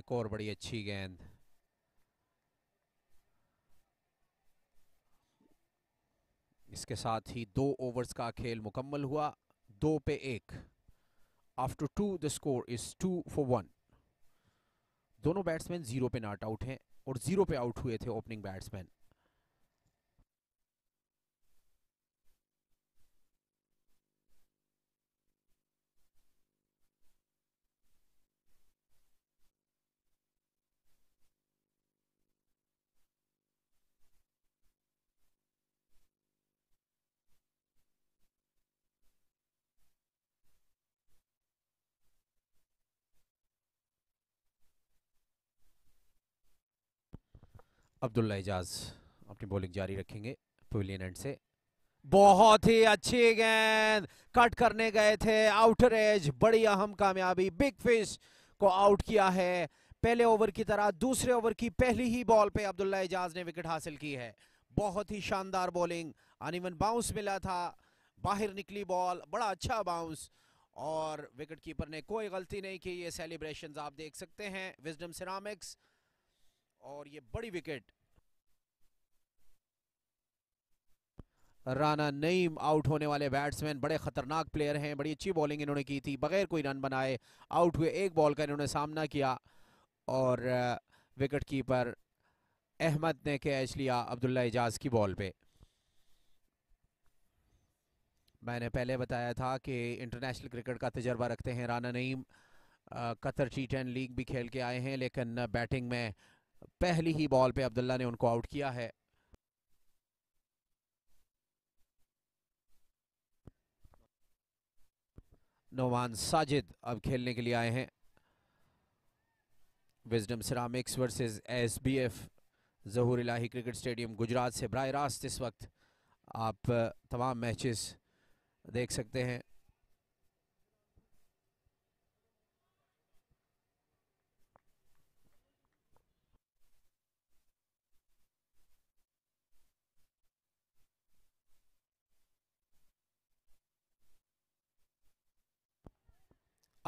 एक और बड़ी अच्छी गेंद इसके साथ ही दो ओवर्स का खेल मुकम्मल हुआ दो पे एक after two the score is two for one दोनों बैट्समैन जीरो पे नॉट आउट हैं और जीरो पे आउट हुए थे ओपनिंग बैट्समैन अब्दुल्ला एजाज अपनी बॉलिंग जारी रखेंगे पवेलियन एंड से बहुत ही अच्छी गेंद कट करने गए थे आउटर एज बड़ी अहम कामयाबी बिग फिश को आउट किया है पहले ओवर की तरह दूसरे ओवर की पहली ही बॉल पे अब्दुल्ला एजाज ने विकेट हासिल की है बहुत ही शानदार बॉलिंग अनिवन बाउंस मिला था बाहर निकली बॉल बड़ा अच्छा बाउंस और विकेट कीपर ने कोई गलती नहीं की ये सेलिब्रेशंस आप देख सकते हैं विजडम सिरामिक्स और ये बड़ी विकेट राना नईम आउट होने वाले बैट्समैन बड़े खतरनाक प्लेयर हैं बड़ी अच्छी बॉलिंग इन्होंने की थी बगैर कोई रन बनाए आउट हुए एक बॉल का इन्होंने सामना किया और विकेट कीपर अहमद ने कैच लिया अब्दुल्ला एजाज की बॉल पे मैंने पहले बताया था कि इंटरनेशनल क्रिकेट का तजर्बा रखते हैं Rana Naeem Qatar T ten league भी खेल के आए हैं लेकिन बैटिंग में पहली ही बॉल पे अब्दुल्ला ने उनको आउट किया है नोमान साजिद अब खेलने के लिए आए हैं wisdom ceramics versus SBF Zahoor Elahi cricket stadium Gujrat से बर रास्त इस वक्त आप तमाम मैचेस देख सकते हैं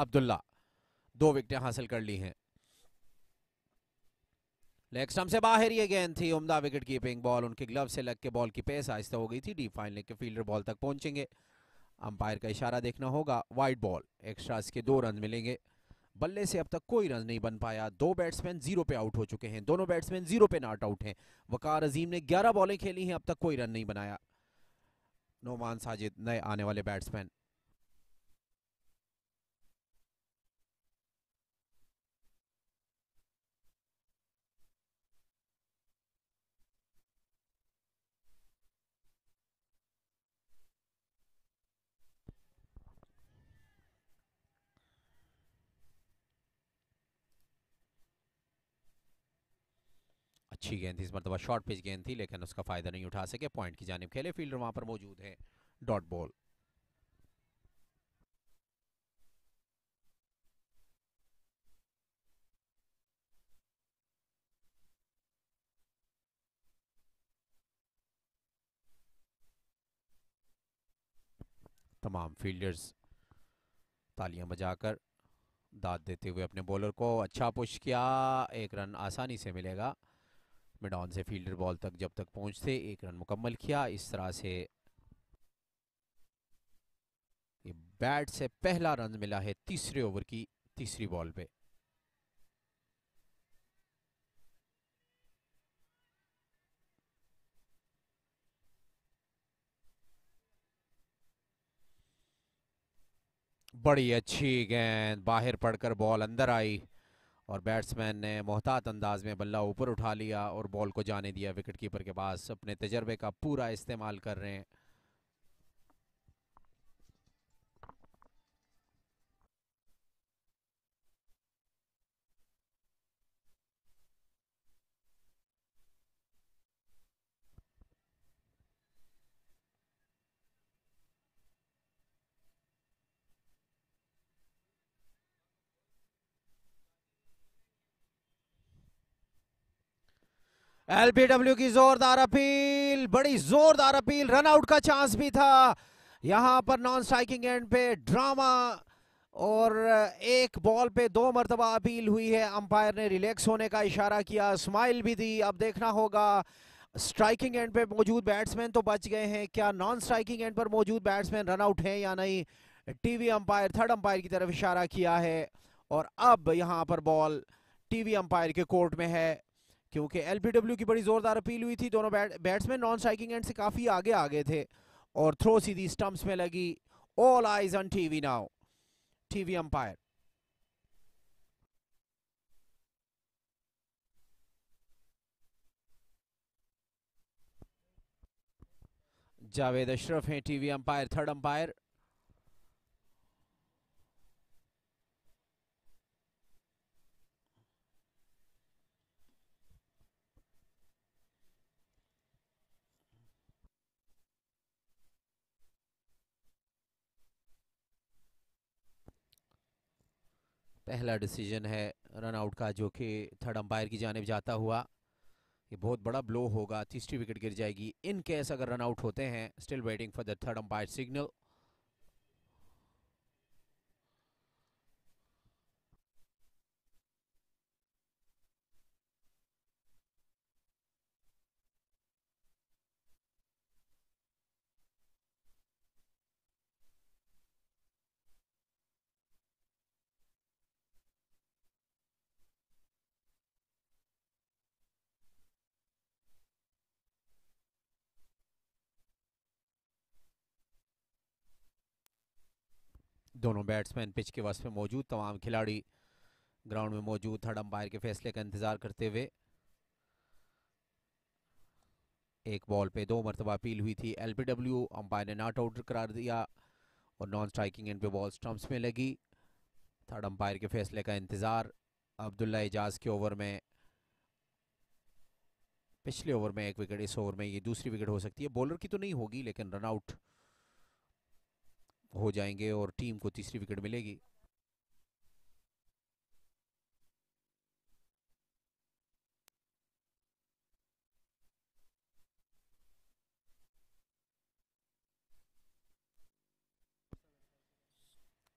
अब्दुल्ला दो विकटें हासिल कर ली हैं लेग स्टम्प से बाहर ये गेंद थी उमदा विकेट कीपिंग बॉल उनके ग्लव से लग के बॉल की पेस आहिस्ता हो गई थी डीप फाइन लेग के फील्डर बॉल तक पहुंचेंगे अंपायर का इशारा देखना होगा वाइट बॉल एक्स्ट्रा के दो रन मिलेंगे बल्ले से अब तक कोई रन नहीं बन पाया दो बैट्समैन जीरो पे आउट हो चुके हैं दोनों बैट्समैन जीरो पे नॉट आउट हैं वकार अजीम ने 11 बॉलें खेली हैं अब तक कोई रन नहीं बनाया नोमान साजिद नए आने वाले बैट्समैन अच्छी गेंद थी इस मरतबा शॉर्ट पिच गेंद थी लेकिन उसका फ़ायदा नहीं उठा सके पॉइंट की जानब खेले फील्डर वहाँ पर मौजूद है डॉट बॉल तमाम फील्डर्स तालियां बजाकर दाद देते हुए अपने बॉलर को अच्छा पुश किया एक रन आसानी से मिलेगा ऑन से फील्डर बॉल तक जब तक पहुंचते एक रन मुकम्मल किया इस तरह से ये बैट से पहला रन मिला है तीसरे ओवर की तीसरी बॉल पे बड़ी अच्छी गेंद बाहर पड़कर बॉल अंदर आई और बैट्समैन ने मोहतात अंदाज में बल्ला ऊपर उठा लिया और बॉल को जाने दिया विकेट कीपर के पास अपने तजर्बे का पूरा इस्तेमाल कर रहे हैं एलबीडब्ल्यू की जोरदार अपील बड़ी जोरदार अपील रनआउट का चांस भी था यहां पर नॉन स्ट्राइकिंग एंड पे ड्रामा और एक बॉल पे दो मरतबा अपील हुई है अंपायर ने रिलैक्स होने का इशारा किया स्माइल भी दी अब देखना होगा स्ट्राइकिंग एंड पे मौजूद बैट्समैन तो बच गए हैं क्या नॉन स्ट्राइकिंग एंड पर मौजूद बैट्समैन रनआउट हैं या नहीं टीवी अंपायर थर्ड अंपायर की तरफ इशारा किया है और अब यहां पर बॉल टीवी अंपायर के कोर्ट में है क्योंकि एल की बड़ी ज़ोरदार अपील हुई थी दोनों bat batsman non striking end से काफ़ी आगे आगे थे और थ्रो सीधी स्टम्प्स में लगी all eyes on TV now TV umpire Javed Ashraf हैं टीवी अंपायर थर्ड अंपायर पहला डिसीजन है रन आउट का जो कि थर्ड अंपायर की जानब जाता हुआ ये बहुत बड़ा ब्लो होगा तीसरी विकेट गिर जाएगी इन केस अगर रन आउट होते हैं still waiting for the third umpire signal दोनों बैट्समैन पिच के वस्त में मौजूद तमाम खिलाड़ी ग्राउंड में मौजूद थर्ड अंपायर के फैसले का इंतज़ार करते हुए एक बॉल पे दो मरतबा अपील हुई थी एलपीडब्ल्यू अंपायर ने नॉट आउट करार दिया और नॉन स्ट्राइकिंग एंड पे बॉल स्टम्प्स में लगी थर्ड अंपायर के फैसले का इंतज़ार अब्दुल्ला एजाज के ओवर में पिछले ओवर में एक विकेट इस ओवर में ये दूसरी विकेट हो सकती है बॉलर की तो नहीं होगी लेकिन रनआउट हो जाएंगे और टीम को तीसरी विकेट मिलेगी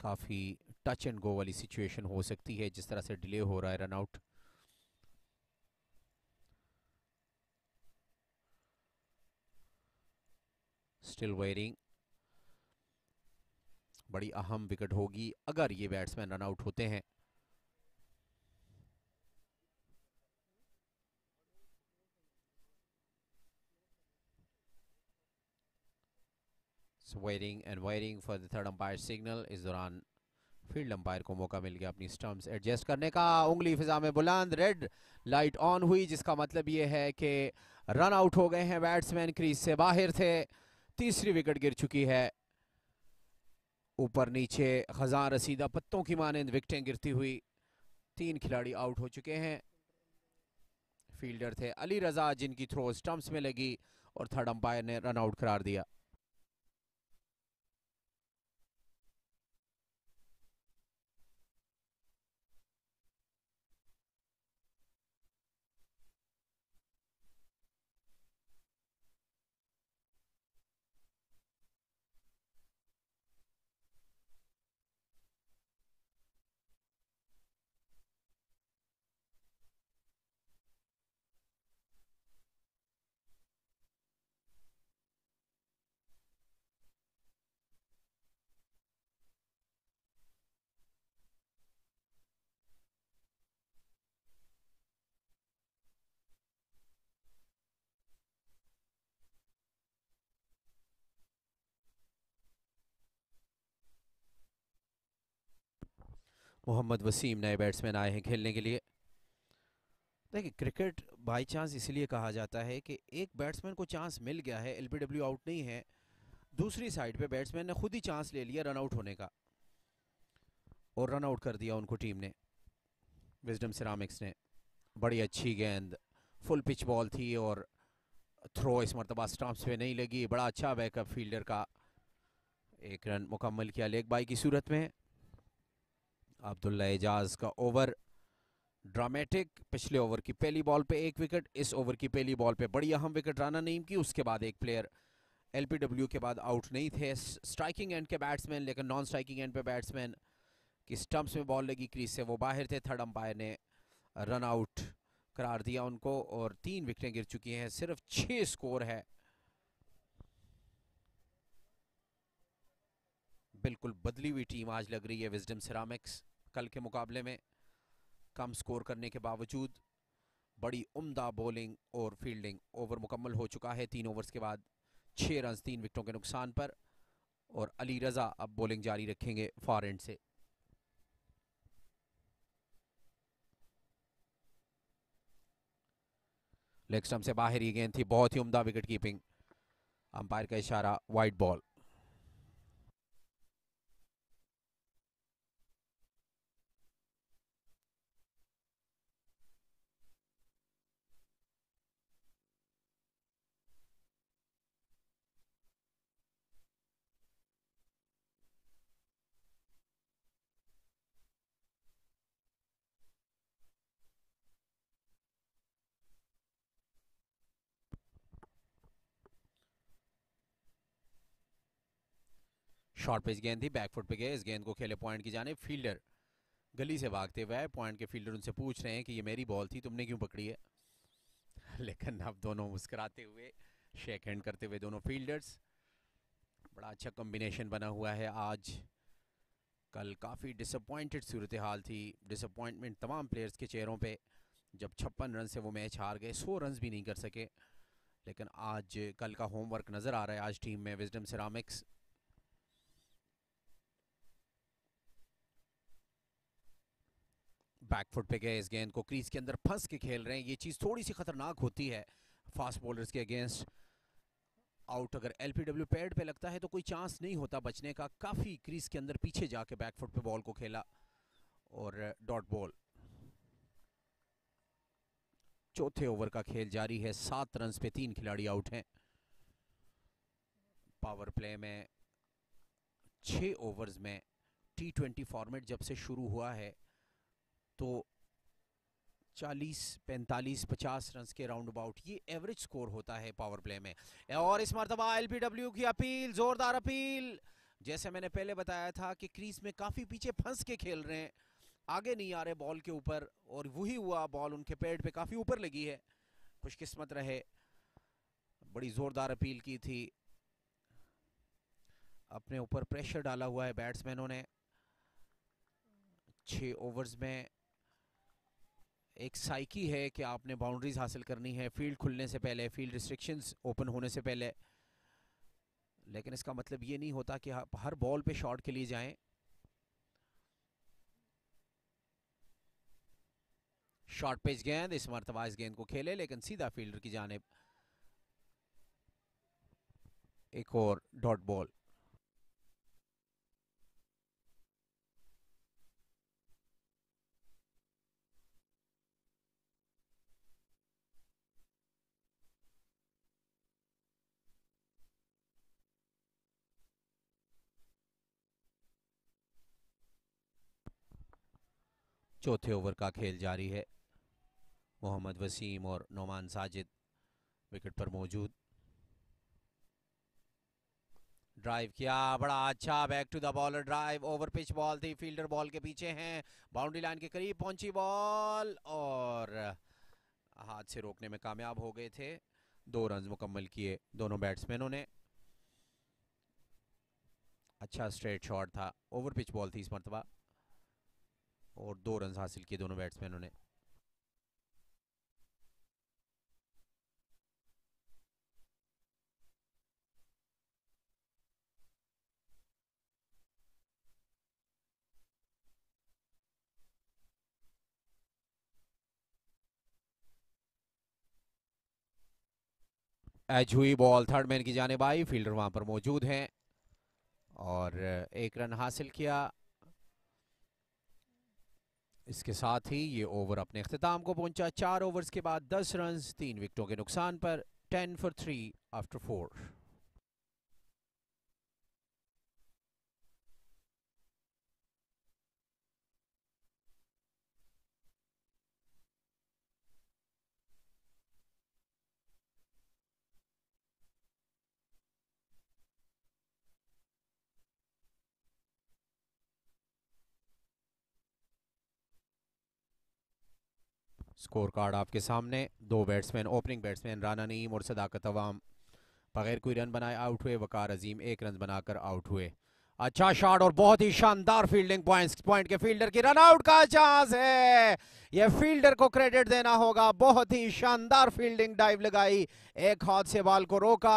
काफ़ी टच एंड गो वाली सिचुएशन हो सकती है जिस तरह से डिले हो रहा है रनआउट स्टिल वेयरिंग बड़ी अहम विकेट होगी अगर ये बैट्समैन रन आउट होते हैं waiting and waiting for the third umpire signal इस दौरान फील्ड अंपायर को मौका मिल गया अपनी स्टम्प्स एडजस्ट करने का उंगली फिजा में बुलंद रेड लाइट ऑन हुई जिसका मतलब यह है कि रन आउट हो गए हैं बैट्समैन क्रीज से बाहर थे तीसरी विकेट गिर चुकी है ऊपर नीचे हजार रसीदा पत्तों की मानंद विकटें गिरती हुई तीन खिलाड़ी आउट हो चुके हैं फील्डर थे अली रजा जिनकी थ्रो स्टम्प्स में लगी और थर्ड अंपायर ने रन आउट करार दिया मोहम्मद वसीम नए बैट्समैन आए हैं खेलने के लिए देखिए क्रिकेट बाई चांस इसलिए कहा जाता है कि एक बैट्समैन को चांस मिल गया है एल आउट नहीं है दूसरी साइड पे बैट्समैन ने खुद ही चांस ले लिया रन आउट होने का और रन आउट कर दिया उनको टीम ने विजडम सिरामिक्स ने बड़ी अच्छी गेंद फुल पिच बॉल थी और थ्रो इस मरतबा स्टाम्प्स पे नहीं लगी बड़ा अच्छा बैकअप फील्डर का एक रन मुकम्मल किया लेक बाई की सूरत में अब्दुल्ला एजाज का ओवर ड्रामेटिक पिछले ओवर की पहली बॉल पे एक विकेट इस ओवर की पहली बॉल पे बड़ी अहम विकेट राना नईम की उसके बाद एक प्लेयर एलपीडब्ल्यू के बाद आउट नहीं थे स्ट्राइकिंग एंड के बैट्समैन लेकिन नॉन स्ट्राइकिंग एंड पे बैट्समैन की स्टम्प्स में बॉल लगी क्रीज से वो बाहर थे थर्ड अंपायर ने रन आउट करार दिया उनको और तीन विकेटें गिर चुकी हैं सिर्फ छः स्कोर है बिल्कुल बदली हुई टीम आज लग रही है विजडम सिरामिक्स कल के मुकाबले में कम स्कोर करने के बावजूद बड़ी उम्दा बॉलिंग और फील्डिंग ओवर मुकम्मल हो चुका है तीन ओवर्स के बाद छः रन तीन विकटों के नुकसान पर और अली रज़ा अब बॉलिंग जारी रखेंगे फॉर एंड से लेग से बाहर ही गेंद थी बहुत ही उम्दा विकेट कीपिंग अंपायर का इशारा वाइट बॉल शॉर्ट पिच गेंद थी बैकफुट पे गए इस गेंद को खेले पॉइंट की जाने फील्डर गली से भागते हुए पॉइंट के फील्डर उनसे पूछ रहे हैं कि ये मेरी बॉल थी तुमने क्यों पकड़ी है लेकिन अब दोनों मुस्कराते हुए शेक हैंड करते हुए दोनों फील्डर्स बड़ा अच्छा कॉम्बिनेशन बना हुआ है आज कल काफ़ी डिसअपॉइंटेड सूरत हाल थी डिसअपॉइंटमेंट तमाम प्लेयर्स के चेहरों पे जब छप्पन रन से वो मैच हार गए सौ रन भी नहीं कर सके लेकिन आज कल का होमवर्क नज़र आ रहा है आज टीम में विजडम सिरामिक्स बैकफुट पे गए इस गेंद को क्रीज के अंदर फंस के खेल रहे हैं ये चीज़ थोड़ी सी खतरनाक होती है फास्ट बॉलर्स के अगेंस्ट आउट अगर एल पी डब्ल्यू पैड पर लगता है तो कोई चांस नहीं होता बचने का काफ़ी क्रीज के अंदर पीछे जाके बैक फुट पे बॉल को खेला और डॉट uh, बॉल चौथे ओवर का खेल जारी है सात रन पे तीन खिलाड़ी आउट हैं पावर प्ले में छः ओवर्स में टी ट्वेंटी फॉर्मेट जब से शुरू हुआ है तो 40, 45, 50 रन के राउंड अबाउट ये एवरेज स्कोर होता है पावर प्ले में और इस मरतबा एल की अपील जोरदार अपील जैसे मैंने पहले बताया था कि क्रीज में काफ़ी पीछे फंस के खेल रहे हैं आगे नहीं आ रहे बॉल के ऊपर और वही हुआ बॉल उनके पेड़ पे काफ़ी ऊपर लगी है खुशकिस्मत रहे बड़ी ज़ोरदार अपील की थी अपने ऊपर प्रेशर डाला हुआ है बैट्समैनों ने छः ओवर्स में एक साइकी है कि आपने बाउंड्रीज हासिल करनी है फील्ड खुलने से पहले फील्ड रिस्ट्रिक्शंस ओपन होने से पहले लेकिन इसका मतलब ये नहीं होता कि आप हाँ, हर बॉल पे शॉट के लिए जाएं शॉर्ट पेज गेंद इस मरतबा इस गेंद को खेले लेकिन सीधा फील्डर की जानेब एक और डॉट बॉल चौथे ओवर का खेल जारी है मोहम्मद वसीम और नोमान साजिद विकेट पर मौजूद ड्राइव किया बड़ा अच्छा back to the bowler drive over pitch ball थी फील्डर बॉल के पीछे हैं बाउंड्री लाइन के करीब पहुंची बॉल और हाथ से रोकने में कामयाब हो गए थे दो रन मुकम्मल किए दोनों बैट्समैनों ने अच्छा स्ट्रेट शॉट था ओवर पिच बॉल थी इस मरतबा और दो रन हासिल किए दोनों बैट्समैनों ने एच हुई बॉल थर्ड मैन की जानेब आई फील्डर वहां पर मौजूद हैं और एक रन हासिल किया इसके साथ ही ये ओवर अपने अख्ताम को पहुंचा चार ओवर्स के बाद दस रन तीन विकटों के नुकसान पर ten for three after four score card आपके सामने दो batsman opening batsman Rana Naeem और सदाकत अवाम बगैर कोई रन बनाए आउट हुए वकार अजीम एक रन बनाकर आउट हुए अच्छा शॉट और बहुत ही शानदार फील्डिंग पॉइंट्स पॉइंट के फील्डर की रन आउट का चांस है यह फील्डर को क्रेडिट देना होगा बहुत ही शानदार फील्डिंग डाइव लगाई एक हाथ से बॉल को रोका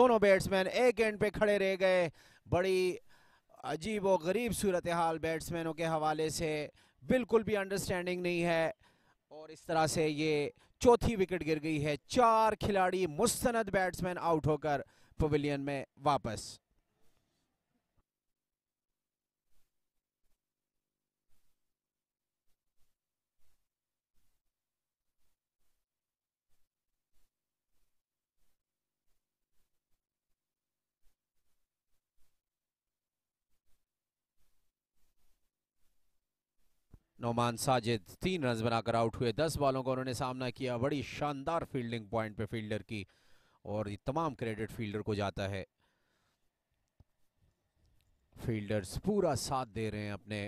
दोनों बैट्समैन एक एंड पे खड़े रह गए बड़ी अजीब व गरीब सूरत हाल बैट्समैनों के हवाले से बिल्कुल भी अंडरस्टैंडिंग नहीं है और इस तरह से ये चौथी विकेट गिर गई है चार खिलाड़ी मुस्तनद बैट्समैन आउट होकर पवेलियन में वापस नोमान साजिद तीन रन बनाकर आउट हुए दस बॉलों का उन्होंने सामना किया बड़ी शानदार फील्डिंग पॉइंट पे फील्डर की और ये तमाम क्रेडिट फील्डर को जाता है फील्डर्स पूरा साथ दे रहे हैं अपने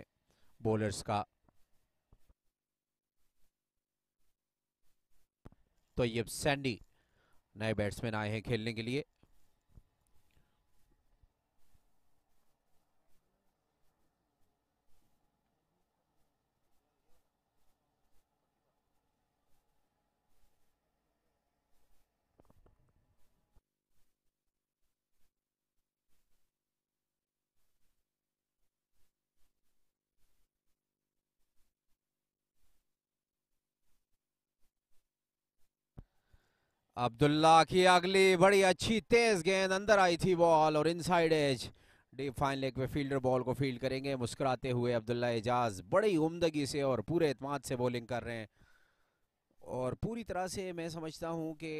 बॉलर्स का तो ये सैंडी नए बैट्समैन आए हैं खेलने के लिए अब्दुल्ला की अगली बड़ी अच्छी तेज गेंद अंदर आई थी बॉल और inside edge deep fine leg पे फील्डर बॉल को फील्ड करेंगे मुस्कुराते हुए अब्दुल्ला एजाज बड़ी उमदगी से और पूरे अतमाद से बॉलिंग कर रहे हैं और पूरी तरह से मैं समझता हूं कि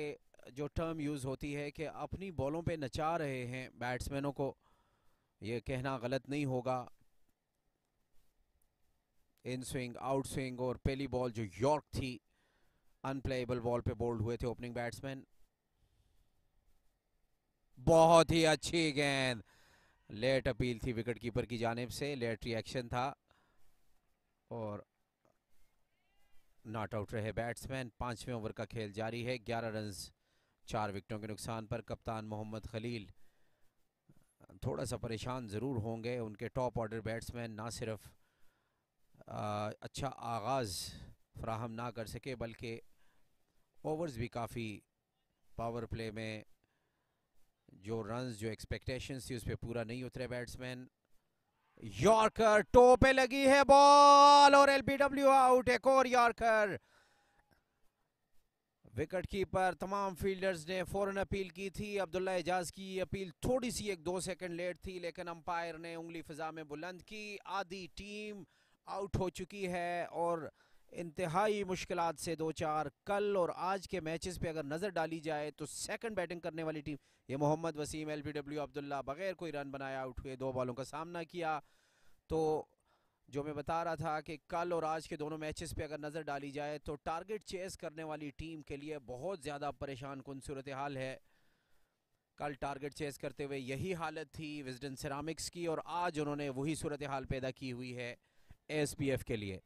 जो टर्म यूज़ होती है कि अपनी बॉलों पे नचा रहे हैं बैट्समैनों को ये कहना गलत नहीं होगा इन स्विंग आउट स्विंग और पहली बॉल जो यॉर्क थी अनप्लेबल बॉल पे बोल्ड हुए थे ओपनिंग बैट्समैन बहुत ही अच्छी गेंद लेट अपील थी विकेट कीपर की जानब से लेट रिएक्शन था और नॉट आउट रहे बैट्समैन पांचवें ओवर का खेल जारी है ग्यारह रन चार विकेटों के नुकसान पर कप्तान मोहम्मद खलील थोड़ा सा परेशान ज़रूर होंगे उनके टॉप ऑर्डर बैट्समैन ना सिर्फ आ, अच्छा आगाज़ फ्राहम ना कर सके बल्कि ओवर्स भी काफ़ी पावर प्ले में जो रन जो एक्सपेक्टेशन थी उस पर पूरा नहीं उतरे बैट्समैन यॉर्कर टो पे लगी है बॉल और एलबीडब्ल्यू आउट एक और यॉर्कर विकेट कीपर तमाम फील्डर्स ने फौरन अपील की थी अब्दुल्ला एजाज की अपील थोड़ी सी एक दो सेकंड लेट थी लेकिन अंपायर ने उंगली फिजा में बुलंद की आधी टीम आउट हो चुकी है और इंतहाई मुश्किल से दो चार कल और आज के मैचेस पे अगर नज़र डाली जाए तो सेकंड बैटिंग करने वाली टीम ये मोहम्मद वसीम एल डब्ल्यू अब्दुल्ला बगैर कोई रन बनाया आउट हुए दो बॉलों का सामना किया तो जो मैं बता रहा था कि कल और आज के दोनों मैचेस पे अगर नज़र डाली जाए तो टारगेट चेस करने वाली टीम के लिए बहुत ज़्यादा परेशान कन सूरत हाल है कल टारगेट चेस करते हुए यही हालत थी विजडन सिरामिक्स की और आज उन्होंने वही सूरत हाल पैदा की हुई है एस के लिए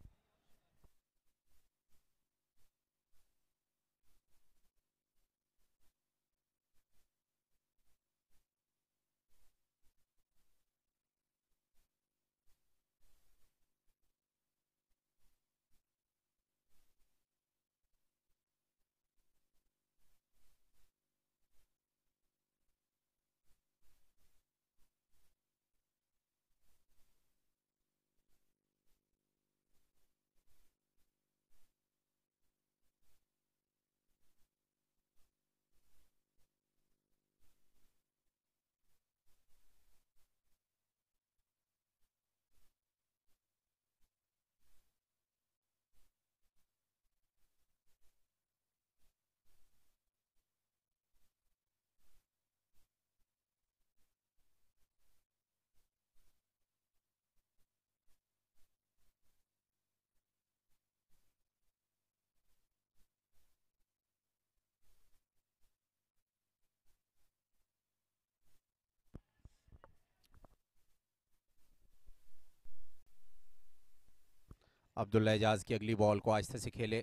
अब्दुल्ला एजाज की अगली बॉल को आज से खेले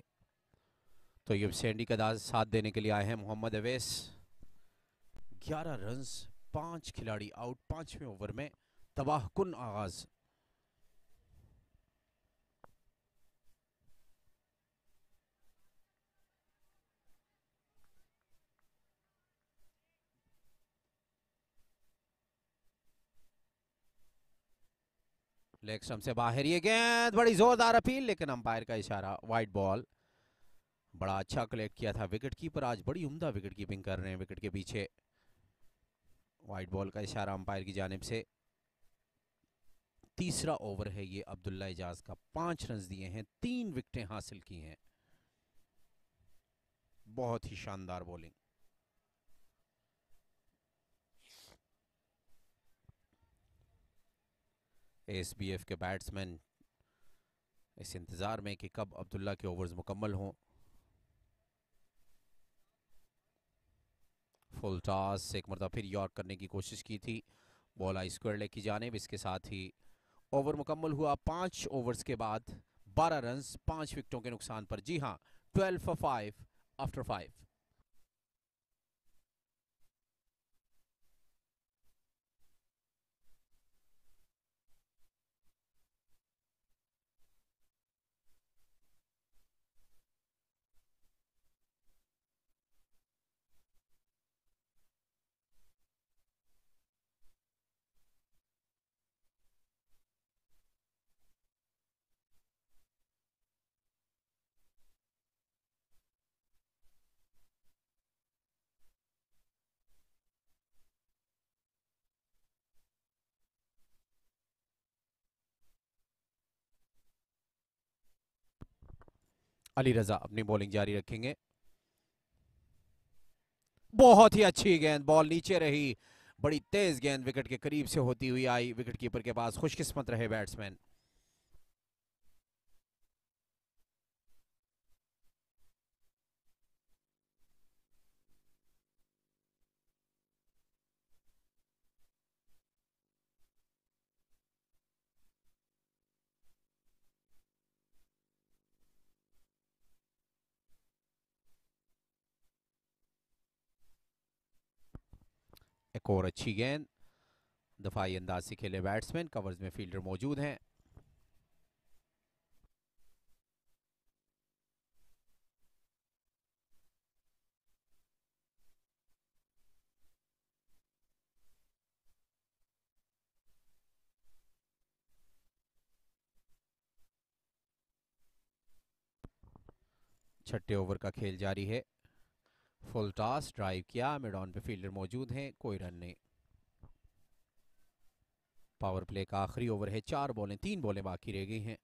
तो ये सेंडी का दास साथ देने के लिए आए हैं मोहम्मद अवेस 11 रन पांच खिलाड़ी आउट पांचवें ओवर में तबाहकुन आगाज़ लेग स्टम्प से बाहर ये गेंद बड़ी जोरदार अपील लेकिन अंपायर का इशारा वाइट बॉल बड़ा अच्छा कलेक्ट किया था विकेट कीपर आज बड़ी उम्दा विकेट कीपिंग कर रहे हैं विकेट के पीछे वाइट बॉल का इशारा अंपायर की जानब से तीसरा ओवर है ये अब्दुल्ला एजाज का पांच रन दिए हैं तीन विकेटें हासिल की हैं बहुत ही शानदार बॉलिंग एस बी एफ के बैट्समैन इस इंतज़ार में कि कब अब्दुल्ला के ओवर्स मुकम्मल हों फुल टॉस एक मरतबा फिर यॉर्क करने की कोशिश की थी बॉल आई स्क्वायर लेग की जानेब इसके साथ ही ओवर मुकम्मल हुआ पाँच ओवर्स के बाद बारह रन पाँच विकटों के नुकसान पर जी हाँ twelve five after five Ali Raza अपनी बॉलिंग जारी रखेंगे बहुत ही अच्छी गेंद बॉल नीचे रही बड़ी तेज गेंद विकेट के करीब से होती हुई आई विकेट कीपर के पास खुशकिस्मत रहे बैट्समैन और अच्छी गेंद दफाई अंदाज से खेले बैट्समैन कवर्स में फील्डर मौजूद हैं छठे ओवर का खेल जारी है फुल टॉस ड्राइव किया ऑन पे फील्डर मौजूद हैं कोई रन नहीं पावर प्ले का आखिरी ओवर है चार बॉलें तीन बॉलें बाकी रह गई हैं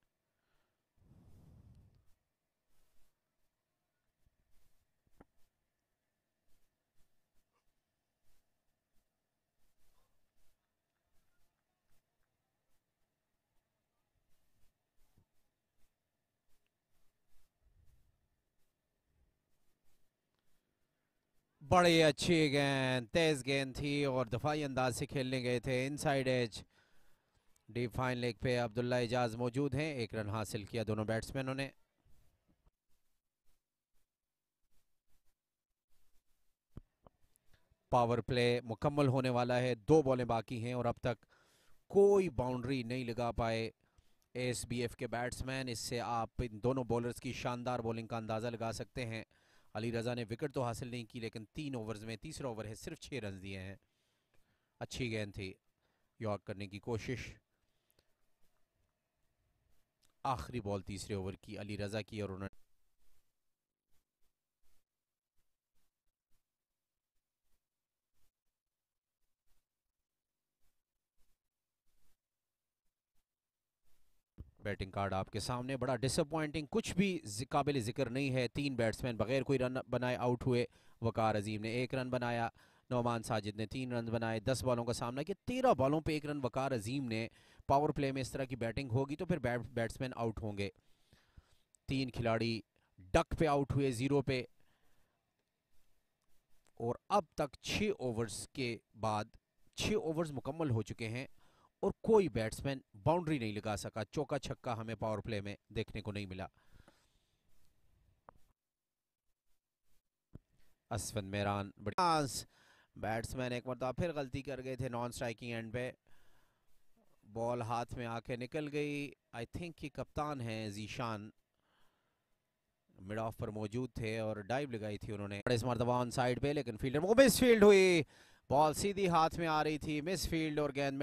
बड़ी अच्छी गेंद तेज गेंद थी और दफाई अंदाज से खेलने गए थे inside edge deep fine leg पे अब्दुल्ला एजाज मौजूद हैं एक रन हासिल किया दोनों बैट्समैनों ने पावर प्ले मुकम्मल होने वाला है दो बॉलें बाकी हैं और अब तक कोई बाउंड्री नहीं लगा पाए एस बी एफ के बैट्समैन इससे आप इन दोनों बॉलर्स की शानदार बॉलिंग का अंदाज़ा लगा सकते हैं अली रज़ा ने विकेट तो हासिल नहीं की लेकिन तीन ओवर्स में तीसरा ओवर है सिर्फ छः रन दिए हैं अच्छी गेंद थी यॉर्क करने की कोशिश आखिरी बॉल तीसरे ओवर की अली रज़ा की और उन्होंने बैटिंग कार्ड आपके सामने बड़ा डिसअपॉइंटिंग कुछ भी काबिल जिक्र नहीं है तीन बैट्समैन बगैर कोई रन बनाए आउट हुए वकार अजीम ने एक रन बनाया नौमान साजिद ने तीन रन बनाए दस बॉलों का सामना किया तेरह बॉलों पे एक रन वकार अजीम ने पावर प्ले में इस तरह की बैटिंग होगी तो फिर बैट बैट्समैन आउट होंगे तीन खिलाड़ी डक पे आउट हुए ज़ीरो पे और अब तक छः ओवर्स के बाद छः ओवर्स मुकम्मल हो चुके हैं और कोई बैट्समैन बाउंड्री नहीं लगा सका चौका छक्का हमें पावर प्ले में देखने को नहीं मिला असफन मेहरान बैट्समैन एक मरतबा फिर गलती कर गए थे नॉन स्ट्राइकिंग एंड पे बॉल हाथ में आके निकल गई आई थिंक कि कप्तान हैं जीशान मिड ऑफ पर मौजूद थे और डाइव लगाई थी उन्होंने इस मरतबा ऑन साइड पे लेकिन फील्डर वो मिस फील्ड हुई बॉल सीधी हाथ में आ रही थी मिस फील्ड और गेंद में